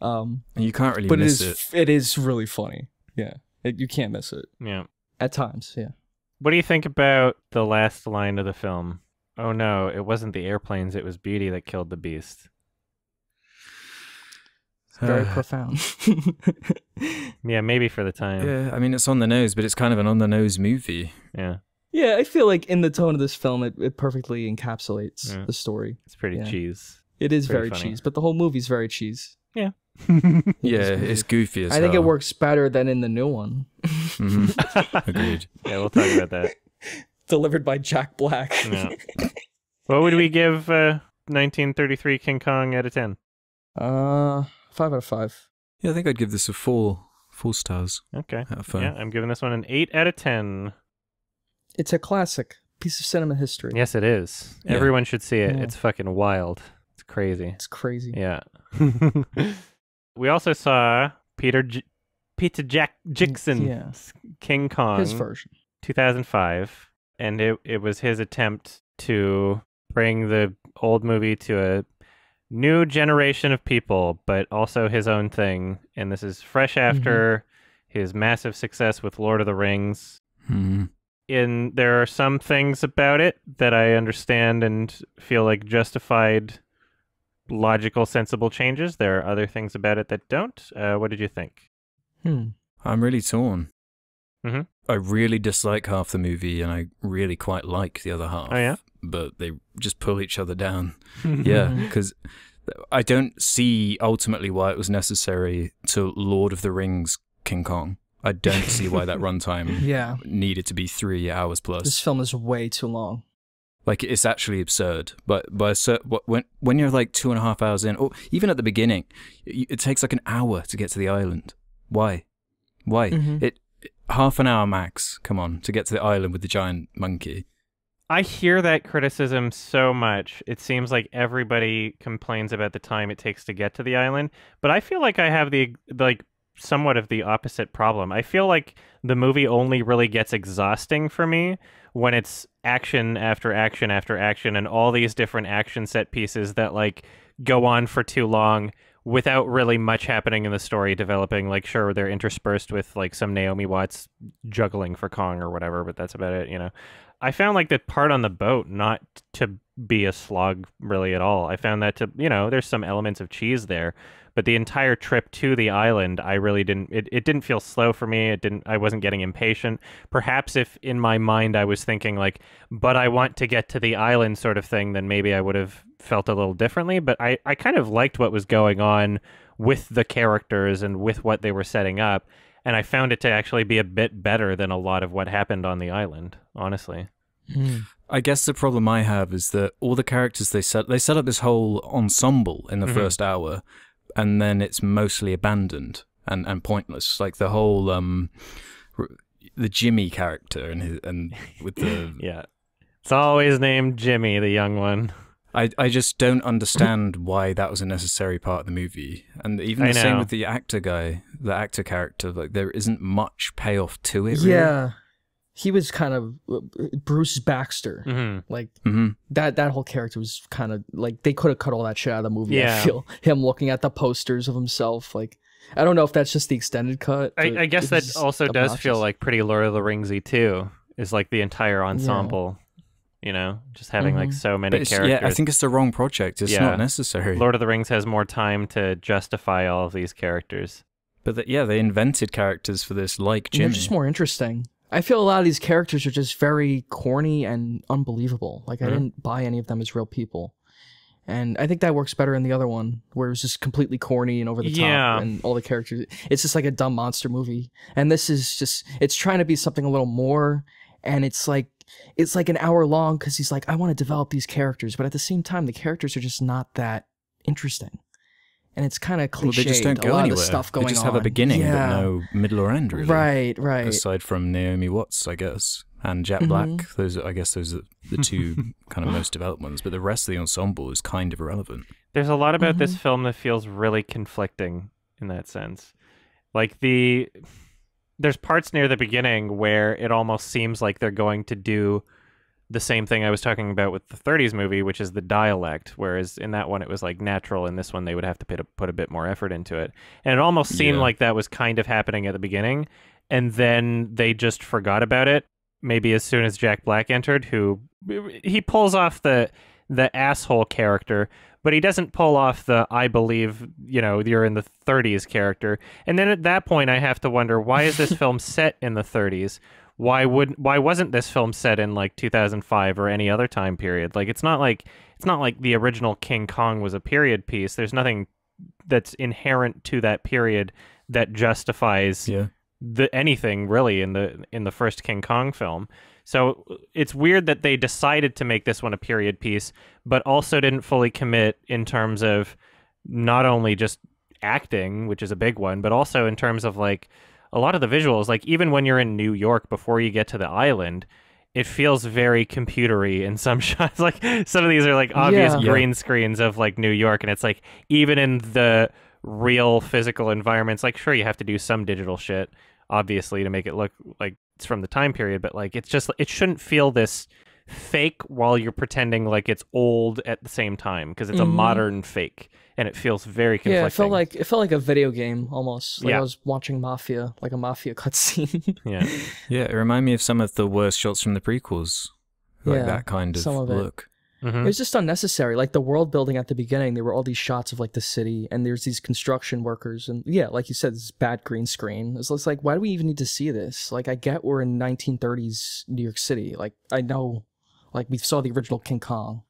Um, you can't really, but it is it. it is really funny. Yeah, it, you can't miss it. Yeah, at times. Yeah. What do you think about the last line of the film? Oh no, it wasn't the airplanes, it was beauty that killed the beast. It's very uh, profound. yeah, maybe for the time. Yeah, I mean it's on the nose, but it's kind of an on the nose movie. Yeah. Yeah, I feel like in the tone of this film it, it perfectly encapsulates yeah. the story. It's pretty yeah. cheese. It is pretty very funny. cheese, but the whole movie's very cheese. Yeah. yeah, it's goofy as I hell. think it works better than in the new one. mm-hmm. Agreed. Yeah, we'll talk about that delivered by Jack Black. Yeah. what would we give uh, 1933 King Kong out of 10? Uh, 5 out of 5. Yeah, I think I'd give this a 4. Four stars. Okay. Yeah, I'm giving this one an 8 out of 10. It's a classic piece of cinema history. Yes, it is. Yeah. Everyone should see it. Yeah. It's fucking wild. It's crazy. It's crazy. Yeah. we also saw Peter J Peter Jack Jackson's yeah. King Kong. His version. 2005 and it it was his attempt to bring the old movie to a new generation of people, but also his own thing. And this is fresh mm-hmm. after mm-hmm. his massive success with Lord of the Rings. Mm-hmm. In there are some things about it that I understand and feel like justified, logical, sensible changes. There are other things about it that don't. Uh, what did you think? Hmm. I'm really torn. Mm-hmm. I really dislike half the movie and I really quite like the other half. Oh yeah. But they just pull each other down. yeah, because I don't see ultimately why it was necessary to Lord of the Rings King Kong. I don't see why that runtime yeah. needed to be three hours plus. This film is way too long. Like it's actually absurd. But by when when you're like two and a half hours in, or even at the beginning, it, it takes like an hour to get to the island. Why? Why? Mm -hmm. It half an hour max. Come on, to get to the island with the giant monkey. I hear that criticism so much. It seems like everybody complains about the time it takes to get to the island, but I feel like I have the like somewhat of the opposite problem. I feel like the movie only really gets exhausting for me when it's action after action after action and all these different action set pieces that like go on for too long without really much happening in the story developing. Like, sure, they're interspersed with like some Naomi Watts juggling for Kong or whatever, but that's about it, you know. I found like the part on the boat not to be a slog really at all. I found that to, you know, there's some elements of cheese there, but the entire trip to the island, I really didn't. It, it didn't feel slow for me. It didn't. I wasn't getting impatient. Perhaps if in my mind I was thinking like, but I want to get to the island sort of thing, then maybe I would have felt a little differently. But I I kind of liked what was going on with the characters and with what they were setting up. And I found it to actually be a bit better than a lot of what happened on the island, honestly. Mm. I guess the problem I have is that all the characters they set they set up this whole ensemble in the mm -hmm. first hour, and then it's mostly abandoned and, and pointless. Like the whole um, the Jimmy character and his, and with the yeah, it's always named Jimmy, the young one. I, I just don't understand why that was a necessary part of the movie. And even the same with the actor guy, the actor character, like there isn't much payoff to it. Really. Yeah he was kind of Bruce Baxter. Mm -hmm. Like mm -hmm. that that whole character was kind of like they could have cut all that shit out of the movie. Yeah. I feel him looking at the posters of himself. Like I don't know if that's just the extended cut. I, I, guess that also obnoxious. does feel like pretty Lord of the Ringsy too. Is like the entire ensemble. Yeah. You know, just having mm -hmm. like mm-hmm. so many characters. Yeah, I think it's the wrong project. It's yeah. not necessary. Lord of the Rings has more time to justify all of these characters. But the, yeah, they invented characters for this, like Jimmy. they're just more interesting. I feel a lot of these characters are just very corny and unbelievable. Like mm -hmm. I mm-hmm. didn't buy any of them as real people. And I think that works better in the other one, where it's just completely corny and over the yeah. top, and all the characters. It's just like a dumb monster movie. And this is just, it's trying to be something a little more, and it's like, it's like an hour long because he's like, I want to develop these characters, but at the same time, the characters are just not that interesting and it's kind of cliche. Well, they just don't go a lot anywhere. Of stuff going they just have a beginning yeah. but no middle or end, really. Right, right. Aside from Naomi Watts, I guess, and Jack mm -hmm. Black. Those, I guess, those are the two kind of most developed ones. But the rest of the ensemble is kind of irrelevant. There's a lot about mm -hmm. this mm-hmm. film that feels really conflicting in that sense. Like the there's parts near the beginning where it almost seems like they're going to do the same thing I was talking about with the 30s movie, which is the dialect. Whereas in that one, it was like natural. In this one, they would have to put a, put a bit more effort into it. And it almost seemed yeah. like that was kind of happening at the beginning. And then they just forgot about it. Maybe as soon as Jack Black entered, who he pulls off the the asshole character, but he doesn't pull off the I believe, you know, you're in the 30s character. And then at that point, I have to wonder why is this film set in the 30s? why would why wasn't this film set in like 2005 or any other time period? Like it's not like it's not like the original King Kong was a period piece. There's nothing that's inherent to that period that justifies yeah. the anything really in the in the first King Kong film. So it's weird that they decided to make this one a period piece, but also didn't fully commit in terms of not only just acting, which is a big one, but also in terms of like a lot of the visuals, like even when you're in New York before you get to the island, it feels very computery in some shots. Like some of these are like obvious yeah. green screens of like New York, and it's like even in the real physical environments, like sure you have to do some digital shit, obviously, to make it look like it's from the time period, but like it's just it shouldn't feel this fake while you're pretending like it's old at the same time because it's mm-hmm. a modern fake and it feels very conflicting. Yeah, it felt like it felt like a video game almost. Like yeah. I was watching Mafia, like a Mafia cutscene. yeah, yeah. It reminded me of some of the worst shots from the prequels, like yeah, that kind of, some of look. It. Mm -hmm. it was just unnecessary. Like the world building at the beginning, there were all these shots of like the city, and there's these construction workers, and yeah, like you said, this bad green screen. It's like, why do we even need to see this? Like, I get we're in 1930s New York City. Like, I know, like we saw the original King Kong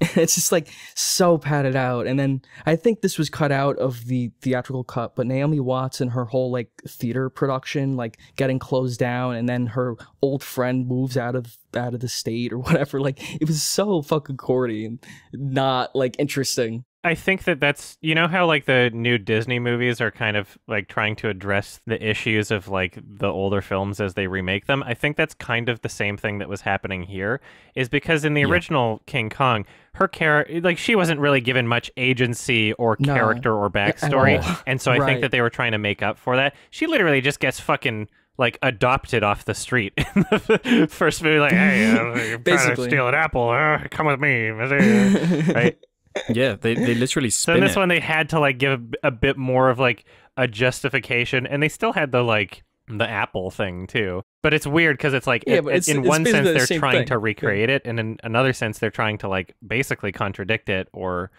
it's just like so padded out. And then I think this was cut out of the theatrical cut, but Naomi Watts and her whole like theater production, like getting closed down, and then her old friend moves out of out of the state or whatever. Like it was so fucking corny and not like interesting. I think that that's you know how like the new Disney movies are kind of like trying to address the issues of like the older films as they remake them. I think that's kind of the same thing that was happening here is because in the yeah. original King Kong, her character like she wasn't really given much agency or no. character or backstory, yeah, and so I right. think that they were trying to make up for that. She literally just gets fucking like adopted off the street in the first movie. Like, hey, uh, you're trying to steal an apple? Uh, come with me, right? yeah, they, they literally So in this it. one, they had to like give a, bit more of like a justification, and they still had the like the Apple thing too. But it's weird because it's like yeah, it, it's, in it's one sense they're trying thing. to recreate yeah. it, and in another sense they're trying to like basically contradict it or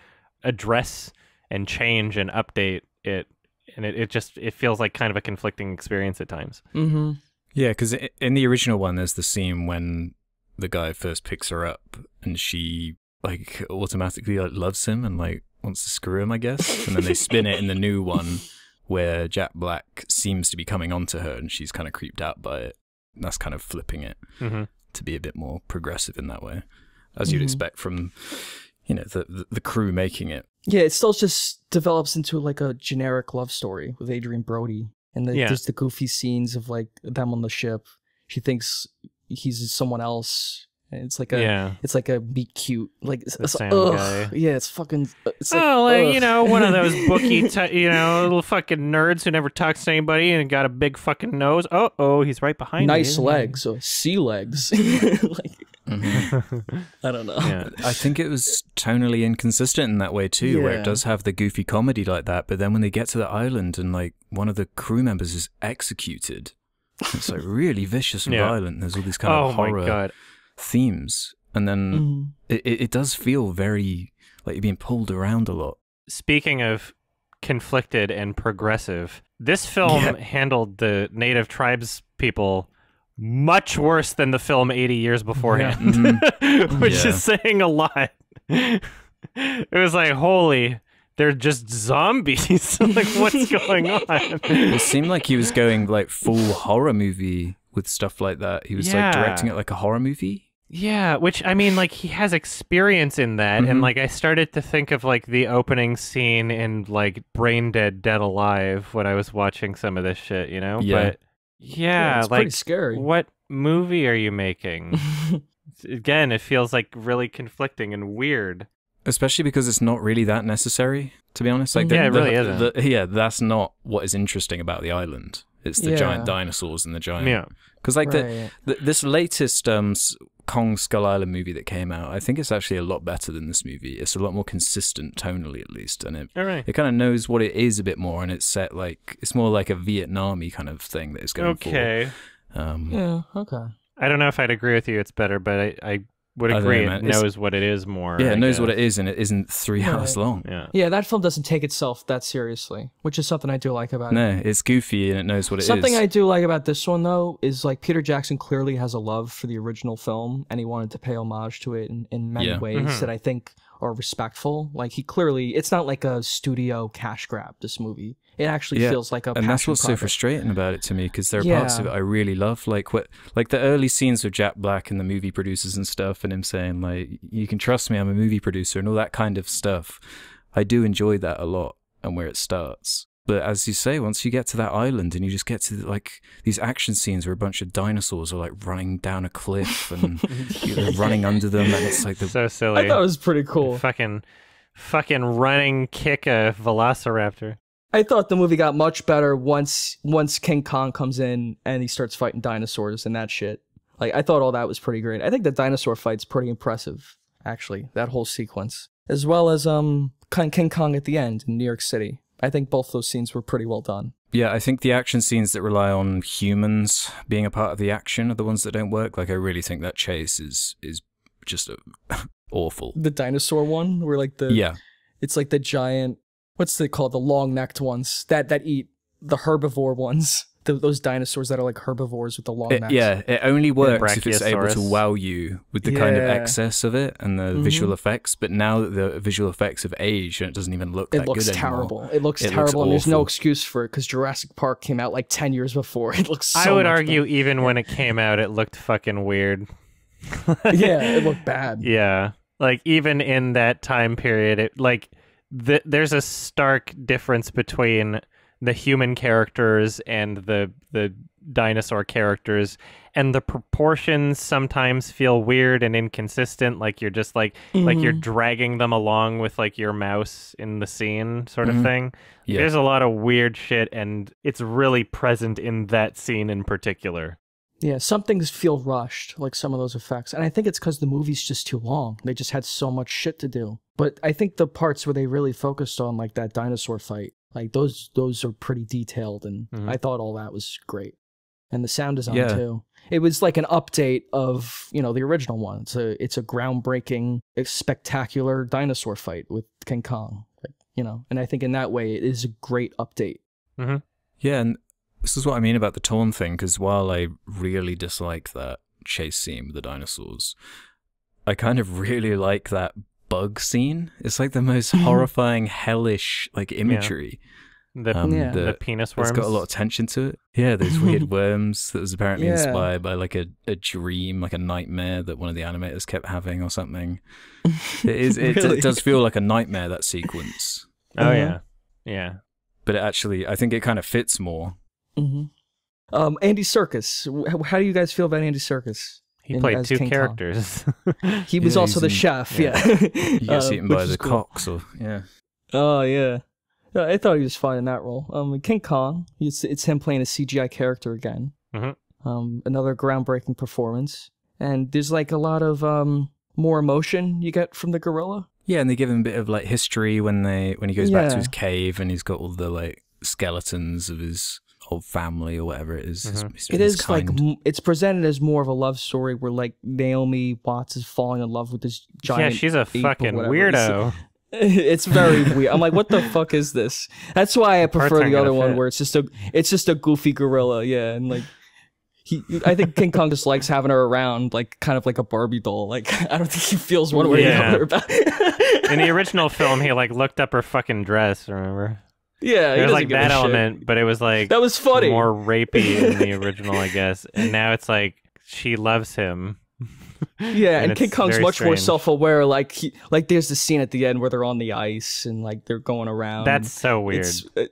address and change and update it, and it, it just it feels like kind of a conflicting experience at times. Mm -hmm. Yeah, because in the original one, there's the scene when the guy first picks her up and she like automatically like loves him and like wants to screw him, I guess. And then they spin it in the new one where Jack Black seems to be coming onto her and she's kind of creeped out by it. And that's kind of flipping it mm-hmm. to be a bit more progressive in that way, as mm-hmm. you'd expect from you know the, the, the crew making it. Yeah, it still just develops into like a generic love story with Adrian Brody, and the, yeah. there's the goofy scenes of like them on the ship. She thinks he's someone else it's like a, yeah. it's like a be cute, like it's, ugh, yeah, it's fucking. It's like, oh, like, you know, one of those bookie, you know, little fucking nerds who never talks to anybody and got a big fucking nose. Oh, oh, he's right behind. Nice me, legs, sea legs. like, mm -hmm. I don't know. Yeah. I think it was tonally inconsistent in that way too, yeah. where it does have the goofy comedy like that, but then when they get to the island and like one of the crew members is executed. It's like really vicious and yeah. violent. There's all these kind oh of horror. Oh my god! themes, and then mm. it, it does feel very like you're being pulled around a lot. Speaking of conflicted and progressive, this film yeah. handled the native tribes people much worse than the film 80 years beforehand, yeah. mm -hmm. which yeah. is saying a lot. it was like, holy, they're just zombies. like, what's going on? It seemed like he was going like full horror movie with stuff like that. He was yeah. like directing it like a horror movie. Yeah, which I mean, like he has experience in that, mm-hmm. and like I started to think of like the opening scene in like Brain Dead, Dead Alive when I was watching some of this shit, you know. Yeah. But yeah, yeah like scary. What movie are you making? Again, it feels like really conflicting and weird. Especially because it's not really that necessary, to be honest. Like, the, yeah, it really the, isn't. The, yeah, that's not what is interesting about the island. It's the yeah. giant dinosaurs and the giant. Yeah. Because like right. the, the, this latest um Kong Skull Island movie that came out, I think it's actually a lot better than this movie. It's a lot more consistent tonally, at least, and it right. it kind of knows what it is a bit more, and it's set like it's more like a Vietnamese kind of thing that is going. Okay. For. Um, yeah. Okay. I don't know if I'd agree with you. It's better, but I, I would agree. it knows what it is more. Yeah, it knows what it is, and it isn't three hours long. Yeah. yeah, that film doesn't take itself that seriously, which is something I do like about no, it. No, it's goofy and it knows what something it is. something I do like about this one though is like Peter Jackson clearly has a love for the original film, and he wanted to pay homage to it in, in many yeah. ways mm -hmm. that I think or respectful. Like he clearly, it's not like a studio cash grab. This movie, it actually yeah. feels like a. And that's what's project. so frustrating about it to me because there are yeah. parts of it I really love, like what, like the early scenes with Jack Black and the movie producers and stuff, and him saying like, "You can trust me, I'm a movie producer," and all that kind of stuff. I do enjoy that a lot, and where it starts. But as you say, once you get to that island and you just get to like these action scenes where a bunch of dinosaurs are like running down a cliff and you're running under them, and it's like the... so silly. I thought it was pretty cool. Fucking, fucking running kick a velociraptor. I thought the movie got much better once once King Kong comes in and he starts fighting dinosaurs and that shit. Like I thought all that was pretty great. I think the dinosaur fight's pretty impressive, actually. That whole sequence, as well as um King Kong at the end in New York City. I think both those scenes were pretty well done. Yeah, I think the action scenes that rely on humans being a part of the action are the ones that don't work. Like, I really think that chase is is just awful. The dinosaur one, where like the yeah, it's like the giant. What's they called? The long necked ones that that eat the herbivore ones the, those dinosaurs that are like herbivores with the long necks. Yeah, it only works if it's able to wow you with the yeah. kind of excess of it and the mm-hmm. visual effects. But now that the visual effects have aged and it doesn't even look it that looks good terrible. Anymore, it looks it terrible. and there's no excuse for it because Jurassic Park came out like ten years before. It looks. So I would argue better. even when it came out, it looked fucking weird. yeah, it looked bad. Yeah, like even in that time period, it like th- there's a stark difference between the human characters and the the dinosaur characters and the proportions sometimes feel weird and inconsistent like you're just like mm -hmm. like you're mm-hmm. dragging them along with like your mouse in the scene sort mm -hmm. of mm-hmm. thing yeah. there's a lot of weird shit and it's really present in that scene in particular yeah some things feel rushed like some of those effects and i think it's because the movie's just too long they just had so much shit to do but i think the parts where they really focused on like that dinosaur fight like those those are pretty detailed, and mm -hmm. I thought all that was great. And the sound design yeah. too. It was like an update of you know the original one. It's a it's a groundbreaking, eh, spectacular dinosaur fight with King Kong. you know, and I think in that way it is a great update. Mm -hmm. Yeah, and this is what I mean about the torn thing. Because while I really dislike that chase scene with the dinosaurs, I kind of really like that bug scene. It's like the most horrifying, hellish like imagery. Yeah. The, um, yeah. the, the, penis worms. It's got a lot of tension to it. Yeah, those weird worms that was apparently yeah. inspired by like a, a dream, like a nightmare that one of the animators kept having or something. It is. It, really? it does feel like a nightmare that sequence. Oh uh-huh. yeah, yeah. But it actually, I think it kind of fits more. Mm-hmm. Um, Andy Circus. How do you guys feel about Andy Circus? He in, played two King characters. he was yeah, also the in, chef. Yeah, yeah. you uh, eaten by the cool. cocks. yeah. Oh yeah. I thought he was fine in that role. Um, King Kong, it's, it's him playing a CGI character again. Mm -hmm. Um, another groundbreaking performance, and there's like a lot of um more emotion you get from the gorilla. Yeah, and they give him a bit of like history when they when he goes yeah. back to his cave and he's got all the like skeletons of his family or whatever it is. Mm-hmm. It's, kind. like it's presented as more of a love story where like Naomi Watts is falling in love with this giant. Yeah, she's a fucking weirdo. It's, very weird. I'm like, what the fuck is this? That's why I prefer the other one where it's just a it's just a goofy gorilla. Yeah, and like. He, I think King Kong just likes having her around, like kind of like a Barbie doll. Like I don't think he feels one way yeah. or the other about. It. In the original film, he like looked up her fucking dress. Remember? Yeah, it was like that element, shit. but it was like that was funny, more rapey in the original, I guess. And now it's like she loves him. Yeah, and, and King Kong's much strange. more self-aware. Like, he, like there's the scene at the end where they're on the ice and like they're going around. That's so weird. It's, uh,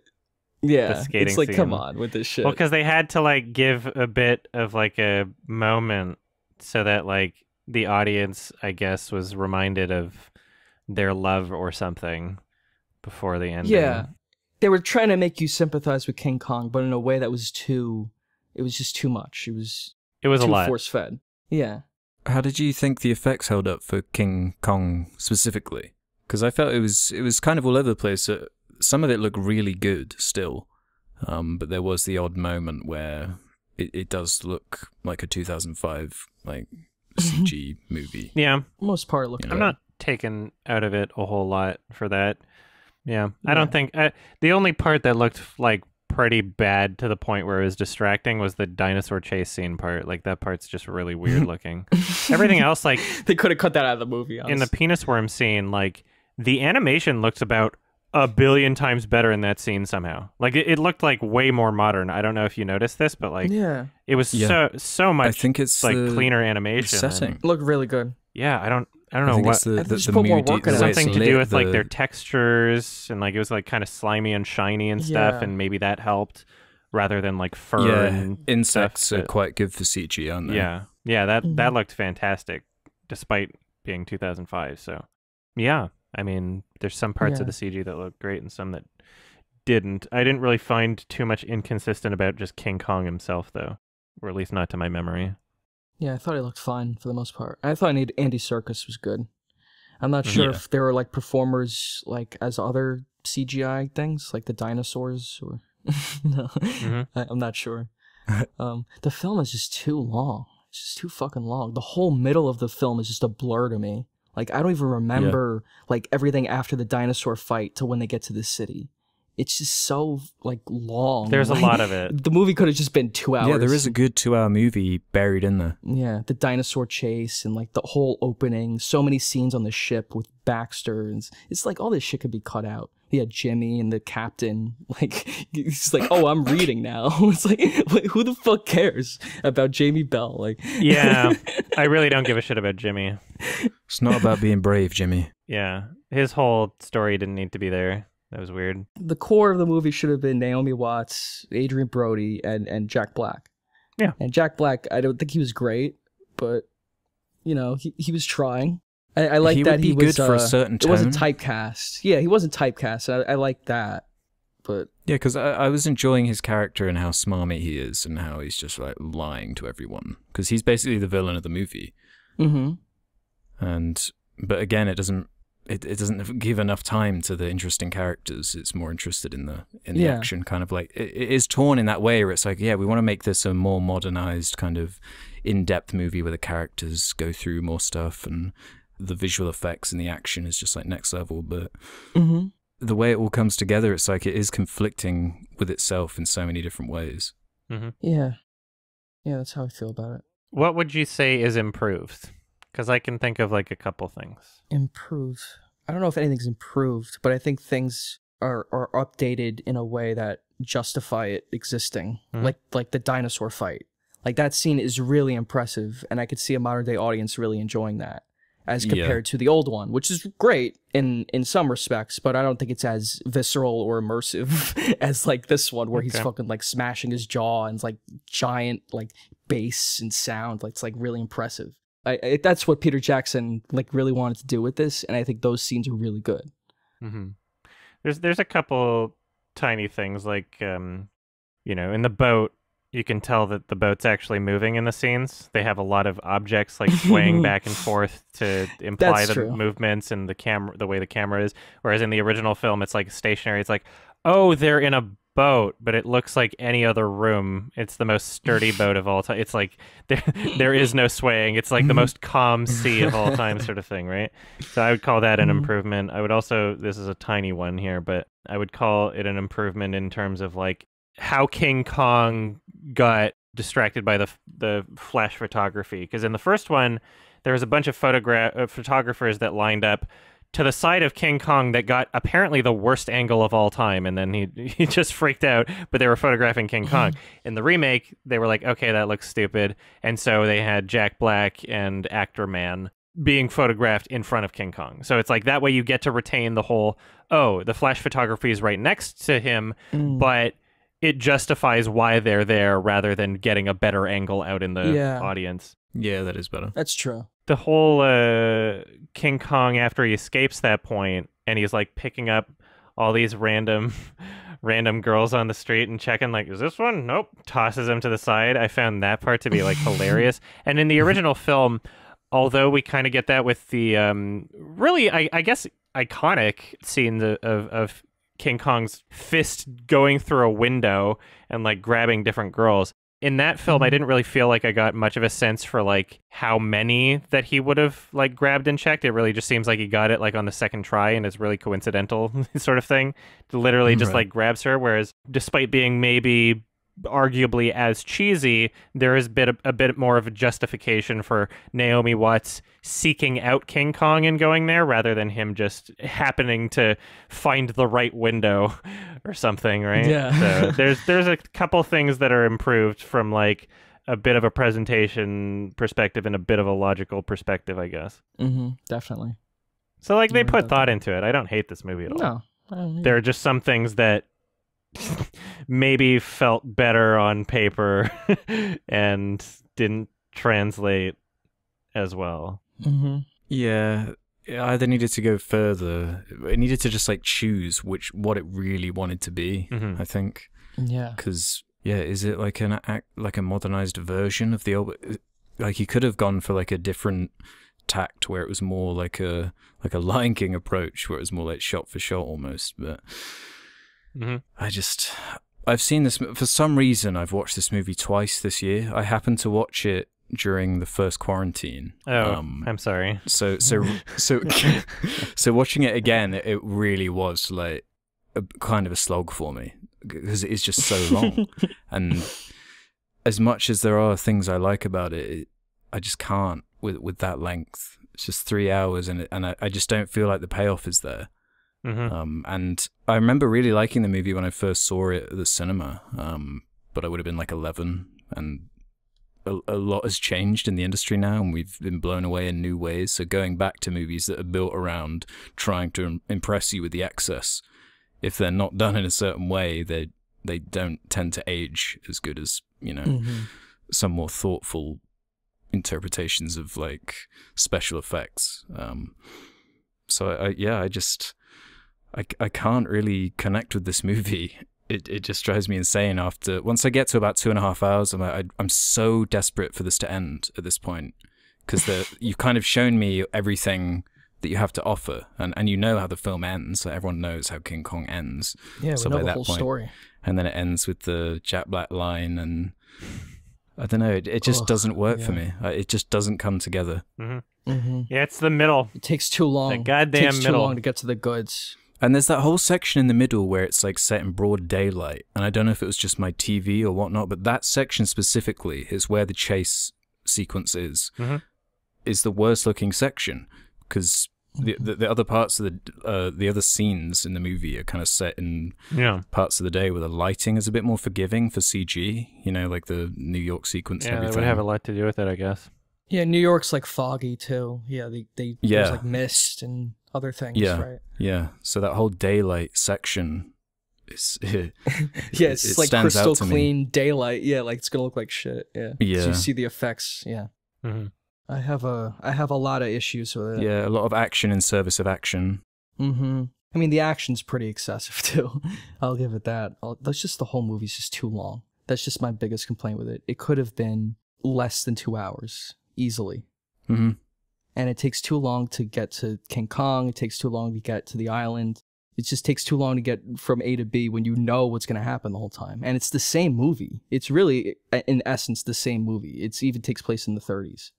yeah, it's like scene. come on with this shit. Well, because they had to like give a bit of like a moment so that like the audience, I guess, was reminded of their love or something before the end. Yeah, they were trying to make you sympathize with King Kong, but in a way that was too. It was just too much. It was. It was a Force fed. Yeah. How did you think the effects held up for King Kong specifically? Because I felt it was it was kind of all over the place. Uh, some of it looked really good still, um, but there was the odd moment where it, it does look like a 2005 like CG movie. Yeah, most part looking. You know? I'm not taken out of it a whole lot for that. Yeah, I don't think I, the only part that looked like pretty bad to the point where it was distracting was the dinosaur chase scene part. Like that part's just really weird looking. Everything else, like they could have cut that out of the movie. Honestly. In the penis worm scene, like the animation looks about a billion times better in that scene somehow. Like it, it, looked like way more modern. I don't know if you noticed this, but like yeah, it was yeah. so so much. I think it's like cleaner animation. Setting and... look really good. Yeah, I don't. I don't know I what. The, the, just put more work something to do with the... like their textures and like it was like kind of slimy and shiny and stuff, yeah. and maybe that helped rather than like fur. Yeah, and insects stuff, are quite good for CG, aren't they? Yeah, yeah. That mm-hmm. that looked fantastic, despite being 2005. So, yeah. I mean, there's some parts yeah. of the CG that look great and some that didn't. I didn't really find too much inconsistent about just King Kong himself, though, or at least not to my memory. Yeah, I thought he looked fine for the most part. I thought Andy Circus was good. I'm not mm-hmm. sure yeah. if there were like performers like as other CGI things, like the dinosaurs, or no, mm-hmm. I, am not sure. um, the film is just too long. It's just too fucking long. The whole middle of the film is just a blur to me. Like I don't even remember yeah. like everything after the dinosaur fight to when they get to the city it's just so like long. There's like, a lot of it. The movie could have just been two hours. Yeah, there is a good two-hour movie buried in there. Yeah, the dinosaur chase and like the whole opening. So many scenes on the ship with Baxter. And it's like all this shit could be cut out. Yeah, Jimmy and the captain. Like he's like, oh, I'm reading now. it's like, who the fuck cares about Jamie Bell? Like, yeah, I really don't give a shit about Jimmy. It's not about being brave, Jimmy. Yeah, his whole story didn't need to be there. That was weird. The core of the movie should have been Naomi Watts, Adrian Brody, and and Jack Black. Yeah. And Jack Black, I don't think he was great, but you know he, he was trying. I, I like that he was good uh, for a uh, certain. Tone. It wasn't typecast. Yeah, he wasn't typecast. I, I like that. But yeah, because I, I was enjoying his character and how smarmy he is and how he's just like lying to everyone because he's basically the villain of the movie. Mm-hmm. And but again, it doesn't it, it doesn't give enough time to the interesting characters. It's more interested in the in the yeah. action, kind of like it, it is torn in that way, where it's like, yeah, we want to make this a more modernized kind of in-depth movie where the characters go through more stuff and the visual effects and the action is just like next level. But mm -hmm. the way it all comes together, it's like it is conflicting with itself in so many different ways. Mm -hmm. Yeah, yeah, that's how I feel about it. What would you say is improved? Because I can think of like a couple things. Improve. I don't know if anything's improved, but I think things are, are updated in a way that justify it existing. Mm. Like like the dinosaur fight. Like that scene is really impressive, and I could see a modern day audience really enjoying that as compared yeah. to the old one, which is great in in some respects, but I don't think it's as visceral or immersive as like this one where okay. he's fucking like smashing his jaw and like giant like bass and sound. Like it's like really impressive. I, I, that's what Peter Jackson like really wanted to do with this, and I think those scenes are really good. Mm-hmm. There's there's a couple tiny things like um, you know in the boat you can tell that the boat's actually moving in the scenes. They have a lot of objects like swaying back and forth to imply the true. movements and the camera, the way the camera is. Whereas in the original film, it's like stationary. It's like, oh, they're in a boat, but it looks like any other room. It's the most sturdy boat of all time. It's like there there is no swaying. It's like the mm-hmm. most calm sea of all time, sort of thing, right? So I would call that an mm-hmm. improvement. I would also this is a tiny one here, but I would call it an improvement in terms of like how King Kong got distracted by the the flash photography because in the first one there was a bunch of photograph uh, photographers that lined up to the side of King Kong that got apparently the worst angle of all time, and then he he just freaked out. But they were photographing King Kong in the remake. They were like, okay, that looks stupid, and so they had Jack Black and Actor Man being photographed in front of King Kong. So it's like that way you get to retain the whole. Oh, the flash photography is right next to him, mm. but it justifies why they're there rather than getting a better angle out in the yeah. audience. Yeah, that is better. That's true. The whole uh, King Kong after he escapes that point and he's like picking up all these random random girls on the street and checking like is this one? Nope. Tosses him to the side. I found that part to be like hilarious. And in the original film, although we kind of get that with the um, really I, I guess iconic scene of of King Kong's fist going through a window and like grabbing different girls. In that film, mm-hmm. I didn't really feel like I got much of a sense for like how many that he would have like grabbed and checked. It really just seems like he got it like on the second try and it's really coincidental sort of thing. Literally just right. like grabs her. Whereas despite being maybe arguably as cheesy, there is a bit a bit more of a justification for Naomi Watts seeking out King Kong and going there rather than him just happening to find the right window or something, right? Yeah. so there's there's a couple things that are improved from like a bit of a presentation perspective and a bit of a logical perspective, I guess. Mm -hmm, definitely. So like they put thought into it. I don't hate this movie at all. No. There are just some things that maybe felt better on paper and didn't translate as well. Mm-hmm. Yeah, it either needed to go further. It needed to just like choose which what it really wanted to be. Mm-hmm. I think. Yeah. Because yeah, is it like an act like a modernized version of the old? Like he could have gone for like a different tact where it was more like a like a Lion King approach where it was more like shot for shot almost, but Mm-hmm. I just, I've seen this for some reason. I've watched this movie twice this year. I happened to watch it during the first quarantine. Oh, um, I'm sorry. So so so so watching it again, it really was like a, kind of a slog for me because it is just so long. and as much as there are things I like about it, it, I just can't with with that length. It's just three hours, and it, and I, I just don't feel like the payoff is there. Mm-hmm. Um, and I remember really liking the movie when I first saw it at the cinema, um, but I would have been like 11, and a, a, lot has changed in the industry now, and we've been blown away in new ways. So going back to movies that are built around trying to impress you with the excess, if they're not done in a certain way, they they don't tend to age as good as you know mm-hmm. some more thoughtful interpretations of like special effects. Um, so I, I, yeah, I just I, I can't really connect with this movie. It, it just drives me insane after once I get to about two and a half hours. I'm I, I'm so desperate for this to end at this point because you've kind of shown me everything that you have to offer, and, and you know how the film ends. So everyone knows how King Kong ends. Yeah, so the whole point, story. And then it ends with the Jack Black line, and I don't know. It, it just doesn't work yeah. for me. It just doesn't come together. Mm -hmm. Mm -hmm. Yeah, it's the middle. It takes too long. The goddamn it takes middle. Too long to get to the goods. And there's that whole section in the middle where it's like set in broad daylight. And I don't know if it was just my TV or whatnot, but that section specifically is where the chase sequence is, mm -hmm. is the worst looking section because the, the, the other parts of the uh, the other scenes in the movie are kind of set in yeah. parts of the day where the lighting is a bit more forgiving for CG. You know, like the New York sequence. Yeah, and everything. would have a lot to do with it, I guess. Yeah, New York's like foggy too. Yeah, they they yeah. there's like mist and other things. Yeah, right? yeah. So that whole daylight section, is, yeah, it's, it, it like crystal clean me. daylight. Yeah, like it's gonna look like shit. Yeah, yeah. So you see the effects. Yeah. Mm -hmm. I have a I have a lot of issues with it. Yeah, a lot of action in service of action. Mm-hmm. I mean, the action's pretty excessive too. I'll give it that. I'll, that's just the whole movie's just too long. That's just my biggest complaint with it. It could have been less than two hours easily. Mm-hmm and it takes too long to get to King Kong. It takes too long to get to the island. It just takes too long to get from A to B when you know what's going to happen the whole time. And it's the same movie. It's really, in essence, the same movie. It even takes place in the 30s.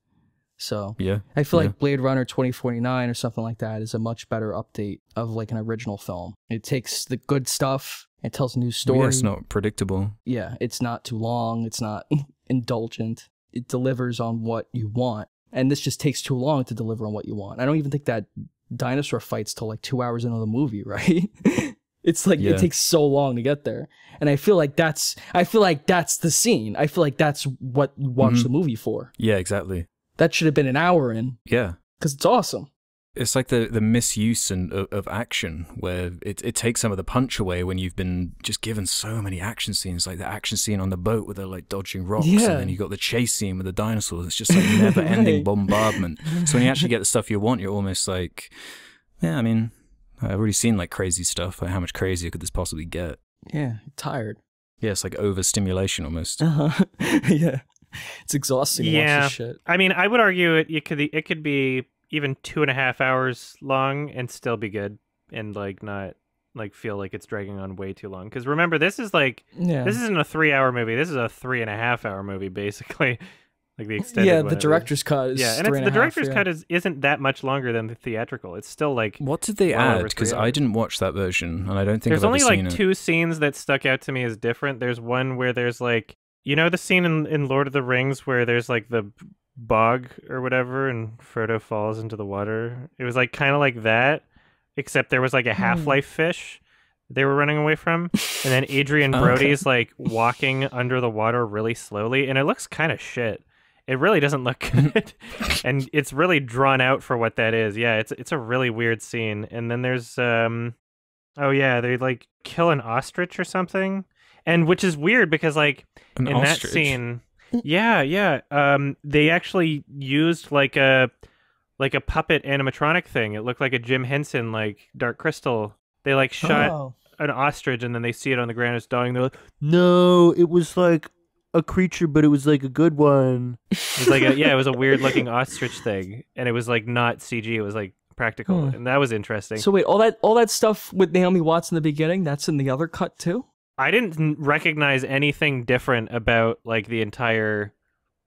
So yeah, I feel yeah. like Blade Runner 2049 or something like that is a much better update of like an original film. It takes the good stuff It tells a new story. Yeah, it's not predictable. Yeah, it's not too long. It's not indulgent. It delivers on what you want and this just takes too long to deliver on what you want. I don't even think that dinosaur fights till like two hours into the movie, right? it's like yeah. it takes so long to get there, and I feel like that's I feel like that's the scene. I feel like that's what you watch mm-hmm. the movie for. Yeah, exactly. That should have been an hour in. Yeah, because it's awesome it's like the the misuse and of, of, action where it it takes some of the punch away when you've been just given so many action scenes like the action scene on the boat where they're like dodging rocks yeah. and then you got the chase scene with the dinosaurs it's just like never ending right. bombardment so when you actually get the stuff you want you're almost like yeah i mean i've already seen like crazy stuff like how much crazier could this possibly get yeah tired yeah it's like overstimulation almost uh-huh yeah it's exhausting yeah. I mean, I would argue it, it could it could be even two and a half hours long and still be good and like not like feel like it's dragging on way too long because remember this is like yeah. this isn't a three hour movie this is a three and a half hour movie basically like the extended yeah the director's cut yeah and, and the director's half, cut is isn't that much longer than the theatrical it's still like what did they add because i didn't watch that version and i don't think there's I've only like two it. scenes that stuck out to me as different there's one where there's like you know the scene in, in lord of the rings where there's like the bog or whatever, and Frodo falls into the water. It was like kind of like that, except there was like a hmm. Half Life mm. fish they were running away from, and then Adrian Brody's okay. like walking under the water really slowly, and it looks kind of shit. It really doesn't look good, and it's really drawn out for what that is. Yeah, it's it's a really weird scene. And then there's um, oh yeah, they like kill an ostrich or something, and which is weird because like an in ostrich. that scene yeah, yeah. Um, they actually used like a like a puppet animatronic thing. It looked like a Jim Henson like Dark Crystal. They like shot oh. an ostrich and then they see it on the ground. It's dying. They're like, no, it was like a creature, but it was like a good one. It was like a, yeah, it was a weird looking ostrich thing, and it was like not CG. It was like practical, hmm. and that was interesting. So wait, all that all that stuff with Naomi Watts in the beginning, that's in the other cut too. I didn't recognize anything different about like the entire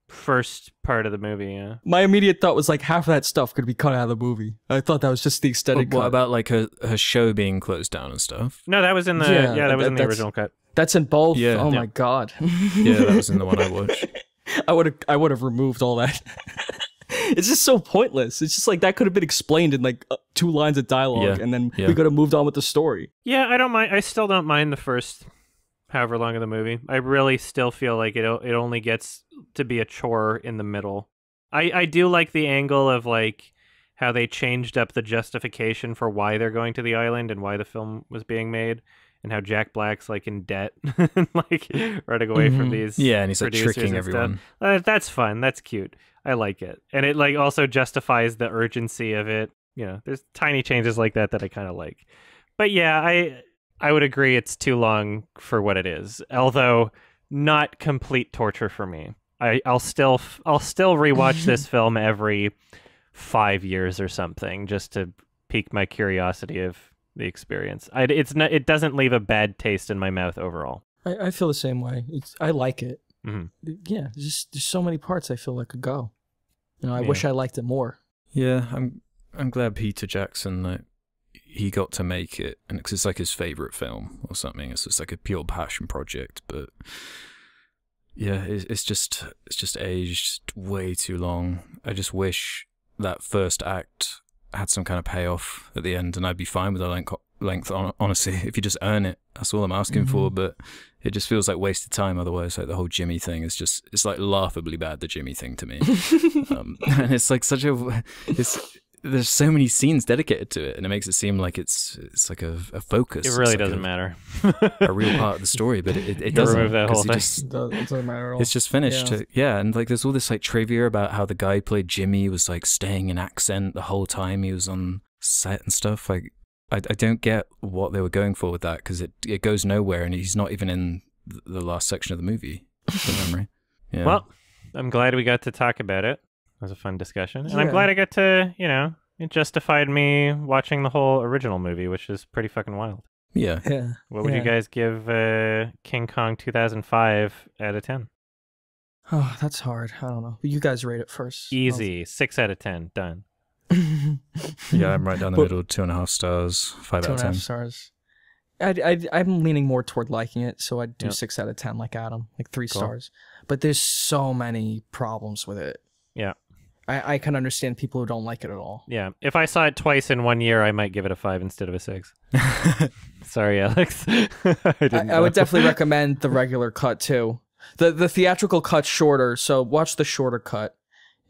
first part of the movie. Yeah. My immediate thought was like half of that stuff could be cut out of the movie. I thought that was just the extended. what cut. about like her her show being closed down and stuff? No, that was in the yeah, yeah that was that, in the original cut. That's in both. Yeah. Oh yeah. my god. yeah, that was in the one I watched. I would have I would have removed all that. it's just so pointless. It's just like that could have been explained in like uh, two lines of dialogue, yeah. and then we could have moved on with the story. Yeah, I don't mind. I still don't mind the first however long of the movie. I really still feel like it it only gets to be a chore in the middle. I I do like the angle of like how they changed up the justification for why they're going to the island and why the film was being made and how Jack Black's like in debt and like running away mm-hmm. from these Yeah, and he's like tricking everyone. Uh, that's fun. That's cute. I like it. And it like also justifies the urgency of it. You know, there's tiny changes like that that I kind of like. But yeah, I I would agree it's too long for what it is, although not complete torture for me. I, will still I'll still rewatch this film every five years or something just to pique my curiosity of the experience. I, it's not it doesn't leave a bad taste in my mouth overall. I, I feel the same way. It's I like it. Mm -hmm. Yeah, there's just there's so many parts I feel like could go. You know, I yeah. wish I liked it more. Yeah, I'm I'm glad Peter Jackson like he got to make it, and because it's like his favorite film or something. It's just like a pure passion project, but yeah, it's, it's just it's just aged way too long. I just wish that first act had some kind of payoff at the end, and I'd be fine with the length. Length, honestly, if you just earn it, that's all I'm asking mm -hmm. for. Mm-hmm. But it just feels like wasted time. Otherwise, like the whole Jimmy thing is just—it's like laughably bad. The Jimmy thing to me, um, and it's like such a—it's there's so many scenes dedicated to it, and it makes it seem like it's it's like a, a focus. It really doesn't a, matter. a real part of the story, but it, it, it doesn't. Remove that whole thing. Just, it doesn't matter It's just finished. Yeah. yeah. and like there's all this like trivia about how the guy played Jimmy was like staying in accent the whole time he was on set and stuff. Like I, I don't get what they were going for with that because it it goes nowhere, and he's not even in the last section of the movie. From memory. Yeah. Well, I'm glad we got to talk about it was a fun discussion, and yeah. I'm glad I got to you know it justified me watching the whole original movie, which is pretty fucking wild. Yeah. yeah. What would yeah. you guys give uh, King Kong 2005 out of 10? Oh, that's hard. I don't know. You guys rate it first. Easy. I'll... Six out of 10. Done. yeah, I'm right down the but, middle. Two and a half stars. Five out of 10. stars. i am leaning more toward liking it, so I'd do yep. six out of 10 like Adam, like three cool. stars. But there's so many problems with it. Yeah. I, I can understand people who don't like it at all. Yeah. If I saw it twice in one year, I might give it a five instead of a six. Sorry, Alex. I, I, I would definitely recommend the regular cut too. The the theatrical cut's shorter, so watch the shorter cut.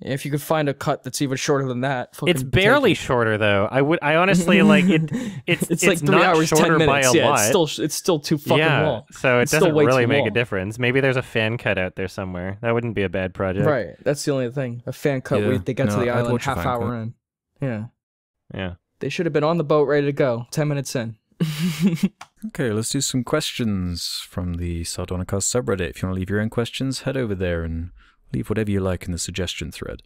If you could find a cut that's even shorter than that, it's barely it. shorter though. I would, I honestly like it. It's, it's, it's like three hours, ten minutes. yeah, lot. It's still, it's still too fucking yeah, long. So it it's doesn't really make long. a difference. Maybe there's a fan cut out there somewhere. That wouldn't be a bad project. Right. That's the only thing. A fan cut yeah. where they got no, to the i island half hour cut. in. Yeah. Yeah. They should have been on the boat ready to go ten minutes in. okay, let's do some questions from the Sardonicast subreddit. If you want to leave your own questions, head over there and Leave whatever you like in the suggestion thread.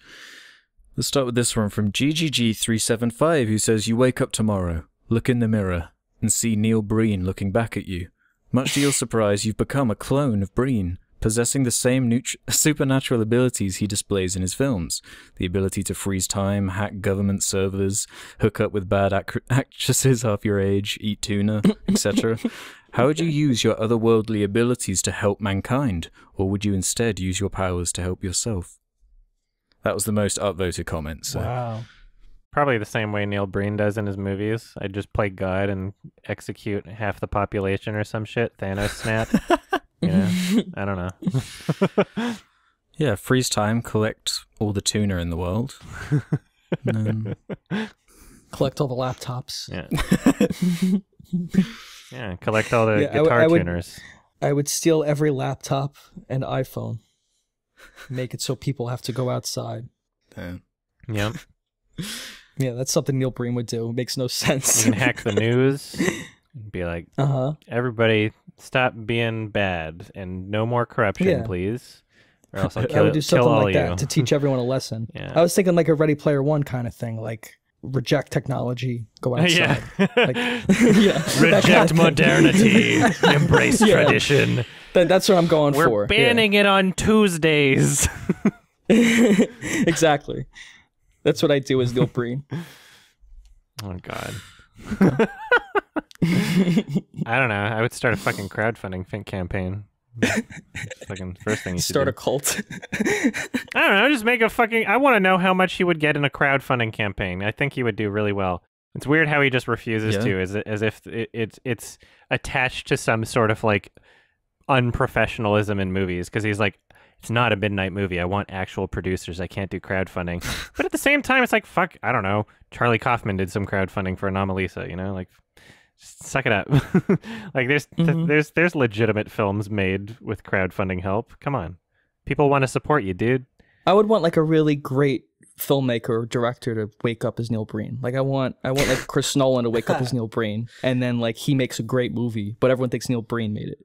Let's start with this one from GGG375, who says, You wake up tomorrow, look in the mirror, and see Neil Breen looking back at you. Much to your surprise, you've become a clone of Breen, possessing the same supernatural abilities he displays in his films the ability to freeze time, hack government servers, hook up with bad actresses half your age, eat tuna, etc. How would you use your otherworldly abilities to help mankind, or would you instead use your powers to help yourself? That was the most upvoted comment. So. Wow. Probably the same way Neil Breen does in his movies. I'd just play God and execute half the population or some shit. Thanos snap. Yeah, I don't know. yeah, freeze time, collect all the tuna in the world. Then... Collect all the laptops. Yeah. Yeah, collect all the yeah, guitar I w- I tuners. Would, I would steal every laptop and iPhone, make it so people have to go outside. Damn. Yep. yeah, that's something Neil Breen would do. It makes no sense. You can hack the news. and Be like, uh huh. Everybody, stop being bad and no more corruption, yeah. please. Or else I'll kill, I would do something like that you. to teach everyone a lesson. yeah. I was thinking like a Ready Player One kind of thing, like reject technology, go outside. Yeah. like, yeah. Reject modernity, embrace yeah. tradition. that's what I'm going We're for. We're banning yeah. it on Tuesdays. exactly. That's what I do as Neil Breen. Oh, God. I don't know. I would start a fucking crowdfunding campaign fucking first thing you start do. a cult. I don't know. Just make a fucking. I want to know how much he would get in a crowdfunding campaign. I think he would do really well. It's weird how he just refuses yeah. to, as as if it, it's it's attached to some sort of like unprofessionalism in movies. Because he's like, it's not a midnight movie. I want actual producers. I can't do crowdfunding. but at the same time, it's like, fuck, I don't know. Charlie Kaufman did some crowdfunding for Anomalisa. You know, like just suck it up. like there's mm-hmm. th- there's there's legitimate films made with crowdfunding help. Come on, people want to support you, dude. I would want like a really great filmmaker or director to wake up as Neil Breen. Like I want I want like Chris Nolan to wake up as Neil Breen, and then like he makes a great movie, but everyone thinks Neil Breen made it.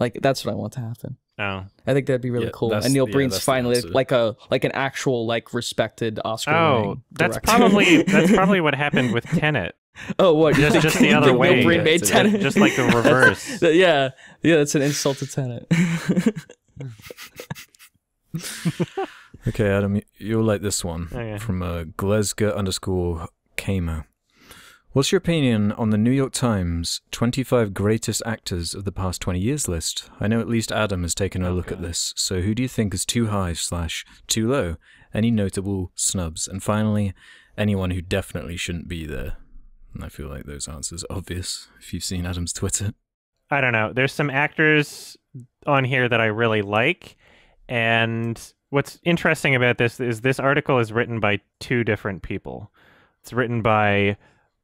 Like that's what I want to happen. Oh. I think that'd be really yeah, cool. And Neil yeah, Breen's finally like a like an actual like respected Oscar. Oh, that's probably that's probably what happened with Tenet. Oh, what? Just, just the other way. No made tenant. Just like the reverse. yeah, yeah. That's an insult to tenant. okay, Adam, you'll like this one okay. from uh, Glesga underscore Kamer. What's your opinion on the New York Times 25 greatest actors of the past 20 years list? I know at least Adam has taken a okay. look at this, so who do you think is too high slash too low? Any notable snubs? And finally, anyone who definitely shouldn't be there? I feel like those answers are obvious if you've seen Adam's Twitter. I don't know. There's some actors on here that I really like. And what's interesting about this is this article is written by two different people. It's written by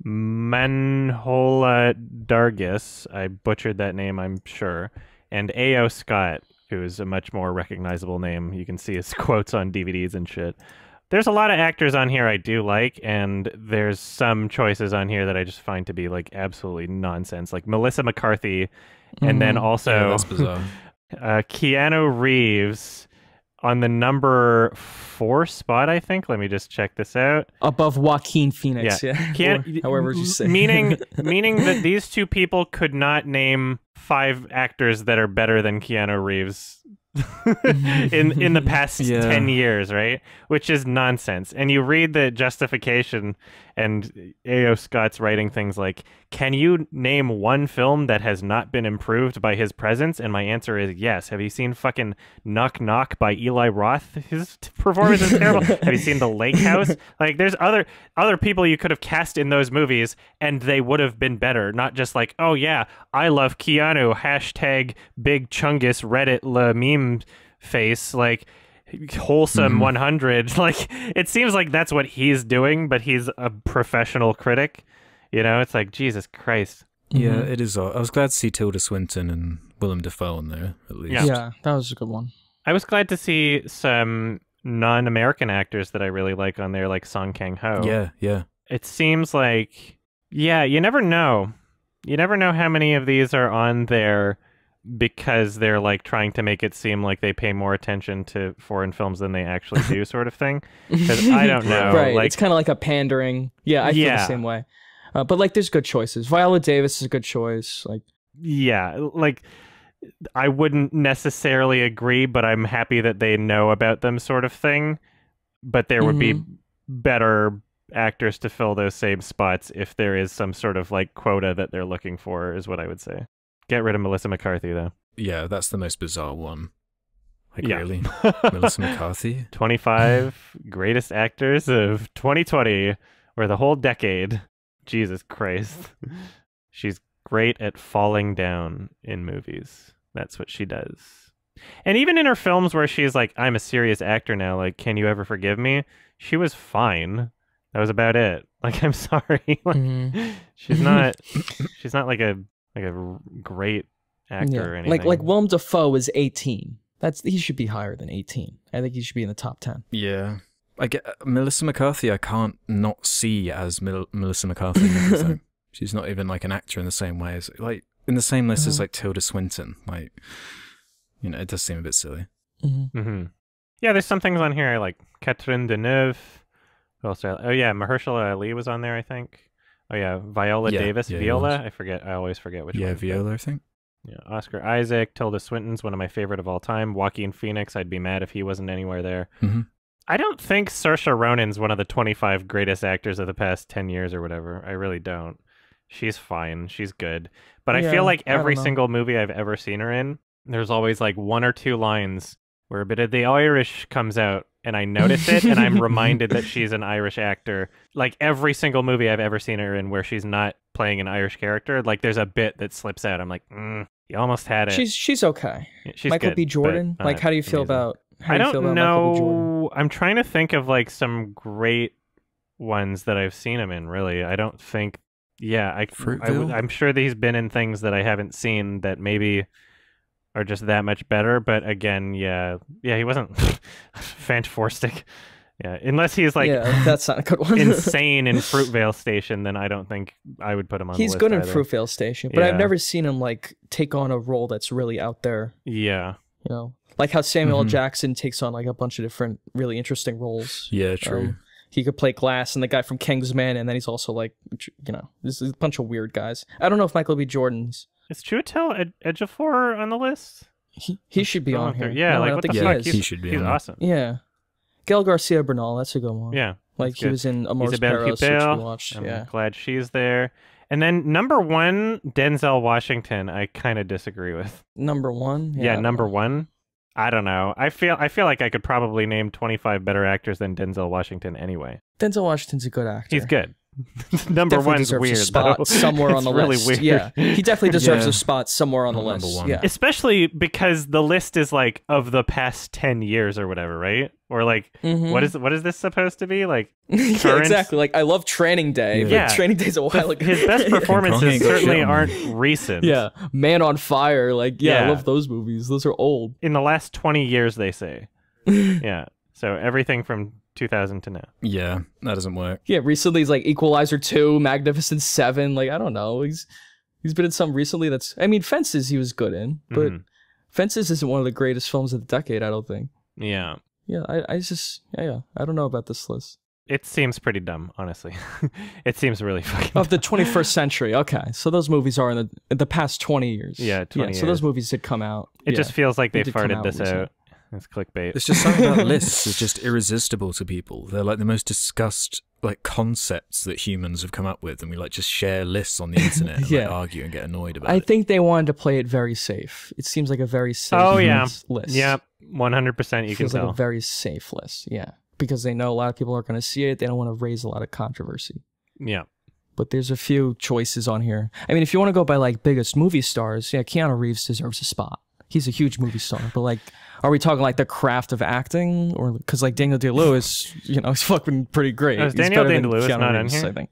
Manhola Dargis. I butchered that name, I'm sure. And A.O. Scott, who is a much more recognizable name. You can see his quotes on DVDs and shit there's a lot of actors on here I do like, and there's some choices on here that I just find to be like absolutely nonsense, like Melissa McCarthy, and then mm-hmm. also yeah, uh, Keanu Reeves on the number four spot. I think. Let me just check this out. Above Joaquin Phoenix, yeah. yeah. however you say. Meaning, meaning that these two people could not name five actors that are better than Keanu Reeves in in the past yeah. 10 years right which is nonsense and you read the justification and ao scott's writing things like can you name one film that has not been improved by his presence? And my answer is yes. Have you seen fucking Knock Knock by Eli Roth? His performance is terrible. have you seen The Lake House? Like there's other other people you could have cast in those movies and they would have been better. Not just like, oh yeah, I love Keanu, hashtag big chungus Reddit le meme face. Like wholesome mm-hmm. 100 like it seems like that's what he's doing but he's a professional critic you know, it's like Jesus Christ. Yeah, mm-hmm. it is. I was glad to see Tilda Swinton and Willem Dafoe in there at least. Yeah. yeah, that was a good one. I was glad to see some non-American actors that I really like on there, like Song Kang Ho. Yeah, yeah. It seems like, yeah, you never know. You never know how many of these are on there because they're like trying to make it seem like they pay more attention to foreign films than they actually do, sort of thing. Because I don't know, right? Like, it's kind of like a pandering. Yeah, I feel yeah. the same way. Uh, but like, there's good choices. Viola Davis is a good choice. Like, yeah, like I wouldn't necessarily agree, but I'm happy that they know about them, sort of thing. But there mm -hmm. would be mm-hmm. better actors to fill those same spots if there is some sort of like quota that they're looking for, is what I would say. Get rid of Melissa McCarthy, though. Yeah, that's the most bizarre one. Like, yeah. really? Melissa McCarthy? 25 greatest actors of 2020 or the whole decade. Jesus Christ. She's great at falling down in movies. That's what she does. And even in her films where she's like, I'm a serious actor now, like, can you ever forgive me? She was fine. That was about it. Like, I'm sorry. like, mm. she's not she's not like a like a great actor yeah. or anything. Like like Willem Dafoe is eighteen. That's he should be higher than eighteen. I think he should be in the top ten. Yeah. I get uh, Melissa McCarthy. I can't not see as Mil Melissa McCarthy. She's not even like an actor in the same way as like in the same list mm -hmm. as uh-huh. like Tilda Swinton. Like, you know, it does seem a bit silly. Mm -hmm. Mm -hmm. Yeah, there's some things on here like. Catherine Deneuve. Who else? oh yeah, Mahershala Ali was on there, I think. Oh yeah, Viola yeah, Davis. Yeah, Viola. I forget. I always forget which. Yeah, one. Viola. I think. Yeah, Oscar Isaac, Tilda Swinton's one of my favorite of all time. Joaquin Phoenix. I'd be mad if he wasn't anywhere there. Mm -hmm. I don't think Saoirse Ronan's one of the 25 greatest actors of the past 10 years or whatever. I really don't. She's fine. She's good. But yeah, I feel like every single movie I've ever seen her in, there's always like one or two lines where a bit of the Irish comes out and I notice it and I'm reminded that she's an Irish actor. Like every single movie I've ever seen her in where she's not playing an Irish character, like there's a bit that slips out. I'm like, mm, you almost had it. She's she's okay. She's Michael good, B. Jordan. Like, how do you feel amazing. about how I do not know. I'm trying to think of like some great ones that I've seen him in. Really, I don't think. Yeah, I, I I'm sure that he's been in things that I haven't seen that maybe are just that much better. But again, yeah, yeah, he wasn't fantastic. Yeah, unless he's like yeah, that's not a good one. insane in Fruitvale Station, then I don't think I would put him on. He's good in Fruitvale Station, but yeah. I've never seen him like take on a role that's really out there. Yeah, you know, like how Samuel mm-hmm. Jackson takes on like a bunch of different really interesting roles. Yeah, um, true. Um, he could play Glass and the guy from Kingsman, and then he's also like, you know, there's a bunch of weird guys. I don't know if Michael B. Jordan's. Is Chiwetel Ed- Ejiofor on the list? He, he should be on here. Yeah, no, like what the fuck? He, he, should be. He's awesome. Yeah, Gail Garcia Bernal. That's a good one. Yeah, like he good. was in Amores Perros, which we watched. I'm yeah. glad she's there. And then number one, Denzel Washington. I kind of disagree with number one. Yeah, yeah number one. I don't know. I feel I feel like I could probably name 25 better actors than Denzel Washington anyway. Denzel Washington's a good actor. He's good. number one one's weird. spot though. somewhere on the really list. Weird. Yeah, he definitely deserves yeah. a spot somewhere on the number list. One. Yeah, especially because the list is like of the past ten years or whatever, right? Or like, mm -hmm. what is what is this supposed to be like? yeah, exactly. Like, I love Training Day. Yeah, Training Day's a while ago. His best performances certainly aren't recent. Yeah, Man on Fire. Like, yeah, yeah, I love those movies. Those are old. In the last twenty years, they say. Yeah. So everything from 2000 to now. Yeah, that doesn't work. Yeah, recently he's like Equalizer 2, Magnificent 7, like I don't know. He's he's been in some recently that's I mean Fences he was good in, but mm-hmm. Fences isn't one of the greatest films of the decade, I don't think. Yeah. Yeah, I, I just yeah, yeah, I don't know about this list. It seems pretty dumb, honestly. it seems really fucking of the 21st century. Okay, so those movies are in the in the past 20 years. Yeah, 20 yeah, years. So those movies did come out. It yeah, just feels like they farted this recently. out. It's clickbait. It's just something about lists is just irresistible to people. They're like the most discussed like concepts that humans have come up with, and we like just share lists on the internet and yeah. like, argue and get annoyed about. I it. think they wanted to play it very safe. It seems like a very safe. Oh yeah, list. one hundred percent. You Feels can like tell. a very safe list. Yeah, because they know a lot of people are going to see it. They don't want to raise a lot of controversy. Yeah. But there's a few choices on here. I mean, if you want to go by like biggest movie stars, yeah, Keanu Reeves deserves a spot. He's a huge movie star, but like are we talking like the craft of acting, or because like Daniel Day Lewis, you know, he's fucking pretty great. Oh, is Daniel Day Lewis not Reeves, in here? I think.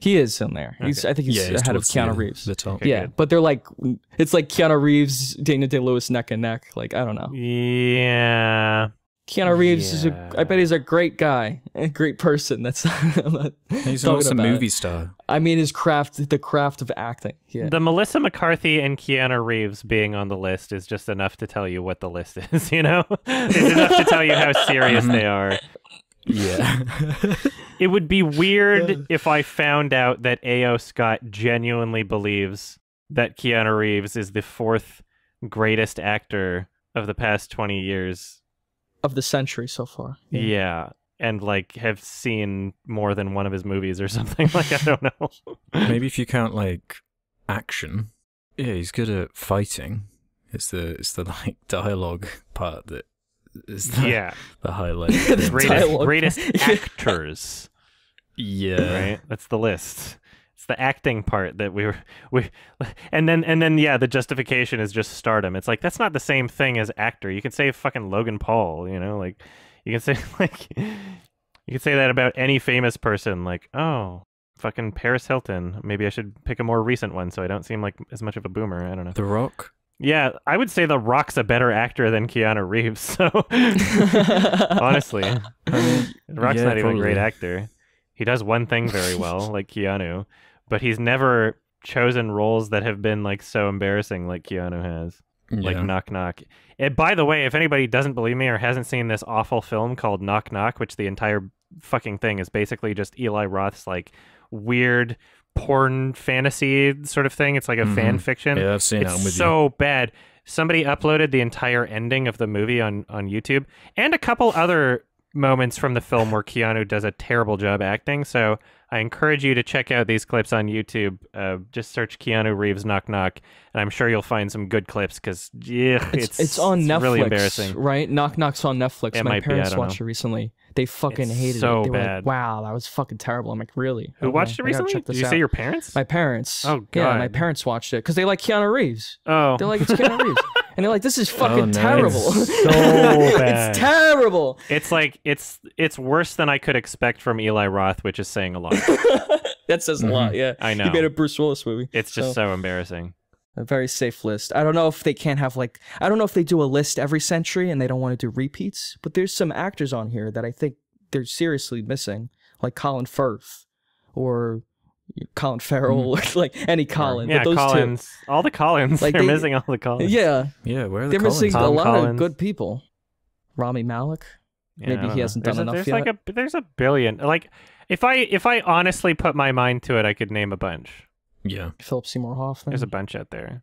He is in there. He's, okay. I think he's, yeah, he's ahead of Keanu the, Reeves. The top. Okay, yeah, good. but they're like, it's like Keanu Reeves, Daniel Day Lewis neck and neck. Like I don't know. Yeah, Keanu Reeves yeah. is a, I bet he's a great guy, a great person. That's not, he's an awesome movie it. star. I mean, his craft, the craft of acting. Yeah. The Melissa McCarthy and Keanu Reeves being on the list is just enough to tell you what the list is. You know, it's enough to tell you how serious they are. Yeah. it would be weird yeah. if I found out that A.O. Scott genuinely believes that Keanu Reeves is the fourth greatest actor of the past twenty years of the century so far. Yeah. yeah. And like have seen more than one of his movies or something. like I don't know. Maybe if you count like action. Yeah, he's good at fighting. It's the it's the like dialogue part that is the, yeah the highlight. the greatest, greatest actors. Yeah, right. That's the list. It's the acting part that we were we and then and then yeah, the justification is just stardom. It's like that's not the same thing as actor. You can say fucking Logan Paul, you know, like you can say like you can say that about any famous person like, "Oh, fucking Paris Hilton. Maybe I should pick a more recent one so I don't seem like as much of a boomer. I don't know." The Rock? Yeah, I would say The Rock's a better actor than Keanu Reeves. So honestly, I mean, The Rock's yeah, not even probably. a great actor. He does one thing very well, like Keanu but he's never chosen roles that have been like so embarrassing like Keanu has. Yeah. Like Knock Knock. And eh, by the way, if anybody doesn't believe me or hasn't seen this awful film called Knock Knock, which the entire fucking thing is basically just Eli Roth's like weird porn fantasy sort of thing. It's like a mm-hmm. fan fiction. Yeah, I've seen it's so you. bad. Somebody uploaded the entire ending of the movie on on YouTube and a couple other moments from the film where Keanu does a terrible job acting. So I encourage you to check out these clips on YouTube. Uh, just search Keanu Reeves knock knock, and I'm sure you'll find some good clips because yeah, it's, it's, it's on it's Netflix. Really embarrassing, right? Knock knock's on Netflix. It My parents be, watched know. it recently. They fucking it's hated so it. They bad. were like, "Wow, that was fucking terrible." I'm like, "Really?" Who okay, watched it recently? Did you out. say your parents? My parents. Oh god, yeah, my parents watched it because they like Keanu Reeves. Oh, they are like it's Keanu Reeves and they're like, "This is oh, fucking oh, no, terrible. It's so bad. it's terrible. It's like it's it's worse than I could expect from Eli Roth, which is saying a lot. that says mm -hmm. a mm-hmm. lot. Yeah, I know. You made a Bruce Willis movie. It's just so, so embarrassing a very safe list. I don't know if they can't have like I don't know if they do a list every century and they don't want to do repeats, but there's some actors on here that I think they're seriously missing, like Colin Firth or Colin Farrell, mm. like any Colin, yeah, but those Collins, two, all the Collins, like they're they, missing all the Collins. Yeah, yeah, where are the they're Collins? missing Tom a lot Collins. of good people. Rami Malik, yeah, maybe he hasn't done there's enough there's yet. Like a, there's a billion. Like if I if I honestly put my mind to it, I could name a bunch. Yeah, Philip Seymour Hoffman. There's a bunch out there.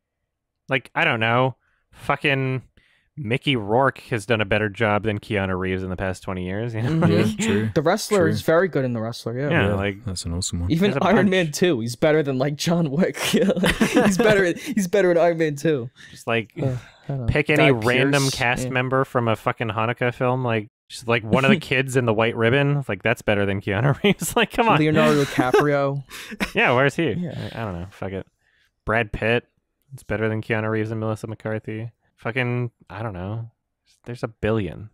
Like I don't know, fucking Mickey Rourke has done a better job than Keanu Reeves in the past 20 years. You know? Mm-hmm. Yeah, true. The Wrestler true. is very good in The Wrestler, yeah. Yeah, yeah like that's an awesome one. Even Iron bunch. Man 2, he's better than like John Wick. he's better he's better in Iron Man 2. Just like uh, pick any random Pierce, cast yeah. member from a fucking Hanukkah film like just like one of the kids in the white ribbon. Like that's better than Keanu Reeves. like come on. Leonardo DiCaprio. yeah, where's he? Yeah. I don't know. Fuck it. Brad Pitt. It's better than Keanu Reeves and Melissa McCarthy. Fucking, I don't know. There's a billion.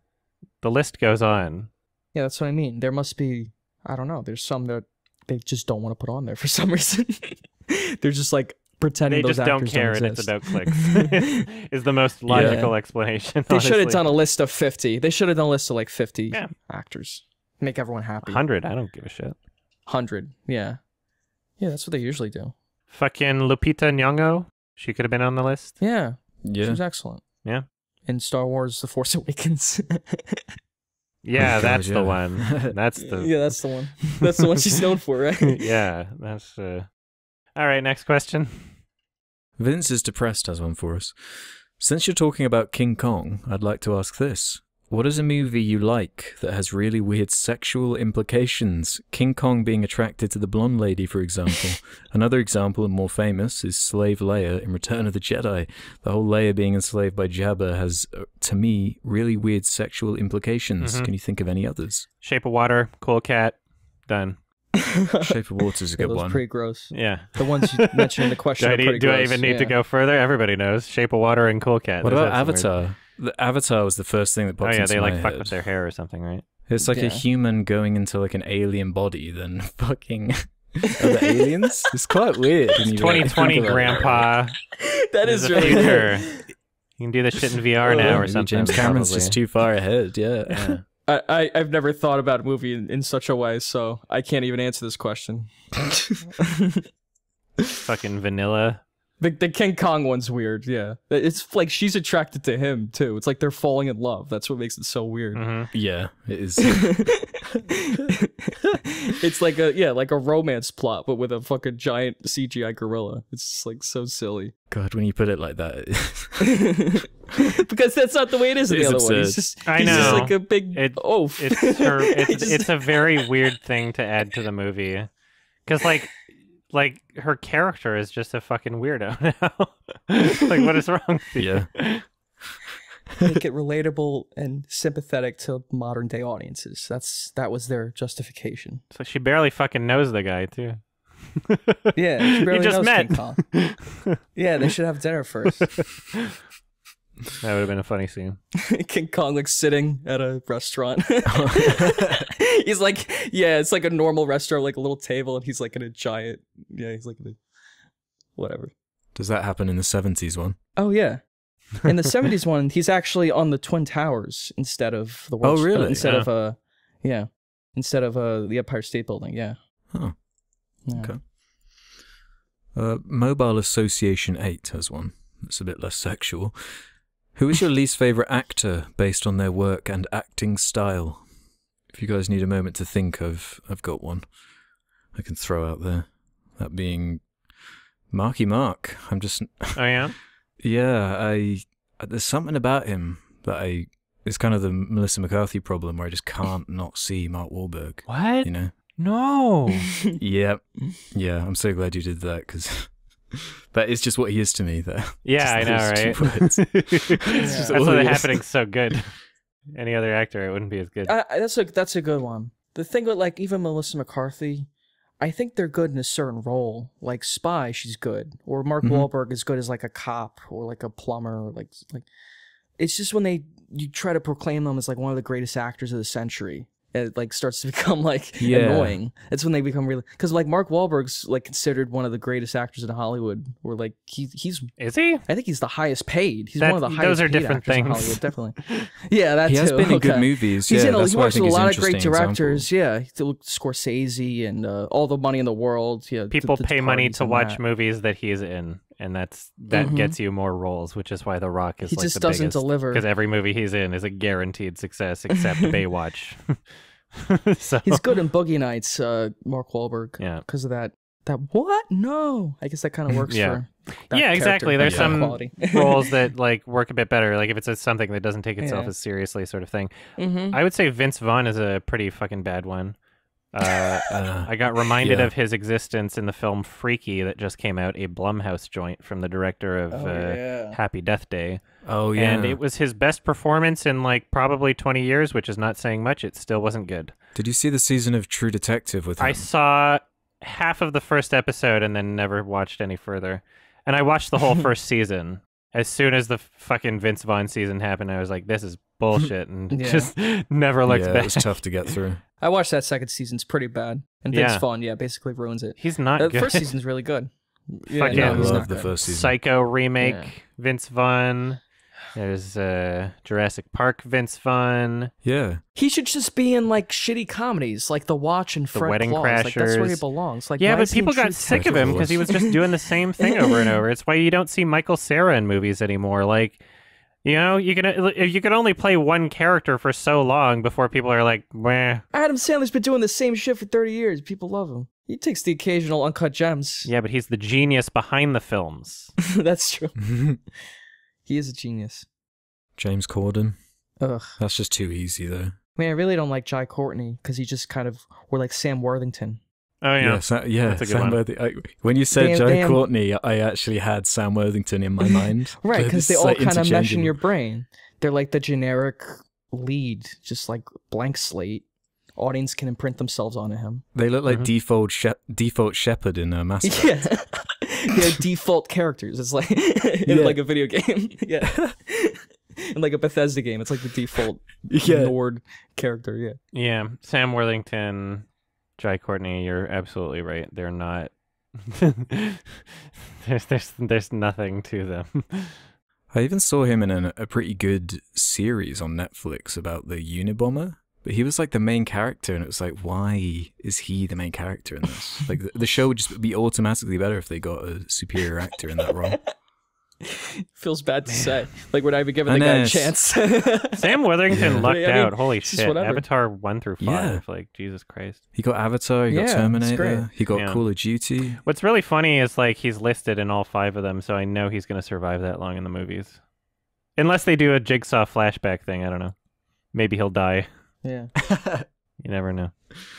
The list goes on. Yeah, that's what I mean. There must be, I don't know, there's some that they just don't want to put on there for some reason. They're just like pretending they just don't care don't and it's about clicks. is the most logical yeah. explanation. They should have done a list of 50. They should have done a list of like 50 yeah. actors. Make everyone happy. 100, I don't give a shit. 100, yeah. Yeah, that's what they usually do. Fucking Lupita Nyong'o. She could have been on the list. Yeah. Yeah. She was excellent. Yeah. And Star Wars The Force Awakens. yeah, oh, that's God, the one. That's the Yeah, that's the one. That's the one she's known for, right? yeah, that's uh All right, next question. Vince is depressed has one for us. Since you're talking about King Kong, I'd like to ask this. What is a movie you like that has really weird sexual implications? King Kong being attracted to the blonde lady, for example. Another example, and more famous, is Slave Leia in Return of the Jedi. The whole Leia being enslaved by Jabba has, uh, to me, really weird sexual implications. Mm -hmm. Can you think of any others? Shape of Water, Cool Cat, done. Shape of Water is a good yeah, one. Pretty gross. Yeah, the ones you mentioned in the question. do, I, need, do I, even need yeah. to go further? Everybody knows Shape of Water and Cool Cat. What about Avatar? the Avatar was the first thing that popped. Oh yeah, they like head. fuck with their hair or something, right? It's like yeah. a human going into like an alien body. Then fucking other aliens. It's quite weird. Twenty twenty, Grandpa. that is really future. You can do this shit in VR oh, now or something. James Cameron's probably. just too far ahead. Yeah. yeah. I, I, have never thought about a movie in, in such a way, so I can't even answer this question. Fucking vanilla the, the King Kong one's weird, yeah. It's like she's attracted to him too. It's like they're falling in love. That's what makes it so weird. Mm -hmm. Yeah, it is. it's like a yeah, like a romance plot, but with a fucking giant CGI gorilla. It's just like so silly. God, when you put it like that, because that's not the way it is in the is other absurd. one. He's just, I he's know. just like a big it, oh. It's, her, it's, it's a very weird thing to add to the movie, because like like her character is just a fucking weirdo now. like what is wrong? yeah. Make it relatable and sympathetic to modern day audiences. That's that was their justification. So she barely fucking knows the guy too. yeah, she barely you just knows met. King Kong. yeah, they should have dinner first. That would have been a funny scene. King Kong like sitting at a restaurant. he's like, yeah, it's like a normal restaurant, like a little table, and he's like in a giant, yeah, he's like in a, whatever. Does that happen in the seventies one? Oh yeah, in the seventies one, he's actually on the Twin Towers instead of the world. Oh uh, really? Uh, instead yeah. of uh, yeah, instead of uh the Empire State Building. Yeah. Yeah. Okay. Uh, Mobile Association Eight has one. It's a bit less sexual. Who is your least favourite actor based on their work and acting style? If you guys need a moment to think, I've, I've got one I can throw out there. That being Marky Mark. I'm just. Oh, yeah? yeah, I. Uh, there's something about him that I. It's kind of the Melissa McCarthy problem where I just can't not see Mark Wahlberg. What? You know? No. yeah. Yeah. I'm so glad you did that because that is just what he is to me. though. Yeah, just I know, right? it's yeah. That's why the happening's so good. Any other actor, it wouldn't be as good. Uh, that's a that's a good one. The thing with like even Melissa McCarthy, I think they're good in a certain role. Like spy, she's good, or Mark mm-hmm. Wahlberg is good as like a cop or like a plumber. Or like like, it's just when they you try to proclaim them as like one of the greatest actors of the century, it like starts to become like yeah. annoying. That's when they become really because like Mark Wahlberg's like considered one of the greatest actors in Hollywood. Where like he he's is he? I think he's the highest paid. He's that, one of the highest. Those are different things. definitely. Yeah, that's he has too. been in good movies. He's yeah, in, he works with a lot of great directors. Example. Yeah, Scorsese and uh, all the money in the world. Yeah, people pay money to watch that. movies that he's in and that's that mm-hmm. gets you more roles, which is why The Rock is he like just doesn't biggest, deliver because every movie he's in is a guaranteed success except Baywatch. so he's good in Boogie Nights, uh, Mark Wahlberg, yeah, because of that. That what? No, I guess that kind of works yeah. for. yeah, exactly. There's some roles that like work a bit better. Like if it's a, something that doesn't take itself yeah. as seriously, sort of thing. Mm-hmm. I would say Vince Vaughn is a pretty fucking bad one. Uh, uh, I got reminded yeah. of his existence in the film Freaky that just came out, a Blumhouse joint from the director of oh, uh, yeah. Happy Death Day. Oh yeah, and it was his best performance in like probably twenty years, which is not saying much. It still wasn't good. Did you see the season of True Detective with him? I saw half of the first episode and then never watched any further. And I watched the whole first season as soon as the fucking Vince Vaughn season happened, I was like, this is bullshit and yeah. just never looked yeah, back. It was tough to get through. I watched that second season; it's pretty bad. And Vince yeah. Vaughn, yeah, basically ruins it. He's not uh, the good. first season's really good. Yeah, No, I love the good. first season. Psycho remake, Vince Vaughn. There's uh, Jurassic Park Vince Vaughn. Yeah. He should just be in like shitty comedies, like The Watch and the Wedding Claus. Crashers. Like, that's where he belongs. Like, yeah, but people got sick of him because he was just doing the same thing over and over. It's why you don't see Michael Sarah in movies anymore. Like, you know, you can you can only play one character for so long before people are like, meh. Adam Sandler's been doing the same shit for thirty years. People love him. He takes the occasional uncut gems. Yeah, but he's the genius behind the films. That's true. He is a genius. James Corden. Ugh. That's just too easy, though. I mean, I really don't like Jai Courtney because he just kind of, or like Sam Worthington. Oh yeah, yeah, Sa- yeah Sam Worthington. when you said Jai damn. Courtney, I actually had Sam Worthington in my mind. right, because they all like, kind of mesh in your brain. They're like the generic lead, just like blank slate. Audience can imprint themselves onto him. They look like mm-hmm. default she- default shepherd in a uh, mask. Yeah. yeah, default characters. It's like in yeah. like a video game. yeah. in like a Bethesda game, it's like the default yeah. Nord character. Yeah. Yeah. Sam Worthington, Jai Courtney, you're absolutely right. They're not. there's there's there's nothing to them. I even saw him in an, a pretty good series on Netflix about the Unibomber. But he was like the main character, and it was like, why is he the main character in this? like, the, show would just be automatically better if they got a superior actor in that role. Feels bad to Man. say. Like, we're not even giving the guy a chance. Sam Worthington yeah. lucked I mean, out. Holy shit. Avatar 1 through 5. Yeah. Like, Jesus Christ. He got Avatar, he yeah, got Terminator, he got yeah. Call of Duty. What's really funny is, like, he's listed in all five of them, so I know he's going to survive that long in the movies. Unless they do a jigsaw flashback thing. I don't know. Maybe he'll die. Yeah. you never know.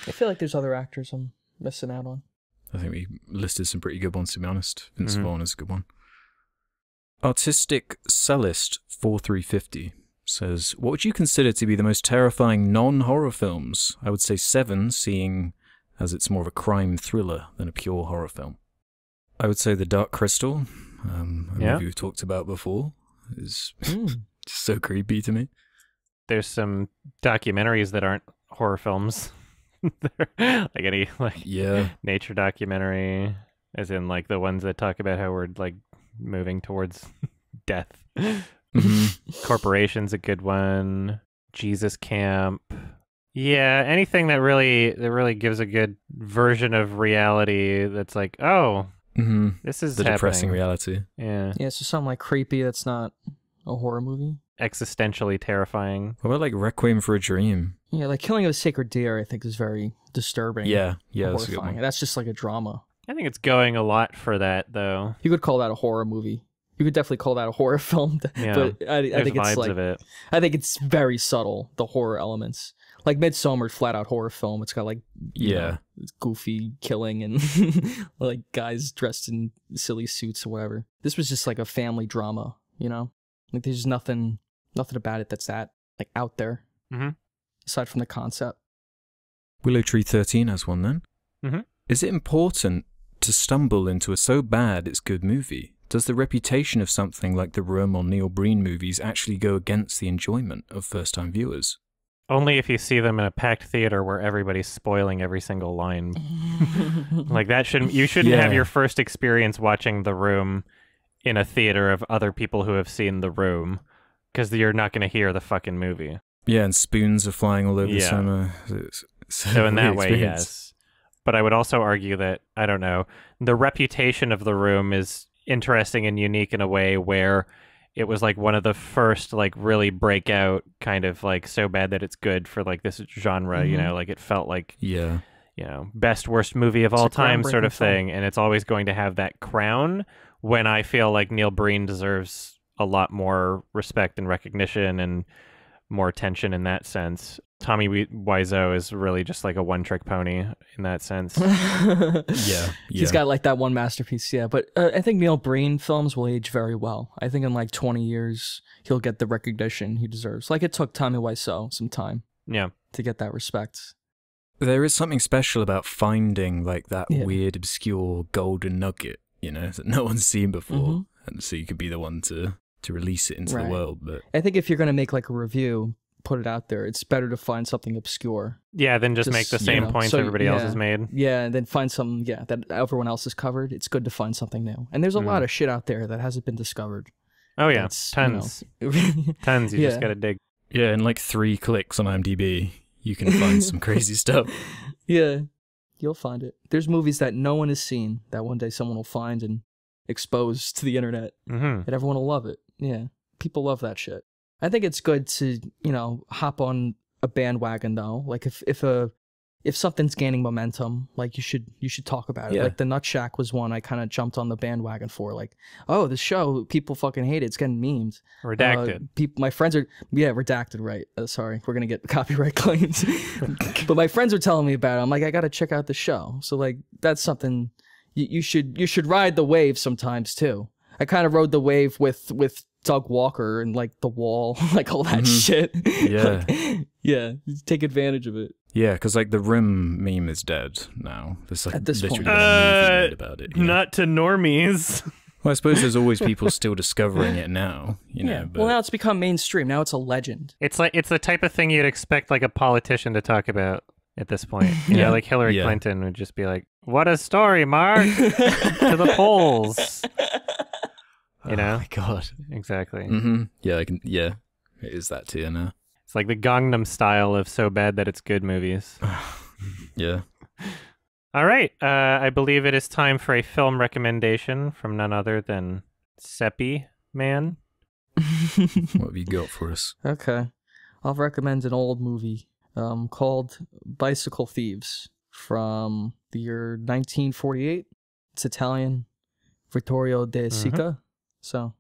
I feel like there's other actors I'm missing out on. I think we listed some pretty good ones, to be honest. Vince mm-hmm. Vaughn is a good one. Artistic Cellist 4350 says, What would you consider to be the most terrifying non horror films? I would say Seven, seeing as it's more of a crime thriller than a pure horror film. I would say The Dark Crystal, um, a yeah. movie we've talked about before, is mm. so creepy to me there's some documentaries that aren't horror films. like any like yeah nature documentary, as in like the ones that talk about how we're like moving towards death. Mm-hmm. Corporation's a good one. Jesus Camp. Yeah, anything that really that really gives a good version of reality that's like, oh, mm-hmm. this is the happening. depressing reality. Yeah, yeah. So something like creepy that's not a horror movie existentially terrifying. What about like Requiem for a Dream? Yeah, like Killing of a Sacred Deer, I think is very disturbing. Yeah, yeah, that's, horrifying. that's just like a drama. I think it's going a lot for that though. You could call that a horror movie. You could definitely call that a horror film, yeah, but I, I think it's like it. I think it's very subtle the horror elements. Like Midsummer, flat out horror film. It's got like yeah, know, goofy killing and like guys dressed in silly suits or whatever. This was just like a family drama, you know. Like there's nothing nothing about it that's that like out there. Mm-hmm. Aside from the concept. Willow Tree 13 has one then. Mm-hmm. Is it important to stumble into a so bad it's good movie? Does the reputation of something like the Room or Neil Breen movies actually go against the enjoyment of first time viewers? Only if you see them in a packed theater where everybody's spoiling every single line. like that shouldn't you shouldn't yeah. have your first experience watching The Room in a theater of other people who have seen The Room because you're not going to hear the fucking movie. Yeah, and spoons are flying all over yeah. the cinema. It's, it's so in that experience. way, yes. But I would also argue that I don't know the reputation of the room is interesting and unique in a way where it was like one of the first like really breakout kind of like so bad that it's good for like this genre. Mm-hmm. You know, like it felt like yeah, you know, best worst movie of it's all time sort of thing, and it's always going to have that crown. When I feel like Neil Breen deserves a lot more respect and recognition and more attention in that sense. Tommy Wiseau is really just like a one-trick pony in that sense. yeah, yeah, he's got like that one masterpiece. Yeah, but uh, I think Neil Breen films will age very well. I think in like twenty years he'll get the recognition he deserves. Like it took Tommy Wiseau some time. Yeah, to get that respect. There is something special about finding like that yeah. weird, obscure golden nugget, you know, that no one's seen before, mm -hmm. and so you could be the one to to release it into right. the world. But I think if you're going to make like a review, put it out there. It's better to find something obscure. Yeah, than just, just make the same you know, points so, everybody yeah, else has made. Yeah, and then find some yeah that everyone else has covered. It's good to find something new. And there's a mm. lot of shit out there that hasn't been discovered. Oh yeah, tons, you know. tons. You yeah. just gotta dig. Yeah, in like three clicks on IMDb, you can find some crazy stuff. Yeah, you'll find it. There's movies that no one has seen that one day someone will find and exposed to the internet, mm-hmm. and everyone will love it. Yeah, people love that shit. I think it's good to you know hop on a bandwagon though. Like if if a if something's gaining momentum, like you should you should talk about it. Yeah. Like the Nut Shack was one I kind of jumped on the bandwagon for. Like, oh, the show people fucking hate it. It's getting memed. Redacted. Uh, people, my friends are yeah, redacted. Right. Uh, sorry, we're gonna get copyright claims. but my friends are telling me about it. I'm like, I gotta check out the show. So like that's something you, you should you should ride the wave sometimes too. I kind of rode the wave with with Doug Walker and like The Wall, like all that mm -hmm. shit. Yeah, like, yeah, take advantage of it. Yeah, because like the rim meme is dead now. There's like At this literally point. Uh, made about it. Yeah. Not to normies. Well, I suppose there's always people still discovering it now. You know, yeah. But... Well, now it's become mainstream. Now it's a legend. It's like it's the type of thing you'd expect like a politician to talk about at this point. You yeah. Know, like Hillary yeah. Clinton would just be like, what a story, Mark! to the polls. You know? Oh my god. Exactly. Mm -hmm. Yeah, I can, yeah. It is that tier now. It's like the Gangnam style of so bad that it's good movies. yeah. All right. Uh, I believe it is time for a film recommendation from none other than Seppi Man. what have you got for us? Okay. I'll recommend an old movie um, called Bicycle Thieves from the year 1948. It's Italian, Vittorio De mm-hmm. Sica. Mm-hmm. So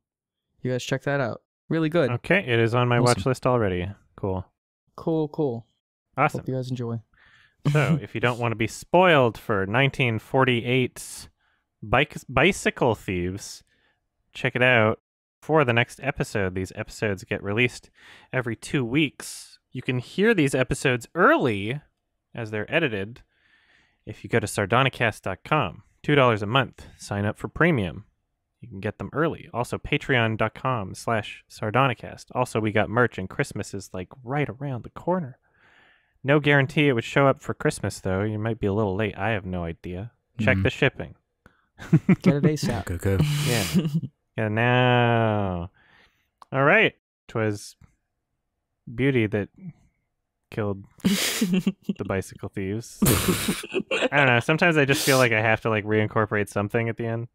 you guys check that out. Really good. Okay, it is on my awesome. watch list already. Cool. Cool, cool. Awesome. Hope you guys enjoy. so, if you don't want to be spoiled for 1948's bike, Bicycle Thieves, check it out for the next episode. These episodes get released every two weeks. You can hear these episodes early as they're edited if you go to sardonicast.com, $2 a month, sign up for premium. You can get them early. Also, patreon.com slash sardonicast. Also, we got merch, and Christmas is like right around the corner. No guarantee it would show up for Christmas, though. You might be a little late. I have no idea. Check mm-hmm. the shipping. Get it ASAP. Go, go. Yeah. yeah, now. All right. Twas beauty that killed the bicycle thieves. I don't know. Sometimes I just feel like I have to like reincorporate something at the end.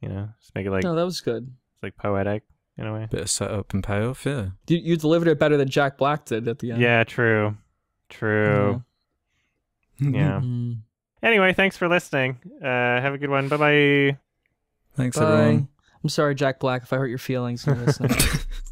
You know, just make it like no, that was good. It's like poetic in a way. Bit of setup and payoff, yeah. You, you delivered it better than Jack Black did at the end. Yeah, true, true. Yeah. yeah. Mm-hmm. anyway, thanks for listening. Uh, have a good one. Bye bye. Thanks, bye. everyone. I'm sorry, Jack Black, if I hurt your feelings.